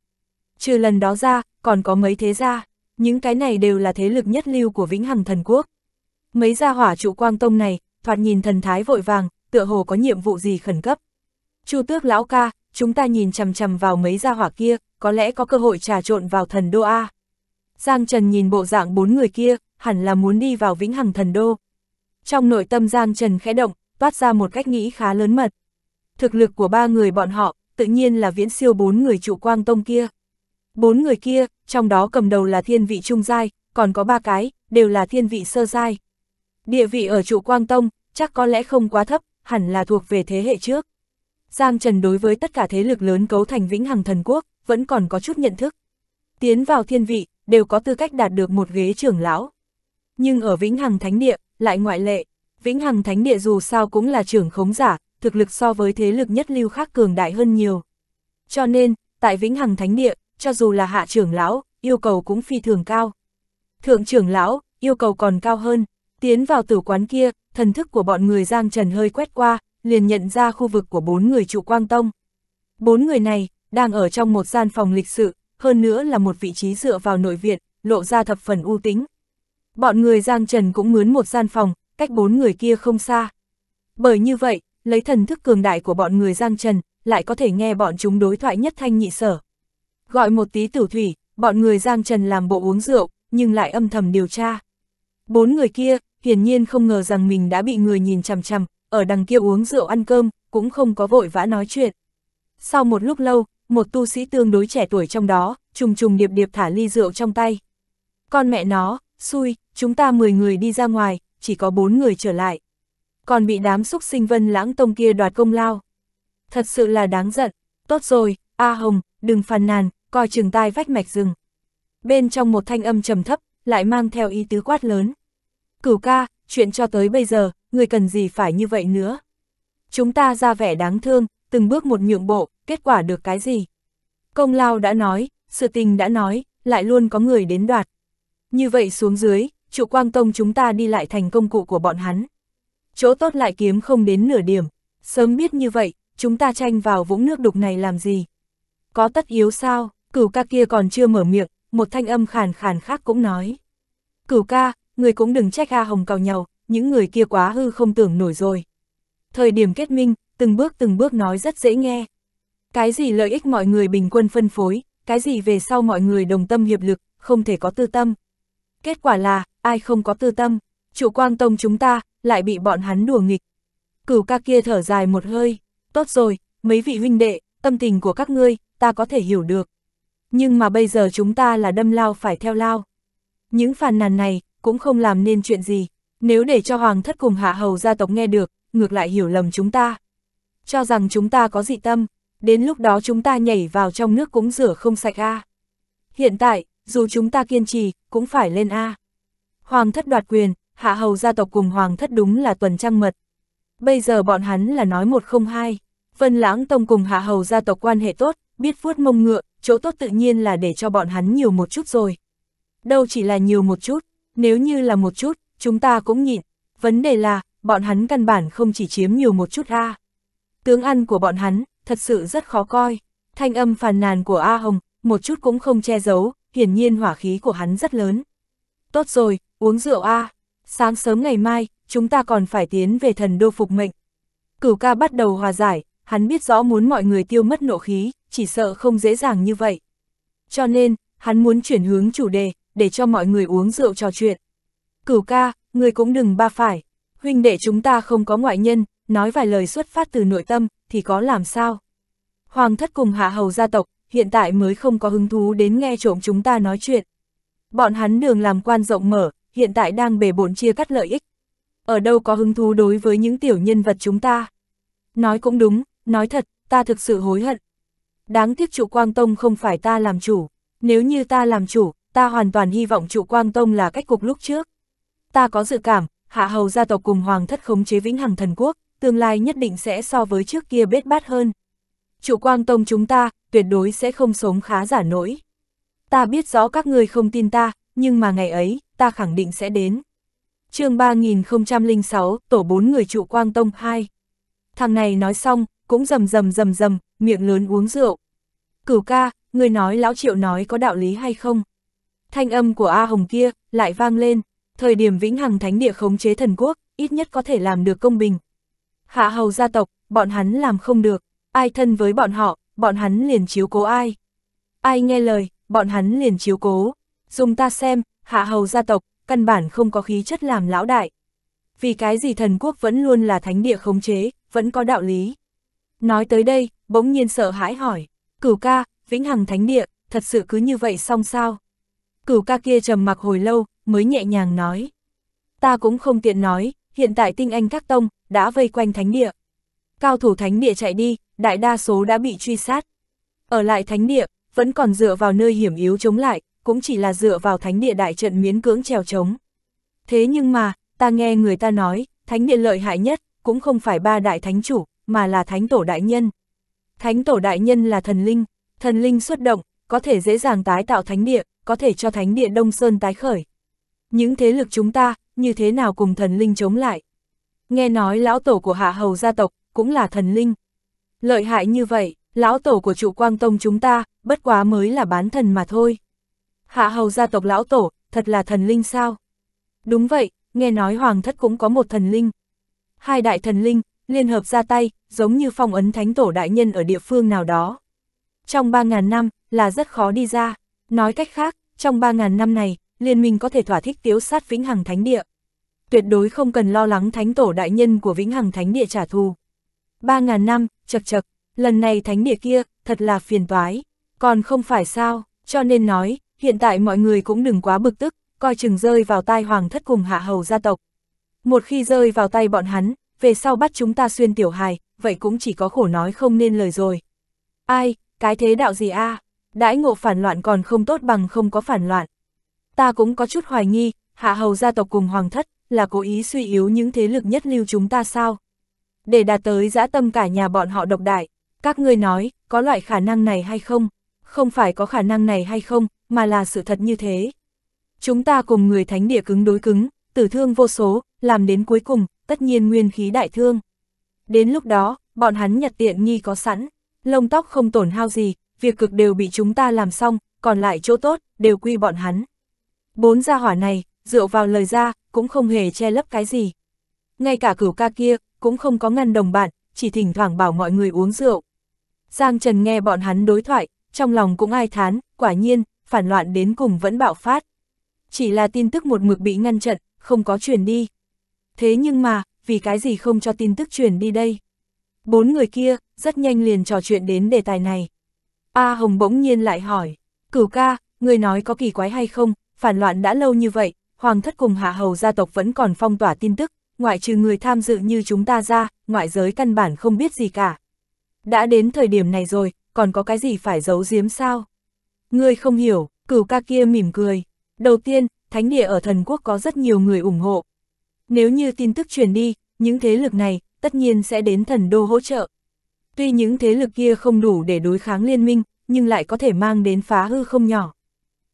trừ lần đó ra, còn có mấy thế gia, những cái này đều là thế lực nhất lưu của vĩnh hằng thần quốc. Mấy gia hỏa trụ quang tông này, thoạt nhìn thần thái vội vàng, tựa hồ có nhiệm vụ gì khẩn cấp. Chu tước lão ca, chúng ta nhìn chằm chằm vào mấy gia hỏa kia, có lẽ có cơ hội trà trộn vào thần đô A. Giang Trần nhìn bộ dạng bốn người kia, hẳn là muốn đi vào vĩnh hằng thần đô. Trong nội tâm Giang Trần khẽ động, toát ra một cách nghĩ khá lớn mật. Thực lực của ba người bọn họ, tự nhiên là viễn siêu bốn người trụ quang tông kia. Bốn người kia, trong đó cầm đầu là thiên vị trung giai, còn có ba cái, đều là thiên vị sơ giai. Địa vị ở trụ Quang Tông, chắc có lẽ không quá thấp, hẳn là thuộc về thế hệ trước. Giang Trần đối với tất cả thế lực lớn cấu thành vĩnh hằng thần quốc, vẫn còn có chút nhận thức. Tiến vào thiên vị, đều có tư cách đạt được một ghế trưởng lão. Nhưng ở vĩnh hằng thánh địa, lại ngoại lệ, vĩnh hằng thánh địa dù sao cũng là trưởng khống giả, thực lực so với thế lực nhất lưu khác cường đại hơn nhiều. Cho nên, tại vĩnh hằng thánh địa, cho dù là hạ trưởng lão, yêu cầu cũng phi thường cao. Thượng trưởng lão, yêu cầu còn cao hơn, tiến vào tử quán kia, thần thức của bọn người Giang Trần hơi quét qua, liền nhận ra khu vực của bốn người trụ Quang Tông. Bốn người này, đang ở trong một gian phòng lịch sự, hơn nữa là một vị trí dựa vào nội viện, lộ ra thập phần ưu tính. Bọn người Giang Trần cũng mướn một gian phòng, cách bốn người kia không xa. Bởi như vậy, lấy thần thức cường đại của bọn người Giang Trần, lại có thể nghe bọn chúng đối thoại nhất thanh nhị sở gọi một tí tử thủy, bọn người Giang Trần làm bộ uống rượu, nhưng lại âm thầm điều tra. Bốn người kia, hiển nhiên không ngờ rằng mình đã bị người nhìn chằm chằm, ở đằng kia uống rượu ăn cơm, cũng không có vội vã nói chuyện. Sau một lúc lâu, một tu sĩ tương đối trẻ tuổi trong đó, trùng trùng điệp điệp thả ly rượu trong tay. Con mẹ nó, xui, chúng ta 10 người đi ra ngoài, chỉ có bốn người trở lại. Còn bị đám xúc sinh vân lãng tông kia đoạt công lao. Thật sự là đáng giận, tốt rồi, A Hồng, đừng phàn nàn, coi chừng tai vách mạch rừng. Bên trong một thanh âm trầm thấp, lại mang theo ý tứ quát lớn. Cửu ca, chuyện cho tới bây giờ, người cần gì phải như vậy nữa? Chúng ta ra vẻ đáng thương, từng bước một nhượng bộ, kết quả được cái gì? Công lao đã nói, sự tình đã nói, lại luôn có người đến đoạt. Như vậy xuống dưới, trụ quang tông chúng ta đi lại thành công cụ của bọn hắn. Chỗ tốt lại kiếm không đến nửa điểm, sớm biết như vậy, chúng ta tranh vào vũng nước đục này làm gì? Có tất yếu sao? Cửu ca kia còn chưa mở miệng, một thanh âm khàn khàn khác cũng nói. Cửu ca, người cũng đừng trách A Hồng cào nhau, những người kia quá hư không tưởng nổi rồi. Thời điểm kết minh, từng bước từng bước nói rất dễ nghe. Cái gì lợi ích mọi người bình quân phân phối, cái gì về sau mọi người đồng tâm hiệp lực, không thể có tư tâm. Kết quả là, ai không có tư tâm, chủ quang tông chúng ta, lại bị bọn hắn đùa nghịch. Cửu ca kia thở dài một hơi, tốt rồi, mấy vị huynh đệ, tâm tình của các ngươi, ta có thể hiểu được. Nhưng mà bây giờ chúng ta là đâm lao phải theo lao. Những phàn nàn này cũng không làm nên chuyện gì, nếu để cho Hoàng thất cùng hạ hầu gia tộc nghe được, ngược lại hiểu lầm chúng ta. Cho rằng chúng ta có dị tâm, đến lúc đó chúng ta nhảy vào trong nước cũng rửa không sạch a. Hiện tại, dù chúng ta kiên trì, cũng phải lên a. Hoàng thất đoạt quyền, hạ hầu gia tộc cùng hoàng thất đúng là tuần trăng mật. Bây giờ bọn hắn là nói một không hai. Vân Lãng Tông cùng hạ hầu gia tộc quan hệ tốt, biết vuốt mông ngựa, chỗ tốt tự nhiên là để cho bọn hắn nhiều một chút rồi. Đâu chỉ là nhiều một chút, nếu như là một chút, chúng ta cũng nhịn. Vấn đề là, bọn hắn căn bản không chỉ chiếm nhiều một chút ra. Tướng ăn của bọn hắn, thật sự rất khó coi. Thanh âm phàn nàn của A Hồng, một chút cũng không che giấu, hiển nhiên hỏa khí của hắn rất lớn. Tốt rồi, uống rượu A. Sáng sớm ngày mai, chúng ta còn phải tiến về thần đô phục mệnh. Cửu ca bắt đầu hòa giải, hắn biết rõ muốn mọi người tiêu mất nộ khí, chỉ sợ không dễ dàng như vậy. Cho nên, hắn muốn chuyển hướng chủ đề, để cho mọi người uống rượu trò chuyện. Cửu ca, người cũng đừng ba phải, huynh đệ chúng ta không có ngoại nhân, nói vài lời xuất phát từ nội tâm, thì có làm sao? Hoàng thất cùng hạ hầu gia tộc, hiện tại mới không có hứng thú đến nghe trộm chúng ta nói chuyện. Bọn hắn đường làm quan rộng mở, hiện tại đang bề bổn chia cắt lợi ích. Ở đâu có hứng thú đối với những tiểu nhân vật chúng ta? Nói cũng đúng, nói thật, ta thực sự hối hận, Đáng tiếc trụ Quang Tông không phải ta làm chủ, nếu như ta làm chủ, ta hoàn toàn hy vọng trụ Quang Tông là cách cục lúc trước. Ta có dự cảm, hạ hầu gia tộc cùng hoàng thất khống chế vĩnh hằng thần quốc, tương lai nhất định sẽ so với trước kia bết bát hơn. Trụ Quang Tông chúng ta, tuyệt đối sẽ không sống khá giả nổi. Ta biết rõ các ngươi không tin ta, nhưng mà ngày ấy, ta khẳng định sẽ đến. chương 3006, tổ bốn người trụ Quang Tông 2. Thằng này nói xong, cũng rầm rầm rầm rầm, miệng lớn uống rượu. Cửu ca, người nói lão triệu nói có đạo lý hay không? Thanh âm của A Hồng kia lại vang lên, thời điểm vĩnh hằng thánh địa khống chế thần quốc, ít nhất có thể làm được công bình. Hạ hầu gia tộc, bọn hắn làm không được, ai thân với bọn họ, bọn hắn liền chiếu cố ai. Ai nghe lời, bọn hắn liền chiếu cố. Dùng ta xem, hạ hầu gia tộc, căn bản không có khí chất làm lão đại. Vì cái gì thần quốc vẫn luôn là thánh địa khống chế, vẫn có đạo lý. Nói tới đây, bỗng nhiên sợ hãi hỏi, cửu ca, vĩnh hằng thánh địa, thật sự cứ như vậy xong sao? Cửu ca kia trầm mặc hồi lâu, mới nhẹ nhàng nói. Ta cũng không tiện nói, hiện tại tinh anh các tông, đã vây quanh thánh địa. Cao thủ thánh địa chạy đi, đại đa số đã bị truy sát. Ở lại thánh địa, vẫn còn dựa vào nơi hiểm yếu chống lại, cũng chỉ là dựa vào thánh địa đại trận miến cưỡng trèo chống. Thế nhưng mà, ta nghe người ta nói, thánh địa lợi hại nhất, cũng không phải ba đại thánh chủ, mà là thánh tổ đại nhân. Thánh tổ đại nhân là thần linh, thần linh xuất động, có thể dễ dàng tái tạo thánh địa, có thể cho thánh địa Đông Sơn tái khởi. Những thế lực chúng ta, như thế nào cùng thần linh chống lại? Nghe nói lão tổ của hạ hầu gia tộc, cũng là thần linh. Lợi hại như vậy, lão tổ của trụ quang tông chúng ta, bất quá mới là bán thần mà thôi. Hạ hầu gia tộc lão tổ, thật là thần linh sao? Đúng vậy, nghe nói hoàng thất cũng có một thần linh. Hai đại thần linh, liên hợp ra tay, giống như phong ấn thánh tổ đại nhân ở địa phương nào đó. Trong 3.000 năm, là rất khó đi ra. Nói cách khác, trong 3.000 năm này, liên minh có thể thỏa thích tiếu sát vĩnh hằng thánh địa. Tuyệt đối không cần lo lắng thánh tổ đại nhân của vĩnh hằng thánh địa trả thù. 3.000 năm, chật chật, lần này thánh địa kia, thật là phiền toái. Còn không phải sao, cho nên nói, hiện tại mọi người cũng đừng quá bực tức, coi chừng rơi vào tai hoàng thất cùng hạ hầu gia tộc. Một khi rơi vào tay bọn hắn, về sau bắt chúng ta xuyên tiểu hài, vậy cũng chỉ có khổ nói không nên lời rồi. Ai, cái thế đạo gì a à? Đãi ngộ phản loạn còn không tốt bằng không có phản loạn. Ta cũng có chút hoài nghi, hạ hầu gia tộc cùng hoàng thất, là cố ý suy yếu những thế lực nhất lưu chúng ta sao? Để đạt tới dã tâm cả nhà bọn họ độc đại, các ngươi nói, có loại khả năng này hay không? Không phải có khả năng này hay không, mà là sự thật như thế. Chúng ta cùng người thánh địa cứng đối cứng, tử thương vô số, làm đến cuối cùng, tất nhiên nguyên khí đại thương. Đến lúc đó, bọn hắn nhặt tiện nghi có sẵn, lông tóc không tổn hao gì, việc cực đều bị chúng ta làm xong, còn lại chỗ tốt, đều quy bọn hắn. Bốn gia hỏa này, dựa vào lời ra, cũng không hề che lấp cái gì. Ngay cả cửu ca kia, cũng không có ngăn đồng bạn, chỉ thỉnh thoảng bảo mọi người uống rượu. Giang Trần nghe bọn hắn đối thoại, trong lòng cũng ai thán, quả nhiên, phản loạn đến cùng vẫn bạo phát. Chỉ là tin tức một mực bị ngăn chặn, không có truyền đi thế nhưng mà, vì cái gì không cho tin tức truyền đi đây? Bốn người kia, rất nhanh liền trò chuyện đến đề tài này. A Hồng bỗng nhiên lại hỏi, cửu ca, người nói có kỳ quái hay không, phản loạn đã lâu như vậy, Hoàng thất cùng hạ hầu gia tộc vẫn còn phong tỏa tin tức, ngoại trừ người tham dự như chúng ta ra, ngoại giới căn bản không biết gì cả. Đã đến thời điểm này rồi, còn có cái gì phải giấu giếm sao? người không hiểu, cửu ca kia mỉm cười. Đầu tiên, thánh địa ở thần quốc có rất nhiều người ủng hộ, nếu như tin tức truyền đi, những thế lực này tất nhiên sẽ đến thần đô hỗ trợ. Tuy những thế lực kia không đủ để đối kháng liên minh, nhưng lại có thể mang đến phá hư không nhỏ.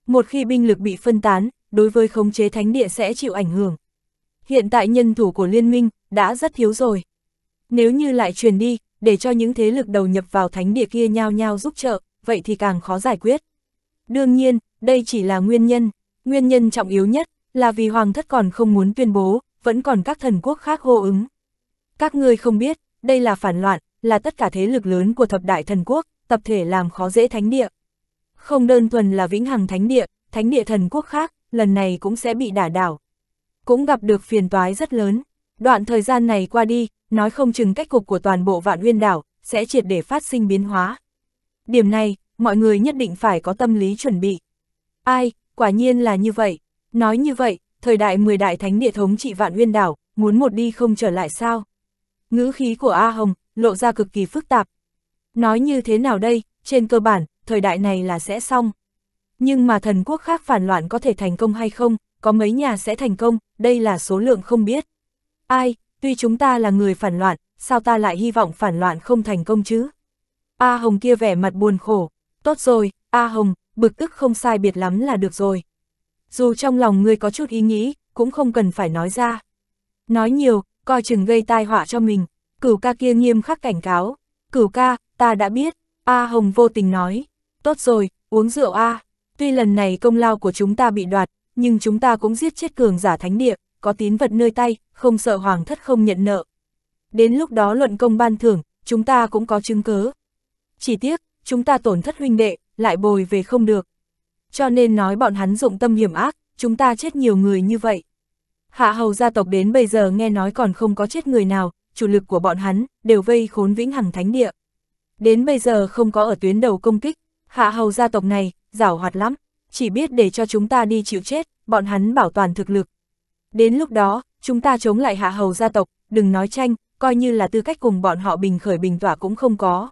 Một khi binh lực bị phân tán, đối với khống chế thánh địa sẽ chịu ảnh hưởng. Hiện tại nhân thủ của liên minh đã rất thiếu rồi. Nếu như lại truyền đi, để cho những thế lực đầu nhập vào thánh địa kia nhao nhao giúp trợ, vậy thì càng khó giải quyết. Đương nhiên, đây chỉ là nguyên nhân. Nguyên nhân trọng yếu nhất là vì Hoàng thất còn không muốn tuyên bố vẫn còn các thần quốc khác hô ứng. Các ngươi không biết, đây là phản loạn, là tất cả thế lực lớn của thập đại thần quốc, tập thể làm khó dễ thánh địa. Không đơn thuần là vĩnh hằng thánh địa, thánh địa thần quốc khác, lần này cũng sẽ bị đả đảo. Cũng gặp được phiền toái rất lớn. Đoạn thời gian này qua đi, nói không chừng cách cục của toàn bộ vạn nguyên đảo, sẽ triệt để phát sinh biến hóa. Điểm này, mọi người nhất định phải có tâm lý chuẩn bị. Ai, quả nhiên là như vậy. Nói như vậy, thời đại 10 đại thánh địa thống trị vạn uyên đảo, muốn một đi không trở lại sao? Ngữ khí của A Hồng, lộ ra cực kỳ phức tạp. Nói như thế nào đây, trên cơ bản, thời đại này là sẽ xong. Nhưng mà thần quốc khác phản loạn có thể thành công hay không, có mấy nhà sẽ thành công, đây là số lượng không biết. Ai, tuy chúng ta là người phản loạn, sao ta lại hy vọng phản loạn không thành công chứ? A Hồng kia vẻ mặt buồn khổ, tốt rồi, A Hồng, bực tức không sai biệt lắm là được rồi dù trong lòng ngươi có chút ý nghĩ, cũng không cần phải nói ra. Nói nhiều, coi chừng gây tai họa cho mình, cửu ca kia nghiêm khắc cảnh cáo, cửu ca, ta đã biết, A Hồng vô tình nói, tốt rồi, uống rượu A, tuy lần này công lao của chúng ta bị đoạt, nhưng chúng ta cũng giết chết cường giả thánh địa, có tín vật nơi tay, không sợ hoàng thất không nhận nợ. Đến lúc đó luận công ban thưởng, chúng ta cũng có chứng cứ Chỉ tiếc, chúng ta tổn thất huynh đệ, lại bồi về không được, cho nên nói bọn hắn dụng tâm hiểm ác, chúng ta chết nhiều người như vậy. Hạ hầu gia tộc đến bây giờ nghe nói còn không có chết người nào, chủ lực của bọn hắn đều vây khốn vĩnh hằng thánh địa. Đến bây giờ không có ở tuyến đầu công kích, hạ hầu gia tộc này, giảo hoạt lắm, chỉ biết để cho chúng ta đi chịu chết, bọn hắn bảo toàn thực lực. Đến lúc đó, chúng ta chống lại hạ hầu gia tộc, đừng nói tranh, coi như là tư cách cùng bọn họ bình khởi bình tỏa cũng không có.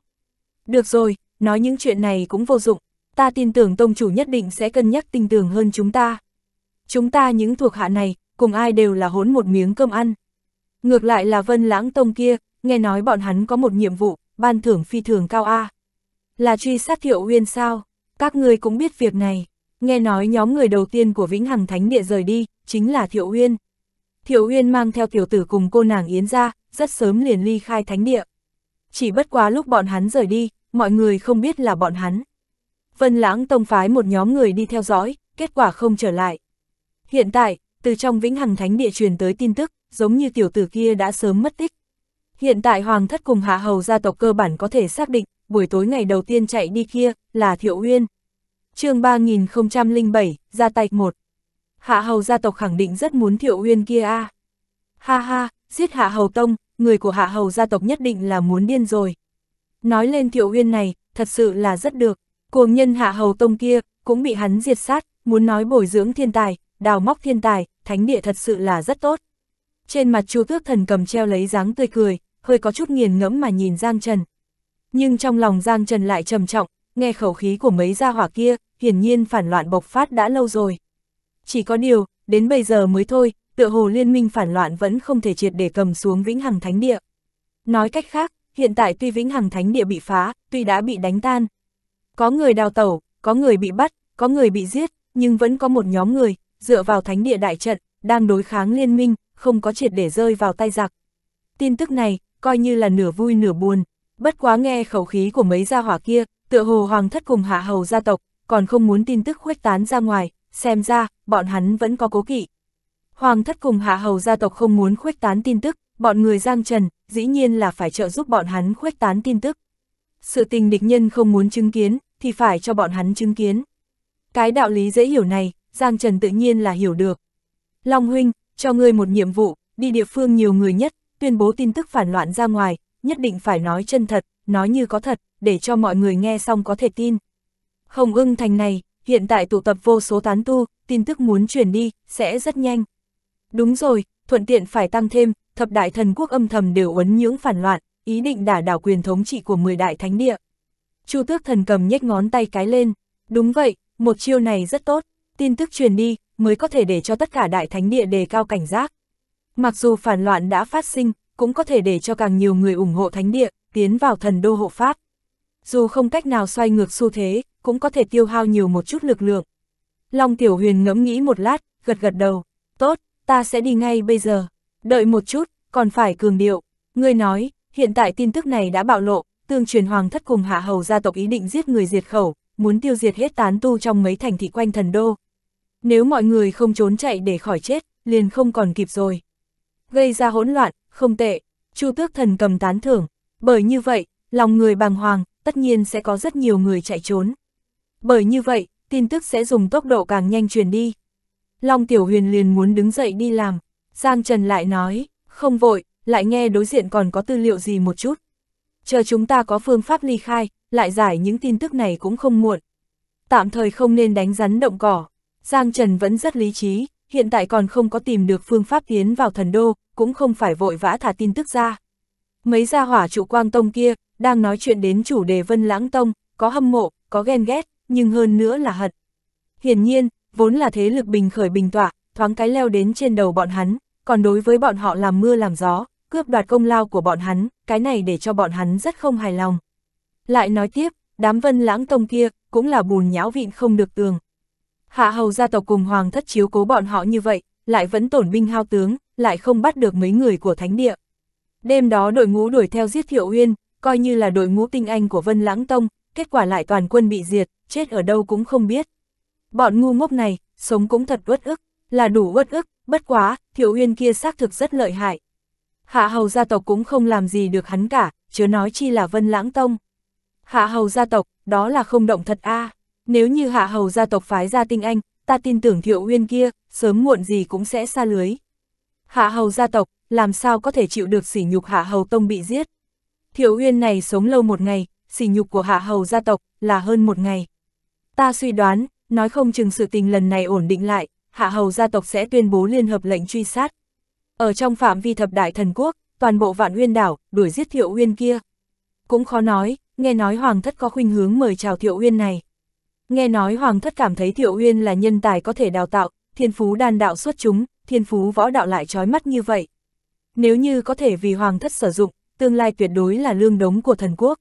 Được rồi, nói những chuyện này cũng vô dụng, ta tin tưởng tông chủ nhất định sẽ cân nhắc tinh tường hơn chúng ta. Chúng ta những thuộc hạ này, cùng ai đều là hốn một miếng cơm ăn. Ngược lại là vân lãng tông kia, nghe nói bọn hắn có một nhiệm vụ, ban thưởng phi thường cao A. Là truy sát thiệu uyên sao, các người cũng biết việc này. Nghe nói nhóm người đầu tiên của Vĩnh Hằng Thánh Địa rời đi, chính là Thiệu Uyên. Thiệu Uyên mang theo tiểu tử cùng cô nàng Yến ra, rất sớm liền ly khai Thánh Địa. Chỉ bất quá lúc bọn hắn rời đi, mọi người không biết là bọn hắn, Vân Lãng Tông phái một nhóm người đi theo dõi, kết quả không trở lại. Hiện tại, từ trong Vĩnh Hằng Thánh Địa truyền tới tin tức, giống như tiểu tử kia đã sớm mất tích. Hiện tại Hoàng thất cùng Hạ Hầu gia tộc cơ bản có thể xác định, buổi tối ngày đầu tiên chạy đi kia là Thiệu Uyên. Chương 3007, ra tay một Hạ Hầu gia tộc khẳng định rất muốn Thiệu Uyên kia a. Ha ha, giết Hạ Hầu tông, người của Hạ Hầu gia tộc nhất định là muốn điên rồi. Nói lên Thiệu Uyên này, thật sự là rất được. Cuồng nhân hạ hầu tông kia, cũng bị hắn diệt sát, muốn nói bồi dưỡng thiên tài, đào móc thiên tài, thánh địa thật sự là rất tốt. Trên mặt chu tước thần cầm treo lấy dáng tươi cười, hơi có chút nghiền ngẫm mà nhìn Giang Trần. Nhưng trong lòng Giang Trần lại trầm trọng, nghe khẩu khí của mấy gia hỏa kia, hiển nhiên phản loạn bộc phát đã lâu rồi. Chỉ có điều, đến bây giờ mới thôi, tựa hồ liên minh phản loạn vẫn không thể triệt để cầm xuống Vĩnh Hằng Thánh Địa. Nói cách khác, hiện tại tuy Vĩnh Hằng Thánh Địa bị phá, tuy đã bị đánh tan, có người đào tẩu, có người bị bắt, có người bị giết, nhưng vẫn có một nhóm người, dựa vào thánh địa đại trận, đang đối kháng liên minh, không có triệt để rơi vào tay giặc. Tin tức này, coi như là nửa vui nửa buồn, bất quá nghe khẩu khí của mấy gia hỏa kia, tựa hồ hoàng thất cùng hạ hầu gia tộc, còn không muốn tin tức khuếch tán ra ngoài, xem ra, bọn hắn vẫn có cố kỵ. Hoàng thất cùng hạ hầu gia tộc không muốn khuếch tán tin tức, bọn người giang trần, dĩ nhiên là phải trợ giúp bọn hắn khuếch tán tin tức. Sự tình địch nhân không muốn chứng kiến, thì phải cho bọn hắn chứng kiến. Cái đạo lý dễ hiểu này, Giang Trần tự nhiên là hiểu được. Long Huynh, cho ngươi một nhiệm vụ, đi địa phương nhiều người nhất, tuyên bố tin tức phản loạn ra ngoài, nhất định phải nói chân thật, nói như có thật, để cho mọi người nghe xong có thể tin. Hồng ưng thành này, hiện tại tụ tập vô số tán tu, tin tức muốn truyền đi, sẽ rất nhanh. Đúng rồi, thuận tiện phải tăng thêm, thập đại thần quốc âm thầm đều uấn nhưỡng phản loạn, ý định đả đảo quyền thống trị của 10 đại thánh địa. Chu tước thần cầm nhếch ngón tay cái lên. Đúng vậy, một chiêu này rất tốt, tin tức truyền đi, mới có thể để cho tất cả đại thánh địa đề cao cảnh giác. Mặc dù phản loạn đã phát sinh, cũng có thể để cho càng nhiều người ủng hộ thánh địa, tiến vào thần đô hộ pháp. Dù không cách nào xoay ngược xu thế, cũng có thể tiêu hao nhiều một chút lực lượng. Long Tiểu Huyền ngẫm nghĩ một lát, gật gật đầu. Tốt, ta sẽ đi ngay bây giờ. Đợi một chút, còn phải cường điệu. Ngươi nói, hiện tại tin tức này đã bạo lộ, tương truyền hoàng thất cùng hạ hầu gia tộc ý định giết người diệt khẩu, muốn tiêu diệt hết tán tu trong mấy thành thị quanh thần đô. Nếu mọi người không trốn chạy để khỏi chết, liền không còn kịp rồi. Gây ra hỗn loạn, không tệ, Chu Tước Thần cầm tán thưởng, bởi như vậy, lòng người bàng hoàng, tất nhiên sẽ có rất nhiều người chạy trốn. Bởi như vậy, tin tức sẽ dùng tốc độ càng nhanh truyền đi. Long Tiểu Huyền liền muốn đứng dậy đi làm, Giang Trần lại nói, không vội, lại nghe đối diện còn có tư liệu gì một chút chờ chúng ta có phương pháp ly khai, lại giải những tin tức này cũng không muộn. Tạm thời không nên đánh rắn động cỏ. Giang Trần vẫn rất lý trí, hiện tại còn không có tìm được phương pháp tiến vào thần đô, cũng không phải vội vã thả tin tức ra. Mấy gia hỏa trụ quang tông kia, đang nói chuyện đến chủ đề vân lãng tông, có hâm mộ, có ghen ghét, nhưng hơn nữa là hận. Hiển nhiên, vốn là thế lực bình khởi bình tọa, thoáng cái leo đến trên đầu bọn hắn, còn đối với bọn họ làm mưa làm gió, cướp đoạt công lao của bọn hắn, cái này để cho bọn hắn rất không hài lòng. Lại nói tiếp, đám vân lãng tông kia, cũng là bùn nhão vịn không được tường. Hạ hầu gia tộc cùng hoàng thất chiếu cố bọn họ như vậy, lại vẫn tổn binh hao tướng, lại không bắt được mấy người của thánh địa. Đêm đó đội ngũ đuổi theo giết Thiệu Uyên, coi như là đội ngũ tinh anh của Vân Lãng Tông, kết quả lại toàn quân bị diệt, chết ở đâu cũng không biết. Bọn ngu ngốc này, sống cũng thật uất ức, là đủ uất ức, bất quá, Thiệu Uyên kia xác thực rất lợi hại, Hạ hầu gia tộc cũng không làm gì được hắn cả, chớ nói chi là vân lãng tông. Hạ hầu gia tộc, đó là không động thật a Nếu như hạ hầu gia tộc phái ra tinh anh, ta tin tưởng thiệu uyên kia, sớm muộn gì cũng sẽ xa lưới. Hạ hầu gia tộc, làm sao có thể chịu được sỉ nhục hạ hầu tông bị giết. Thiệu uyên này sống lâu một ngày, sỉ nhục của hạ hầu gia tộc là hơn một ngày. Ta suy đoán, nói không chừng sự tình lần này ổn định lại, hạ hầu gia tộc sẽ tuyên bố liên hợp lệnh truy sát. Ở trong phạm vi thập đại thần quốc, toàn bộ vạn huyên đảo, đuổi giết thiệu huyên kia. Cũng khó nói, nghe nói hoàng thất có khuynh hướng mời chào thiệu huyên này. Nghe nói hoàng thất cảm thấy thiệu huyên là nhân tài có thể đào tạo, thiên phú đan đạo xuất chúng, thiên phú võ đạo lại trói mắt như vậy. Nếu như có thể vì hoàng thất sử dụng, tương lai tuyệt đối là lương đống của thần quốc.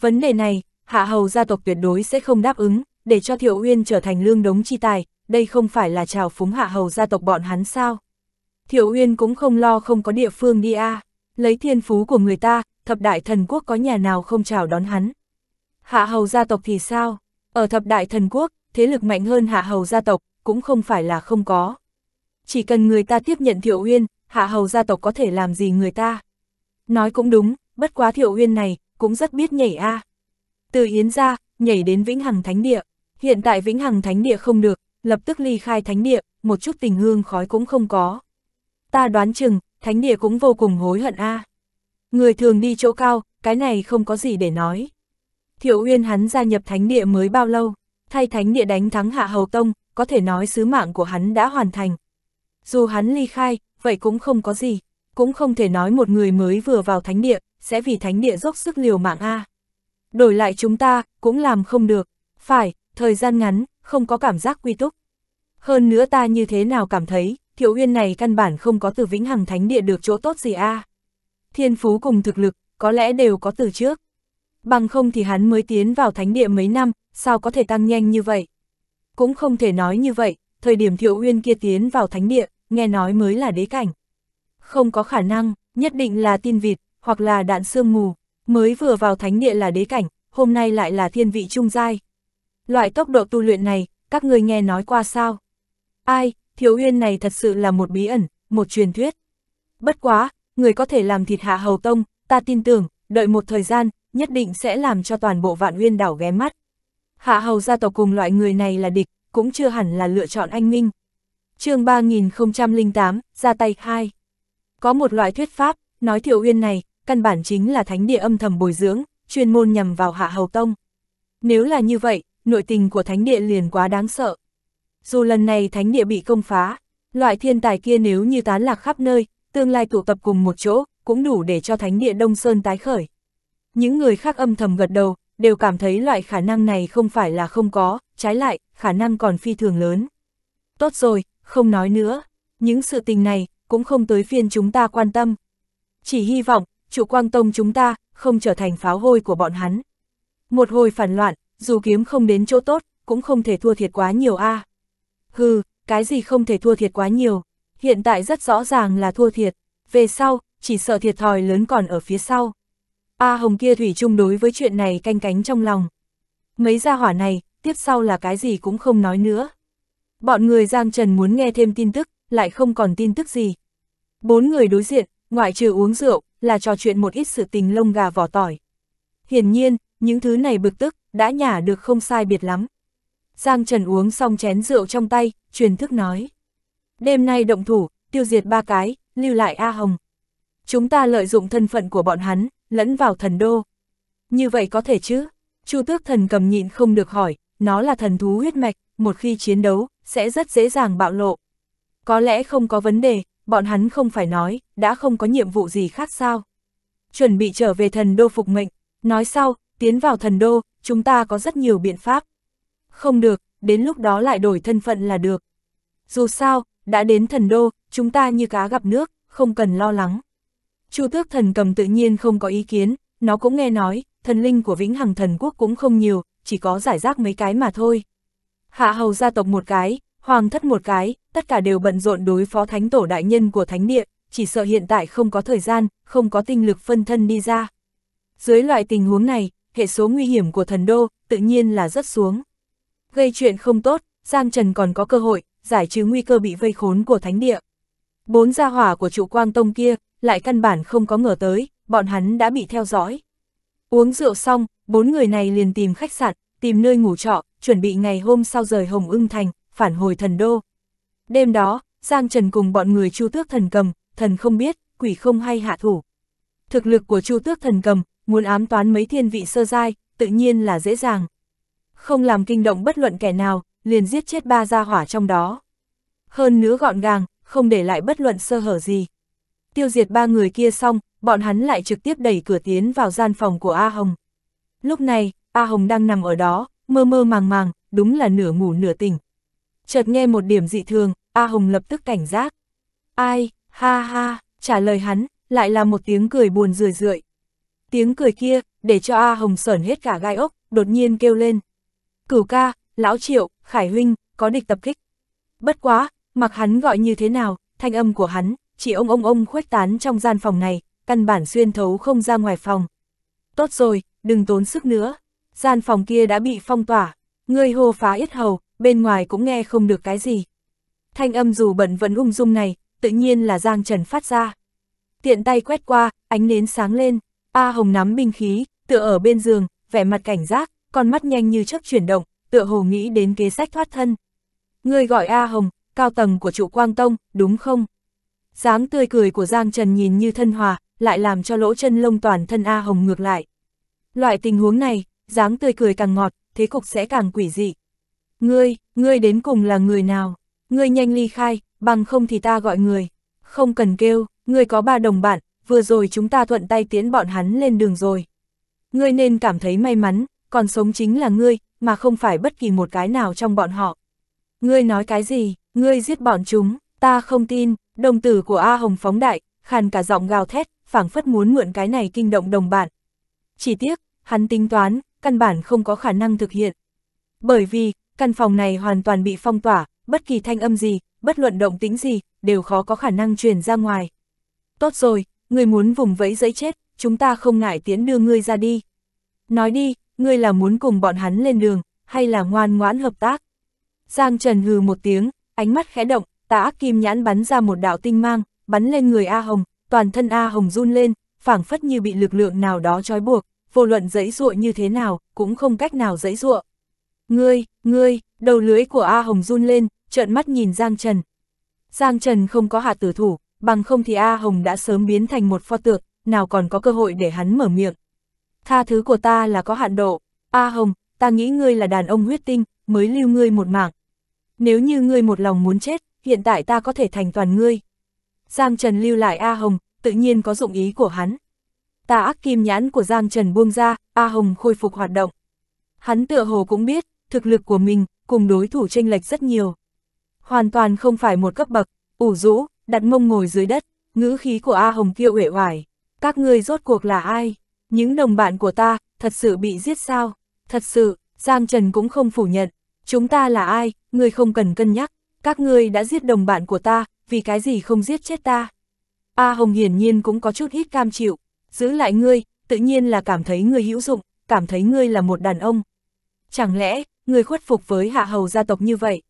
Vấn đề này, hạ hầu gia tộc tuyệt đối sẽ không đáp ứng, để cho thiệu huyên trở thành lương đống chi tài, đây không phải là trào phúng hạ hầu gia tộc bọn hắn sao thiệu Uyên cũng không lo không có địa phương đi a à. lấy thiên phú của người ta, thập đại thần quốc có nhà nào không chào đón hắn. Hạ hầu gia tộc thì sao? Ở thập đại thần quốc, thế lực mạnh hơn hạ hầu gia tộc, cũng không phải là không có. Chỉ cần người ta tiếp nhận Thiệu Uyên, hạ hầu gia tộc có thể làm gì người ta? Nói cũng đúng, bất quá Thiệu Uyên này, cũng rất biết nhảy a à. Từ Yến ra, nhảy đến Vĩnh Hằng Thánh Địa. Hiện tại Vĩnh Hằng Thánh Địa không được, lập tức ly khai Thánh Địa, một chút tình hương khói cũng không có ta đoán chừng, thánh địa cũng vô cùng hối hận a. À. Người thường đi chỗ cao, cái này không có gì để nói. Thiệu Uyên hắn gia nhập thánh địa mới bao lâu, thay thánh địa đánh thắng Hạ Hầu Tông, có thể nói sứ mạng của hắn đã hoàn thành. Dù hắn ly khai, vậy cũng không có gì, cũng không thể nói một người mới vừa vào thánh địa, sẽ vì thánh địa dốc sức liều mạng A. Đổi lại chúng ta, cũng làm không được, phải, thời gian ngắn, không có cảm giác quy túc. Hơn nữa ta như thế nào cảm thấy, Thiệu Uyên này căn bản không có từ Vĩnh Hằng Thánh Địa được chỗ tốt gì a. À. Thiên phú cùng thực lực, có lẽ đều có từ trước. Bằng không thì hắn mới tiến vào thánh địa mấy năm, sao có thể tăng nhanh như vậy? Cũng không thể nói như vậy, thời điểm Thiệu Uyên kia tiến vào thánh địa, nghe nói mới là đế cảnh. Không có khả năng, nhất định là tin vịt, hoặc là đạn sương mù, mới vừa vào thánh địa là đế cảnh, hôm nay lại là thiên vị trung giai. Loại tốc độ tu luyện này, các người nghe nói qua sao? Ai, thiếu uyên này thật sự là một bí ẩn, một truyền thuyết. Bất quá, người có thể làm thịt hạ hầu tông, ta tin tưởng, đợi một thời gian, nhất định sẽ làm cho toàn bộ vạn uyên đảo ghé mắt. Hạ hầu gia tộc cùng loại người này là địch, cũng chưa hẳn là lựa chọn anh minh. chương 3008, ra tay 2. Có một loại thuyết pháp, nói thiểu uyên này, căn bản chính là thánh địa âm thầm bồi dưỡng, chuyên môn nhằm vào hạ hầu tông. Nếu là như vậy, nội tình của thánh địa liền quá đáng sợ, dù lần này thánh địa bị công phá, loại thiên tài kia nếu như tán lạc khắp nơi, tương lai tụ tập cùng một chỗ, cũng đủ để cho thánh địa Đông Sơn tái khởi. Những người khác âm thầm gật đầu, đều cảm thấy loại khả năng này không phải là không có, trái lại, khả năng còn phi thường lớn. Tốt rồi, không nói nữa, những sự tình này cũng không tới phiên chúng ta quan tâm. Chỉ hy vọng, chủ quang tông chúng ta không trở thành pháo hôi của bọn hắn. Một hồi phản loạn, dù kiếm không đến chỗ tốt, cũng không thể thua thiệt quá nhiều a. À hừ, cái gì không thể thua thiệt quá nhiều, hiện tại rất rõ ràng là thua thiệt, về sau, chỉ sợ thiệt thòi lớn còn ở phía sau. A Hồng kia thủy chung đối với chuyện này canh cánh trong lòng. Mấy gia hỏa này, tiếp sau là cái gì cũng không nói nữa. Bọn người Giang Trần muốn nghe thêm tin tức, lại không còn tin tức gì. Bốn người đối diện, ngoại trừ uống rượu, là trò chuyện một ít sự tình lông gà vỏ tỏi. Hiển nhiên, những thứ này bực tức, đã nhả được không sai biệt lắm. Giang Trần uống xong chén rượu trong tay, truyền thức nói. Đêm nay động thủ, tiêu diệt ba cái, lưu lại A Hồng. Chúng ta lợi dụng thân phận của bọn hắn, lẫn vào thần đô. Như vậy có thể chứ? Chu tước thần cầm nhịn không được hỏi, nó là thần thú huyết mạch, một khi chiến đấu, sẽ rất dễ dàng bạo lộ. Có lẽ không có vấn đề, bọn hắn không phải nói, đã không có nhiệm vụ gì khác sao. Chuẩn bị trở về thần đô phục mệnh, nói sau, tiến vào thần đô, chúng ta có rất nhiều biện pháp không được, đến lúc đó lại đổi thân phận là được. Dù sao, đã đến thần đô, chúng ta như cá gặp nước, không cần lo lắng. Chu tước thần cầm tự nhiên không có ý kiến, nó cũng nghe nói, thần linh của vĩnh hằng thần quốc cũng không nhiều, chỉ có giải rác mấy cái mà thôi. Hạ hầu gia tộc một cái, hoàng thất một cái, tất cả đều bận rộn đối phó thánh tổ đại nhân của thánh địa, chỉ sợ hiện tại không có thời gian, không có tinh lực phân thân đi ra. Dưới loại tình huống này, hệ số nguy hiểm của thần đô tự nhiên là rất xuống. Gây chuyện không tốt, Giang Trần còn có cơ hội, giải trừ nguy cơ bị vây khốn của thánh địa. Bốn gia hỏa của trụ quang tông kia, lại căn bản không có ngờ tới, bọn hắn đã bị theo dõi. Uống rượu xong, bốn người này liền tìm khách sạn, tìm nơi ngủ trọ, chuẩn bị ngày hôm sau rời Hồng ưng thành, phản hồi thần đô. Đêm đó, Giang Trần cùng bọn người Chu Tước Thần Cầm, thần không biết, quỷ không hay hạ thủ. Thực lực của Chu Tước Thần Cầm, muốn ám toán mấy thiên vị sơ giai, tự nhiên là dễ dàng không làm kinh động bất luận kẻ nào, liền giết chết ba gia hỏa trong đó. Hơn nữa gọn gàng, không để lại bất luận sơ hở gì. Tiêu diệt ba người kia xong, bọn hắn lại trực tiếp đẩy cửa tiến vào gian phòng của A Hồng. Lúc này, A Hồng đang nằm ở đó, mơ mơ màng màng, đúng là nửa ngủ nửa tỉnh. Chợt nghe một điểm dị thường, A Hồng lập tức cảnh giác. Ai, ha ha, trả lời hắn, lại là một tiếng cười buồn rười rượi. Tiếng cười kia, để cho A Hồng sởn hết cả gai ốc, đột nhiên kêu lên cửu ca, lão triệu, khải huynh, có địch tập kích. Bất quá, mặc hắn gọi như thế nào, thanh âm của hắn, chỉ ông ông ông khuếch tán trong gian phòng này, căn bản xuyên thấu không ra ngoài phòng. Tốt rồi, đừng tốn sức nữa. Gian phòng kia đã bị phong tỏa, người hô phá yết hầu, bên ngoài cũng nghe không được cái gì. Thanh âm dù bẩn vẫn ung dung này, tự nhiên là Giang Trần phát ra. Tiện tay quét qua, ánh nến sáng lên, A Hồng nắm binh khí, tựa ở bên giường, vẻ mặt cảnh giác, con mắt nhanh như chớp chuyển động, tựa hồ nghĩ đến kế sách thoát thân. Người gọi A Hồng, cao tầng của trụ Quang Tông, đúng không? dáng tươi cười của Giang Trần nhìn như thân hòa, lại làm cho lỗ chân lông toàn thân A Hồng ngược lại. Loại tình huống này, dáng tươi cười càng ngọt, thế cục sẽ càng quỷ dị. Ngươi, ngươi đến cùng là người nào? Ngươi nhanh ly khai, bằng không thì ta gọi người. Không cần kêu, ngươi có ba đồng bạn, vừa rồi chúng ta thuận tay tiến bọn hắn lên đường rồi. Ngươi nên cảm thấy may mắn, còn sống chính là ngươi, mà không phải bất kỳ một cái nào trong bọn họ. Ngươi nói cái gì, ngươi giết bọn chúng, ta không tin, đồng tử của A Hồng phóng đại, khàn cả giọng gào thét, phảng phất muốn mượn cái này kinh động đồng bạn. Chỉ tiếc, hắn tính toán, căn bản không có khả năng thực hiện. Bởi vì, căn phòng này hoàn toàn bị phong tỏa, bất kỳ thanh âm gì, bất luận động tĩnh gì, đều khó có khả năng truyền ra ngoài. Tốt rồi, ngươi muốn vùng vẫy dẫy chết, chúng ta không ngại tiến đưa ngươi ra đi. Nói đi, ngươi là muốn cùng bọn hắn lên đường, hay là ngoan ngoãn hợp tác? Giang Trần hừ một tiếng, ánh mắt khẽ động, tà ác kim nhãn bắn ra một đạo tinh mang, bắn lên người A Hồng, toàn thân A Hồng run lên, phảng phất như bị lực lượng nào đó trói buộc, vô luận dẫy dụa như thế nào, cũng không cách nào dẫy dụa. Ngươi, ngươi, đầu lưới của A Hồng run lên, trợn mắt nhìn Giang Trần. Giang Trần không có hạ tử thủ, bằng không thì A Hồng đã sớm biến thành một pho tượng, nào còn có cơ hội để hắn mở miệng. Tha thứ của ta là có hạn độ. A Hồng, ta nghĩ ngươi là đàn ông huyết tinh, mới lưu ngươi một mạng. Nếu như ngươi một lòng muốn chết, hiện tại ta có thể thành toàn ngươi. Giang Trần lưu lại A Hồng, tự nhiên có dụng ý của hắn. Ta ác kim nhãn của Giang Trần buông ra, A Hồng khôi phục hoạt động. Hắn tựa hồ cũng biết, thực lực của mình, cùng đối thủ tranh lệch rất nhiều. Hoàn toàn không phải một cấp bậc, ủ rũ, đặt mông ngồi dưới đất, ngữ khí của A Hồng kia uể oải. Các ngươi rốt cuộc là ai? Những đồng bạn của ta, thật sự bị giết sao? Thật sự, Giang Trần cũng không phủ nhận. Chúng ta là ai, ngươi không cần cân nhắc. Các ngươi đã giết đồng bạn của ta, vì cái gì không giết chết ta? A Hồng hiển nhiên cũng có chút hít cam chịu. Giữ lại ngươi, tự nhiên là cảm thấy ngươi hữu dụng, cảm thấy ngươi là một đàn ông. Chẳng lẽ, ngươi khuất phục với hạ hầu gia tộc như vậy?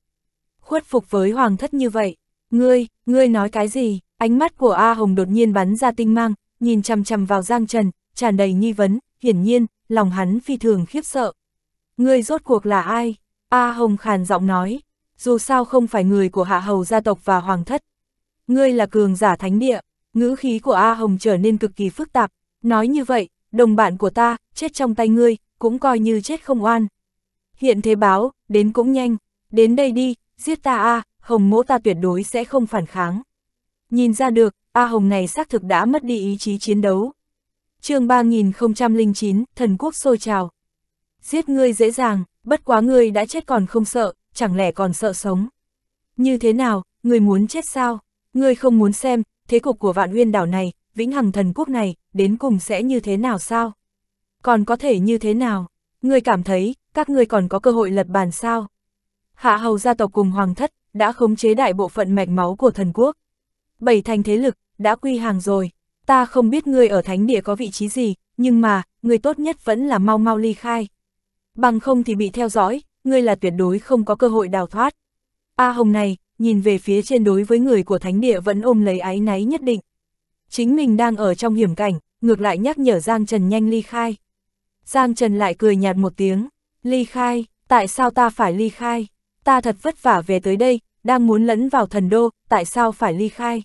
Khuất phục với hoàng thất như vậy? Ngươi, ngươi nói cái gì? Ánh mắt của A Hồng đột nhiên bắn ra tinh mang, nhìn chằm chằm vào Giang Trần, tràn đầy nghi vấn, hiển nhiên, lòng hắn phi thường khiếp sợ. Ngươi rốt cuộc là ai? A Hồng khàn giọng nói, dù sao không phải người của hạ hầu gia tộc và hoàng thất. Ngươi là cường giả thánh địa, ngữ khí của A Hồng trở nên cực kỳ phức tạp, nói như vậy, đồng bạn của ta, chết trong tay ngươi, cũng coi như chết không oan. Hiện thế báo, đến cũng nhanh, đến đây đi, giết ta A, Hồng mỗ ta tuyệt đối sẽ không phản kháng. Nhìn ra được, A Hồng này xác thực đã mất đi ý chí chiến đấu chương 3009, thần quốc sôi trào. Giết ngươi dễ dàng, bất quá ngươi đã chết còn không sợ, chẳng lẽ còn sợ sống. Như thế nào, ngươi muốn chết sao? Ngươi không muốn xem, thế cục của vạn uyên đảo này, vĩnh hằng thần quốc này, đến cùng sẽ như thế nào sao? Còn có thể như thế nào? Ngươi cảm thấy, các ngươi còn có cơ hội lật bàn sao? Hạ hầu gia tộc cùng hoàng thất, đã khống chế đại bộ phận mạch máu của thần quốc. Bảy thành thế lực, đã quy hàng rồi ta không biết ngươi ở thánh địa có vị trí gì, nhưng mà, ngươi tốt nhất vẫn là mau mau ly khai. Bằng không thì bị theo dõi, ngươi là tuyệt đối không có cơ hội đào thoát. A Hồng này, nhìn về phía trên đối với người của thánh địa vẫn ôm lấy áy náy nhất định. Chính mình đang ở trong hiểm cảnh, ngược lại nhắc nhở Giang Trần nhanh ly khai. Giang Trần lại cười nhạt một tiếng, ly khai, tại sao ta phải ly khai? Ta thật vất vả về tới đây, đang muốn lẫn vào thần đô, tại sao phải ly khai?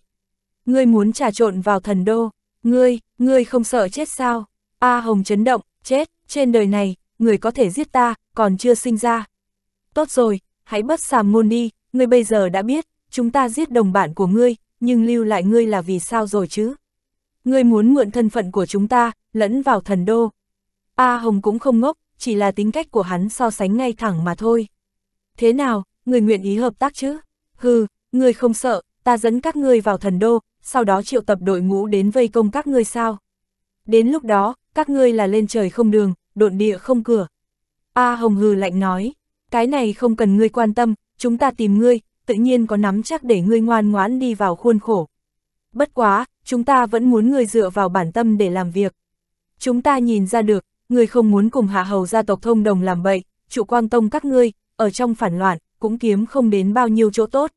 ngươi muốn trà trộn vào thần đô, ngươi, ngươi không sợ chết sao? A Hồng chấn động, chết, trên đời này, người có thể giết ta, còn chưa sinh ra. Tốt rồi, hãy bất sàm ngôn đi, ngươi bây giờ đã biết, chúng ta giết đồng bạn của ngươi, nhưng lưu lại ngươi là vì sao rồi chứ? Ngươi muốn mượn thân phận của chúng ta, lẫn vào thần đô. A Hồng cũng không ngốc, chỉ là tính cách của hắn so sánh ngay thẳng mà thôi. Thế nào, người nguyện ý hợp tác chứ? Hừ, người không sợ, ta dẫn các ngươi vào thần đô, sau đó triệu tập đội ngũ đến vây công các ngươi sao. Đến lúc đó, các ngươi là lên trời không đường, độn địa không cửa. A Hồng Hừ lạnh nói, cái này không cần ngươi quan tâm, chúng ta tìm ngươi, tự nhiên có nắm chắc để ngươi ngoan ngoãn đi vào khuôn khổ. Bất quá, chúng ta vẫn muốn ngươi dựa vào bản tâm để làm việc. Chúng ta nhìn ra được, ngươi không muốn cùng hạ hầu gia tộc thông đồng làm bậy, trụ quang tông các ngươi, ở trong phản loạn, cũng kiếm không đến bao nhiêu chỗ tốt.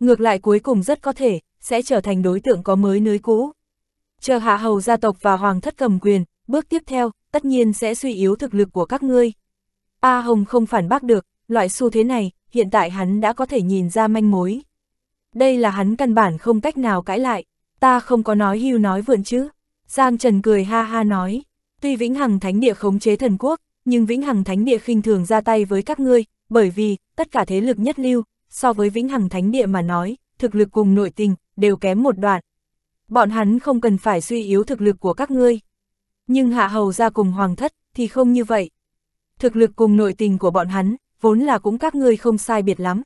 Ngược lại cuối cùng rất có thể, sẽ trở thành đối tượng có mới nới cũ. Chờ hạ hầu gia tộc và hoàng thất cầm quyền, bước tiếp theo, tất nhiên sẽ suy yếu thực lực của các ngươi. A Hồng không phản bác được, loại xu thế này, hiện tại hắn đã có thể nhìn ra manh mối. Đây là hắn căn bản không cách nào cãi lại, ta không có nói hưu nói vượn chứ. Giang Trần cười ha ha nói, tuy Vĩnh Hằng Thánh Địa khống chế thần quốc, nhưng Vĩnh Hằng Thánh Địa khinh thường ra tay với các ngươi, bởi vì, tất cả thế lực nhất lưu, so với Vĩnh Hằng Thánh Địa mà nói, thực lực cùng nội tình, đều kém một đoạn. Bọn hắn không cần phải suy yếu thực lực của các ngươi. Nhưng hạ hầu ra cùng hoàng thất, thì không như vậy. Thực lực cùng nội tình của bọn hắn, vốn là cũng các ngươi không sai biệt lắm.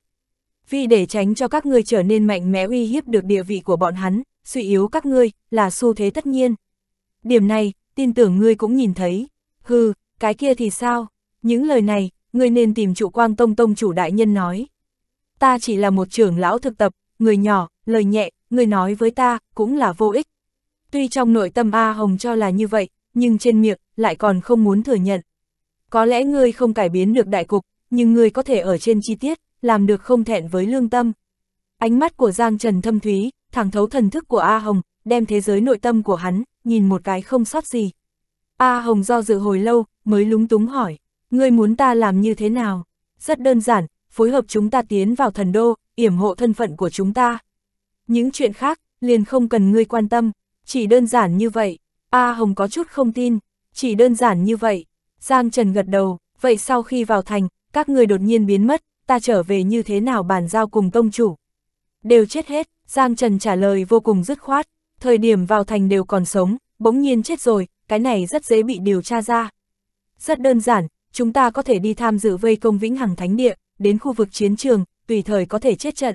Vì để tránh cho các ngươi trở nên mạnh mẽ uy hiếp được địa vị của bọn hắn, suy yếu các ngươi, là xu thế tất nhiên. Điểm này, tin tưởng ngươi cũng nhìn thấy. Hừ, cái kia thì sao? Những lời này, ngươi nên tìm trụ quang tông tông chủ đại nhân nói. Ta chỉ là một trưởng lão thực tập, người nhỏ, lời nhẹ, người nói với ta, cũng là vô ích. Tuy trong nội tâm A Hồng cho là như vậy, nhưng trên miệng, lại còn không muốn thừa nhận. Có lẽ ngươi không cải biến được đại cục, nhưng ngươi có thể ở trên chi tiết, làm được không thẹn với lương tâm. Ánh mắt của Giang Trần thâm thúy, thẳng thấu thần thức của A Hồng, đem thế giới nội tâm của hắn, nhìn một cái không sót gì. A Hồng do dự hồi lâu, mới lúng túng hỏi, ngươi muốn ta làm như thế nào? Rất đơn giản, phối hợp chúng ta tiến vào thần đô, yểm hộ thân phận của chúng ta. Những chuyện khác, liền không cần ngươi quan tâm, chỉ đơn giản như vậy. A Hồng có chút không tin, chỉ đơn giản như vậy. Giang Trần gật đầu, vậy sau khi vào thành, các người đột nhiên biến mất, ta trở về như thế nào bàn giao cùng công chủ. Đều chết hết, Giang Trần trả lời vô cùng dứt khoát, thời điểm vào thành đều còn sống, bỗng nhiên chết rồi, cái này rất dễ bị điều tra ra. Rất đơn giản, chúng ta có thể đi tham dự vây công vĩnh hằng thánh địa, đến khu vực chiến trường, tùy thời có thể chết trận.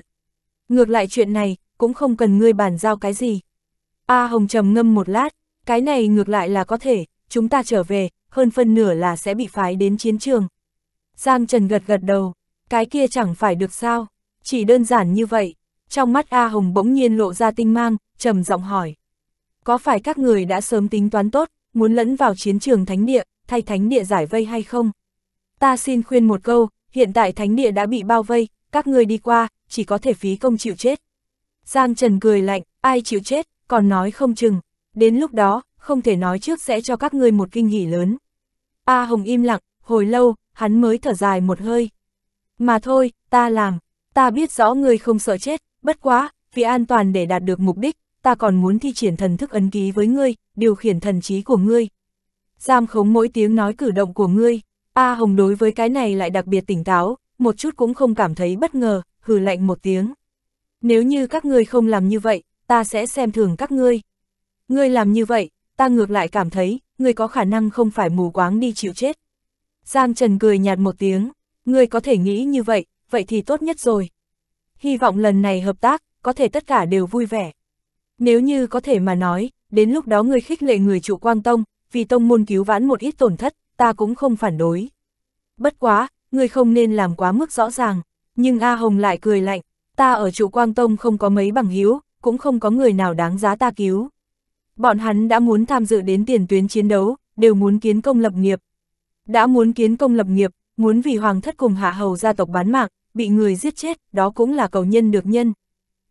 Ngược lại chuyện này, cũng không cần ngươi bàn giao cái gì. A Hồng trầm ngâm một lát, cái này ngược lại là có thể, chúng ta trở về, hơn phân nửa là sẽ bị phái đến chiến trường. Giang Trần gật gật đầu, cái kia chẳng phải được sao, chỉ đơn giản như vậy. Trong mắt A Hồng bỗng nhiên lộ ra tinh mang, trầm giọng hỏi. Có phải các người đã sớm tính toán tốt, muốn lẫn vào chiến trường thánh địa, thay thánh địa giải vây hay không? Ta xin khuyên một câu, hiện tại thánh địa đã bị bao vây, các người đi qua, chỉ có thể phí công chịu chết. Giang Trần cười lạnh, ai chịu chết, còn nói không chừng. Đến lúc đó, không thể nói trước sẽ cho các ngươi một kinh nghỉ lớn. A Hồng im lặng, hồi lâu, hắn mới thở dài một hơi. Mà thôi, ta làm, ta biết rõ ngươi không sợ chết, bất quá, vì an toàn để đạt được mục đích, ta còn muốn thi triển thần thức ấn ký với ngươi, điều khiển thần trí của ngươi. Giam khống mỗi tiếng nói cử động của ngươi, A Hồng đối với cái này lại đặc biệt tỉnh táo, một chút cũng không cảm thấy bất ngờ, hừ lạnh một tiếng. Nếu như các ngươi không làm như vậy, ta sẽ xem thường các ngươi. Ngươi làm như vậy, ta ngược lại cảm thấy, ngươi có khả năng không phải mù quáng đi chịu chết. Giang Trần cười nhạt một tiếng, ngươi có thể nghĩ như vậy, vậy thì tốt nhất rồi. Hy vọng lần này hợp tác, có thể tất cả đều vui vẻ. Nếu như có thể mà nói, đến lúc đó ngươi khích lệ người chủ Quang Tông, vì Tông môn cứu vãn một ít tổn thất, ta cũng không phản đối. Bất quá, ngươi không nên làm quá mức rõ ràng, nhưng A Hồng lại cười lạnh, ta ở trụ Quang Tông không có mấy bằng hữu cũng không có người nào đáng giá ta cứu. Bọn hắn đã muốn tham dự đến tiền tuyến chiến đấu, đều muốn kiến công lập nghiệp. Đã muốn kiến công lập nghiệp, muốn vì hoàng thất cùng hạ hầu gia tộc bán mạng, bị người giết chết, đó cũng là cầu nhân được nhân.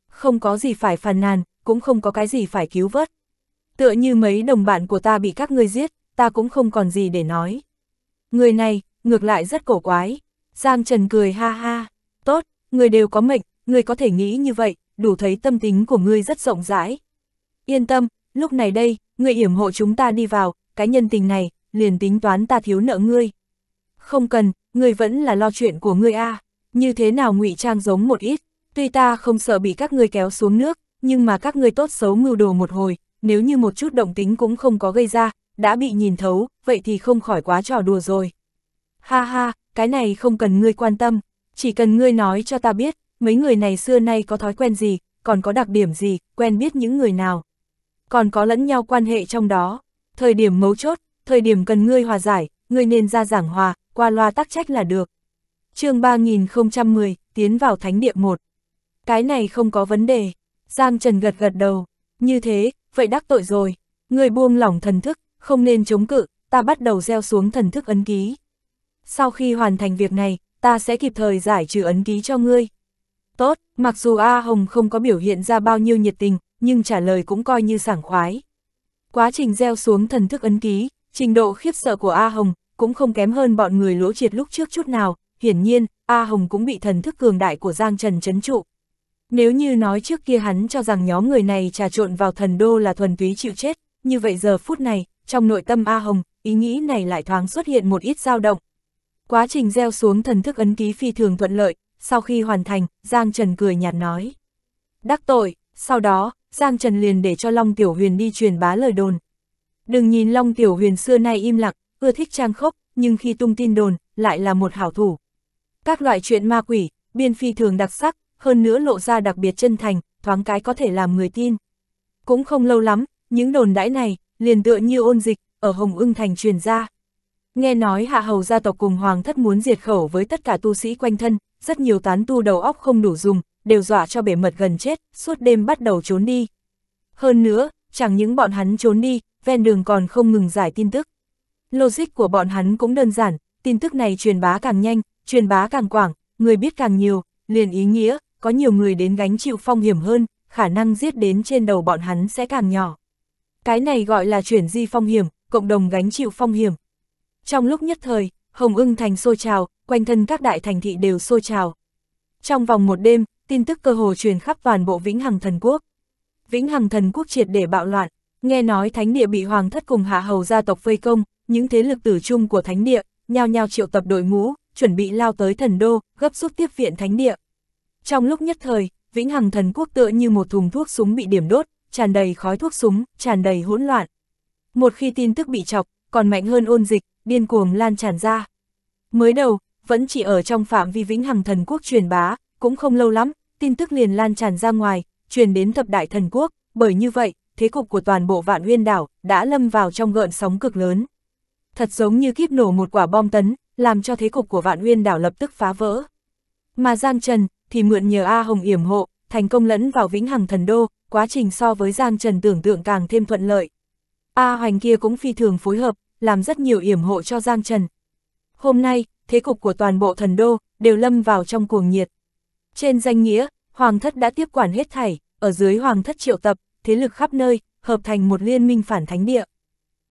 Không có gì phải phàn nàn, cũng không có cái gì phải cứu vớt. Tựa như mấy đồng bạn của ta bị các ngươi giết, ta cũng không còn gì để nói. Người này, ngược lại rất cổ quái. Giang Trần cười ha ha, tốt, người đều có mệnh, ngươi có thể nghĩ như vậy, đủ thấy tâm tính của ngươi rất rộng rãi. Yên tâm, lúc này đây, ngươi yểm hộ chúng ta đi vào, cái nhân tình này, liền tính toán ta thiếu nợ ngươi. Không cần, ngươi vẫn là lo chuyện của ngươi a à. như thế nào ngụy trang giống một ít, tuy ta không sợ bị các ngươi kéo xuống nước, nhưng mà các ngươi tốt xấu mưu đồ một hồi, nếu như một chút động tính cũng không có gây ra, đã bị nhìn thấu, vậy thì không khỏi quá trò đùa rồi. Ha ha, cái này không cần ngươi quan tâm, chỉ cần ngươi nói cho ta biết, mấy người này xưa nay có thói quen gì, còn có đặc điểm gì, quen biết những người nào. Còn có lẫn nhau quan hệ trong đó, thời điểm mấu chốt, thời điểm cần ngươi hòa giải, ngươi nên ra giảng hòa, qua loa tác trách là được. chương 3010, tiến vào Thánh Địa 1. Cái này không có vấn đề. Giang Trần gật gật đầu. Như thế, vậy đắc tội rồi. Người buông lỏng thần thức, không nên chống cự, ta bắt đầu gieo xuống thần thức ấn ký. Sau khi hoàn thành việc này, ta sẽ kịp thời giải trừ ấn ký cho ngươi. Tốt, mặc dù A Hồng không có biểu hiện ra bao nhiêu nhiệt tình, nhưng trả lời cũng coi như sảng khoái. Quá trình gieo xuống thần thức ấn ký, trình độ khiếp sợ của A Hồng cũng không kém hơn bọn người lỗ triệt lúc trước chút nào, hiển nhiên, A Hồng cũng bị thần thức cường đại của Giang Trần chấn trụ. Nếu như nói trước kia hắn cho rằng nhóm người này trà trộn vào thần đô là thuần túy chịu chết, như vậy giờ phút này, trong nội tâm A Hồng, ý nghĩ này lại thoáng xuất hiện một ít dao động. Quá trình gieo xuống thần thức ấn ký phi thường thuận lợi, sau khi hoàn thành, Giang Trần cười nhạt nói. Đắc tội, sau đó, Giang Trần liền để cho Long Tiểu Huyền đi truyền bá lời đồn. Đừng nhìn Long Tiểu Huyền xưa nay im lặng, ưa thích trang khốc, nhưng khi tung tin đồn, lại là một hảo thủ. Các loại chuyện ma quỷ, biên phi thường đặc sắc, hơn nữa lộ ra đặc biệt chân thành, thoáng cái có thể làm người tin. Cũng không lâu lắm, những đồn đãi này, liền tựa như ôn dịch, ở Hồng ưng thành truyền ra. Nghe nói hạ hầu gia tộc cùng hoàng thất muốn diệt khẩu với tất cả tu sĩ quanh thân, rất nhiều tán tu đầu óc không đủ dùng, đều dọa cho bể mật gần chết, suốt đêm bắt đầu trốn đi. Hơn nữa, chẳng những bọn hắn trốn đi, ven đường còn không ngừng giải tin tức. Logic của bọn hắn cũng đơn giản, tin tức này truyền bá càng nhanh, truyền bá càng quảng, người biết càng nhiều, liền ý nghĩa, có nhiều người đến gánh chịu phong hiểm hơn, khả năng giết đến trên đầu bọn hắn sẽ càng nhỏ. Cái này gọi là chuyển di phong hiểm, cộng đồng gánh chịu phong hiểm. Trong lúc nhất thời, Hồng ưng thành sôi trào, quanh thân các đại thành thị đều sôi trào. Trong vòng một đêm, tin tức cơ hồ truyền khắp toàn bộ Vĩnh Hằng Thần Quốc. Vĩnh Hằng Thần Quốc triệt để bạo loạn, nghe nói thánh địa bị hoàng thất cùng hạ hầu gia tộc vây công, những thế lực tử trung của thánh địa nhao nhao triệu tập đội ngũ, chuẩn bị lao tới thần đô, gấp rút tiếp viện thánh địa. Trong lúc nhất thời, Vĩnh Hằng Thần Quốc tựa như một thùng thuốc súng bị điểm đốt, tràn đầy khói thuốc súng, tràn đầy hỗn loạn. Một khi tin tức bị chọc, còn mạnh hơn ôn dịch, điên cuồng lan tràn ra. Mới đầu, vẫn chỉ ở trong phạm vi vĩnh hằng thần quốc truyền bá, cũng không lâu lắm, tin tức liền lan tràn ra ngoài, truyền đến thập đại thần quốc, bởi như vậy, thế cục của toàn bộ vạn huyên đảo đã lâm vào trong gợn sóng cực lớn. Thật giống như kiếp nổ một quả bom tấn, làm cho thế cục của vạn huyên đảo lập tức phá vỡ. Mà Giang Trần thì mượn nhờ A Hồng yểm hộ, thành công lẫn vào vĩnh hằng thần đô, quá trình so với Giang Trần tưởng tượng càng thêm thuận lợi. A Hoành kia cũng phi thường phối hợp, làm rất nhiều yểm hộ cho Giang Trần. Hôm nay, thế cục của toàn bộ thần đô đều lâm vào trong cuồng nhiệt. Trên danh nghĩa, Hoàng thất đã tiếp quản hết thảy, ở dưới Hoàng thất triệu tập, thế lực khắp nơi, hợp thành một liên minh phản thánh địa.